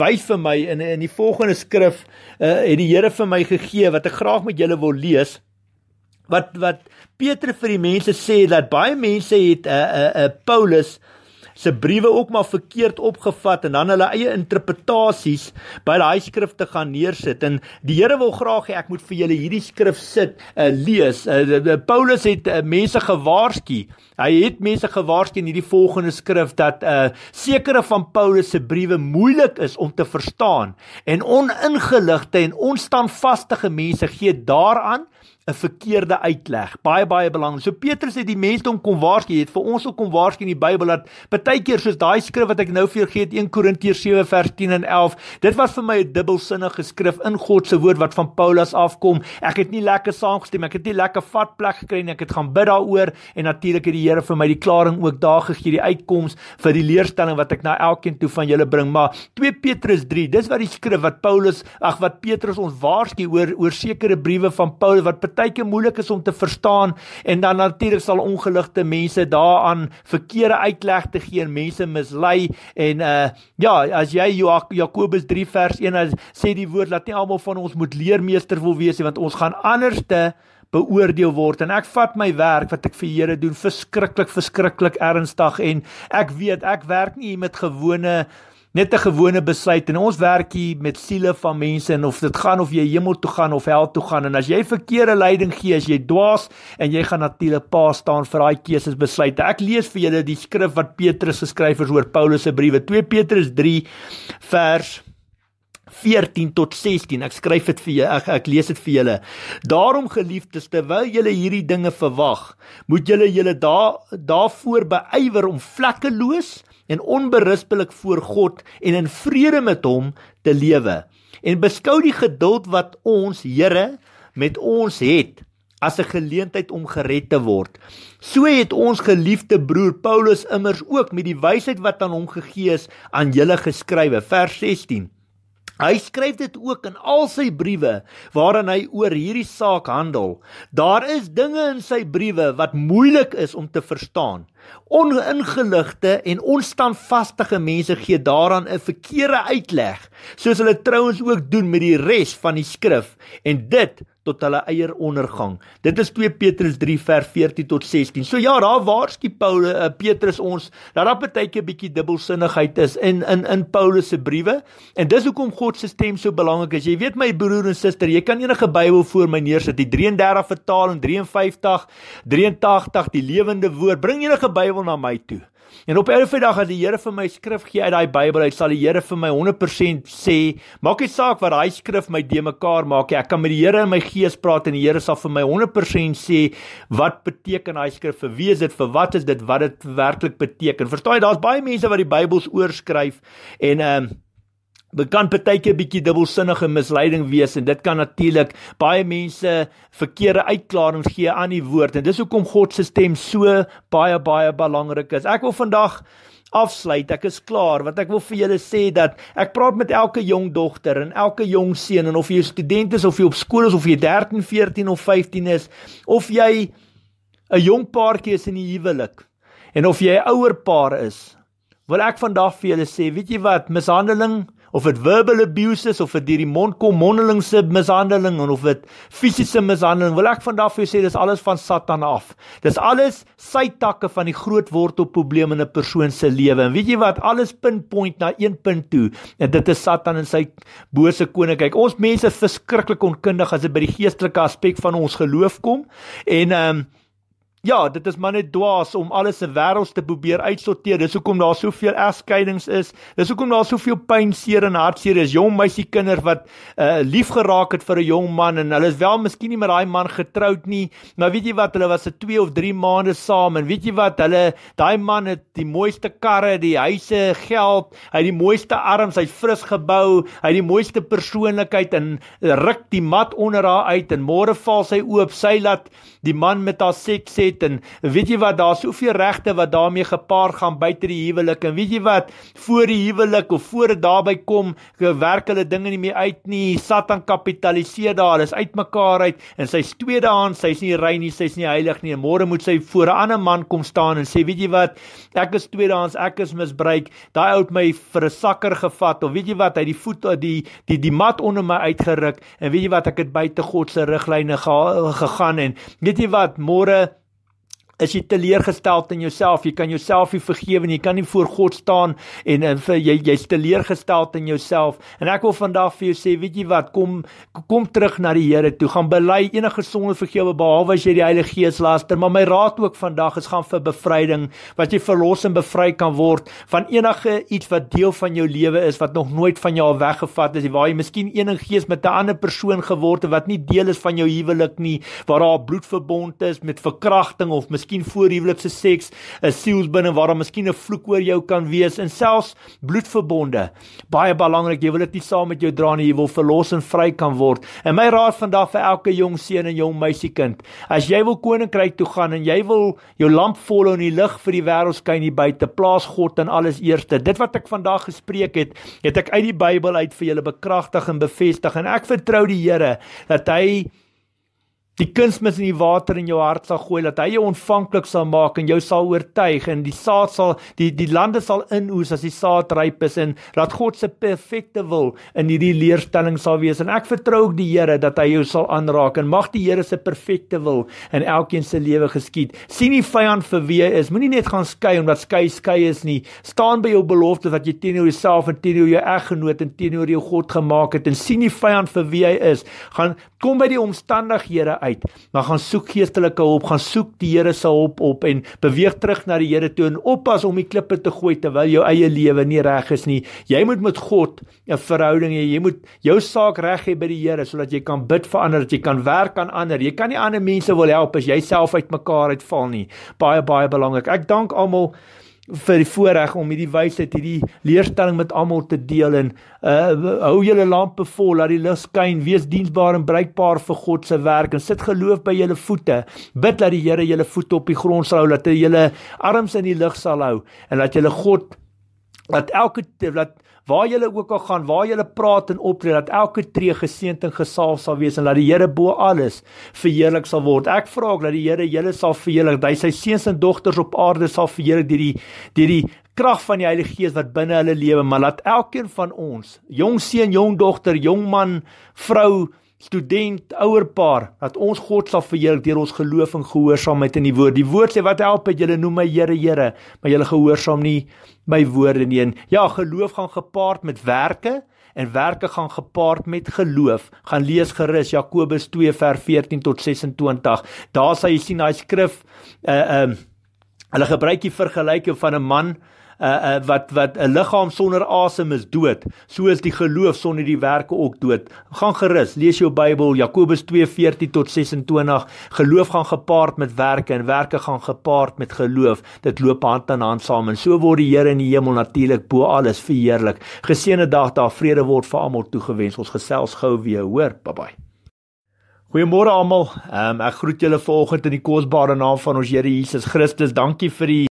wys vir my in in die volgende skrif uh, het die Here vir my gegee wat ek graag met julle wil lees wat wat Petrus vir die mense sê dat baie mense het 'n uh, eh, 'n uh, uh, Paulus se briewe ook maar verkeerd opgevat en dan hulle eie interpretasies by daai skrifte gaan neersit en die Here wil graag hê ek moet vir julle hierdie skrif sit uh, lees. Uh, Paulus het uh, mense gewaarsku. Hy het mense gewaarsku in hierdie volgende skrif dat uh, sekere van Paulus se briewe moeilik is om te verstaan en oningeligte en onstandvastige mense gee daaraan 'n verkeerde uitleg. Baie baie belangrik. So Petrus het die mense om kom waarsku. Hy het vir ons ook kom waarsku in die Bybel dat baie keer soos daai skrif wat ek nou vir gee het 1 Korintiërs 7 vers 10 en 11, dit was vir my 'n dubbelsinnige skrif in God se woord wat van Paulus afkom. Ek het nie lekker saamgestem. Ek het nie lekker vat plek gekry nie. Ek het gaan bid daaroor en natuurlik het die Here vir my die klaring ook daar gegee, die uitkoms vir die leerstelling wat ek na elkeen toe van julle bring. Maar 2 Petrus 3, dis wat die skrif wat Paulus, ag wat Petrus ons waarsku oor oor sekere briewe van Paulus wat partyke moeilik is om te verstaan en dan natuurlik sal ongeligte mense daaraan verkeerde uitleg te gee en mense mislei en uh ja, as jy Jakobus 3 vers 1 as, sê die woord laat nie almal van ons moet leermeester wil wees nie want ons gaan anderste beoordeel word en ek vat my werk wat ek vir Here doen verskriklik verskriklik ernstig en ek weet ek werk nie met gewone net 'n gewone besluit en ons werk hier met siele van mense en of dit gaan of jy hemel toe gaan of hel toe gaan en as jy verkeerde leiding gee as jy dwaas en jy gaan natuurlik pa staan vir daai keuses besluite. Ek lees vir julle die skrif wat Petrus geskryf het oor Paulus se briewe 2 Petrus 3 vers 14 tot 16. Ek skryf dit vir julle. Ek ek lees dit vir julle. Daarom geliefdes, terwyl julle hierdie dinge verwag, moet julle julle da, daarvoor beywer om vlekkeloos en onberispelik voor God en in vrede met hom te lewe. En beskou die geduld wat ons Here met ons het as 'n geleentheid om gered te word. So het ons geliefde broer Paulus immers ook met die wysheid wat aan hom gegee is aan julle geskrywe vers 16 Hy skryf dit ook in al sy briewe waarin hy oor hierdie saak handel. Daar is dinge in sy briewe wat moeilik is om te verstaan. Oningeligte en onstandvastige mense gee daaraan 'n verkeerde uitleg, soos hulle trouens ook doen met die res van die skrif, en dit tot hulle eie ondergang. Dit is 2 Petrus 3 vers 14 tot 16. So ja, daar waarskynlik Paulus uh, Petrus ons dat daar baie keer 'n bietjie dubbelsinnigheid is in in in Paulus se briewe. En dis hoekom God se stem so belangrik is. Jy weet my broer en suster, jy kan enige Bybel voor my neersit, die 33 vertaling, 53, 83, die lewende woord. Bring enige Bybel na my toe. En op elke dag as die Here vir my skrif gee uit daai Bybel, hy sal die Here vir my 100% sê, maak nie saak wat daai skrif my de mekaar maak nie. Ek kan met die Here in my gees praat en die Here sal vir my 100% sê wat beteken daai skrif, vir wie is dit, vir wat is dit, wat dit werklik beteken. Verstaan jy, daar's baie mense wat die Bybels oorskryf en ehm um, Dit kan baie keer 'n bietjie dubbelsinnige misleiding wees en dit kan natuurlik baie mense verkeerde uitklarings gee aan die woord en dis hoekom God se stem so baie baie belangrik is. Ek wil vandag afsluit. Ek is klaar want ek wil vir julle sê dat ek praat met elke jong dogter en elke jong seun en of jy 'n student is of jy op skool is of jy 13, 14 of 15 is of jy 'n jong paartjie is in die huwelik en of jy 'n ouer paar is, wil ek vandag vir julle sê, weet jy wat, mishandeling of dit verbal abuse is of dit deur die mond kom mondelingse mishandeling en of dit fisiese mishandeling wil ek vandag vir jou sê dis alles van Satan af. Dis alles sy takke van die groot wortelprobleme in 'n persoon se lewe. En weet jy wat? Alles pinpoint na een punt toe en dit is Satan en sy bose koninkryk. Ons mense is verskriklik onkundig as dit by die geestelike aspek van ons geloof kom en ehm um, ja, dit is maar net dwaas om alles se wêreld te probeer uitsorteer. Dis hoekom daar soveel egskeidings is. Dis hoekom daar soveel pyn, seer en hartseer is. Jong meisie kinders wat uh eh, lief geraak het vir 'n jong man en hulle is wel miskien nie met daai man getroud nie, maar weet jy wat, hulle was se 2 of 3 maande saam en weet jy wat, hulle daai man het die mooiste karre, die huise, geld, hy het die mooiste arms, hy's fris gebou, hy het die mooiste persoonlikheid en ruk die mat onder haar uit en môre val sy oop, sy laat die man met haar seks sê het en weet jy wat daar's soveel regte wat daarmee gepaard gaan buite die huwelik en weet jy wat voor die huwelik of voor dit daarby kom werk hulle dinge nie meer uit nie Satan kapitaliseer daar alles uitmekaar uit en sy's tweede hand sy's nie rein nie sy's nie heilig nie en môre moet sy voor 'n ander man kom staan en sê weet jy wat ek is tweede hand ek is misbruik daai ou het my vir 'n sakker gevat of weet jy wat hy die voet die die die mat onder my uitgeruk en weet jy wat ek het buite God se riglyne gegaan en weet jy wat môre is jy teleurgestel in jouself. Jy kan jouself nie vergewe nie. Jy kan nie voor God staan en jy jy's teleurgestel in jouself. En ek wil vandag vir jou sê, weet jy wat? Kom kom terug na die Here toe. Gaan bely enige sonde vergewe behalwe as jy die Heilige Gees laster. Maar my raad ook vandag is gaan vir bevryding, wat jy verlos en bevry kan word van enige iets wat deel van jou lewe is wat nog nooit van jou weggevat is. Waar jy miskien een gees met 'n ander persoon geword het wat nie deel is van jou huwelik nie, waar daar bloedverbond is met verkrachting of miskien miskien voor huwelikse seks, 'n eh, sielsbinne waar daar miskien 'n vloek oor jou kan wees en selfs bloedverbonde. Baie belangrik, jy wil dit nie saam met jou dra nie, jy wil verlos en vry kan word. En my raad vandag vir elke jong seun en jong meisiekind, as jy wil koninkryk toe gaan en jy wil jou lamp volhou in die lig vir die wêreld skyn hier buite, plaas God in alles eerste. Dit wat ek vandag gespreek het, het ek uit die Bybel uit vir julle bekragtig en bevestig en ek vertrou die Here dat hy die kunsmis in die water in jou hart sal gooi dat hy jou ontvanklik sal maak en jou sal oortuig en die saad sal die die lande sal inoes as die saad ryp is en dat God se perfekte wil in hierdie leerstelling sal wees en ek vertrou ook die Here dat hy jou sal aanraak en mag die Here se perfekte wil in elkeen se lewe geskied sien nie vyand vir wie hy is moenie net gaan skei omdat skei skei is nie staan by jou belofte wat jy teenoor jouself en teenoor jou eggenoot en teenoor jou God gemaak het en sien nie vyand vir wie hy is gaan kom by die omstandighede uit. Maar gaan soek geestelike hulp, gaan soek die Here se hulp op en beweeg terug na die Here toe en oppas om die klippe te gooi terwyl jou eie lewe nie reg is nie. Jy moet met God 'n verhouding hê. Jy moet jou saak reg hê by die Here sodat jy kan bid vir ander, dat jy kan werk aan ander. Jy kan nie ander mense wil help as jy self uitmekaar uitval nie. Baie baie belangrik. Ek dank almal vir die voorreg om hierdie wysheid hierdie leerstelling met almal te deel en uh, hou julle lampe vol dat die lig skyn wees diensbaar en bruikbaar vir God se werk en sit geloof by julle voete bid dat die Here julle voete op die grond sal hou dat hy julle arms in die lig sal hou en dat julle God dat elke dat waar jy ook al gaan, waar jy praat en optree, dat elke tree geseënd en gesalf sal wees en dat die Here bo alles verheerlik sal word. Ek vra ook dat die Here julle sal verheerlik, dat hy sy seuns en dogters op aarde sal verheerlik deur die deur die krag van die Heilige Gees wat binne hulle lewe, maar laat elkeen van ons, jong seun, jong dogter, jong man, vrou, student, ouerpaar, dat ons God sal verheerlik deur ons geloof en gehoorsaamheid in die woord. Die woord sê wat help het julle noem my Here, Here, maar julle gehoorsaam nie my woorde nie. En ja, geloof gaan gepaard met werke en werke gaan gepaard met geloof. Gaan lees gerus Jakobus 2:14 tot 26. Daar sal jy sien daai skrif uh uh hulle gebruik die vergelyking van 'n man uh, uh, wat wat 'n liggaam sonder asem is dood, soos die geloof sonder die werke ook dood. Gaan gerus, lees jou Bybel, Jakobus 2:14 tot 26. Geloof gaan gepaard met werke en werke gaan gepaard met geloof. Dit loop hand aan hand saam en so word die Here in die hemel natuurlik bo alles verheerlik. Geseënde dag daar, vrede word vir almal toegewens. Ons gesels gou weer, hoor. Bye bye. Goeiemôre almal. Um, ek groet julle vanoggend in die kosbare naam van ons Here Jesus Christus. Dankie vir die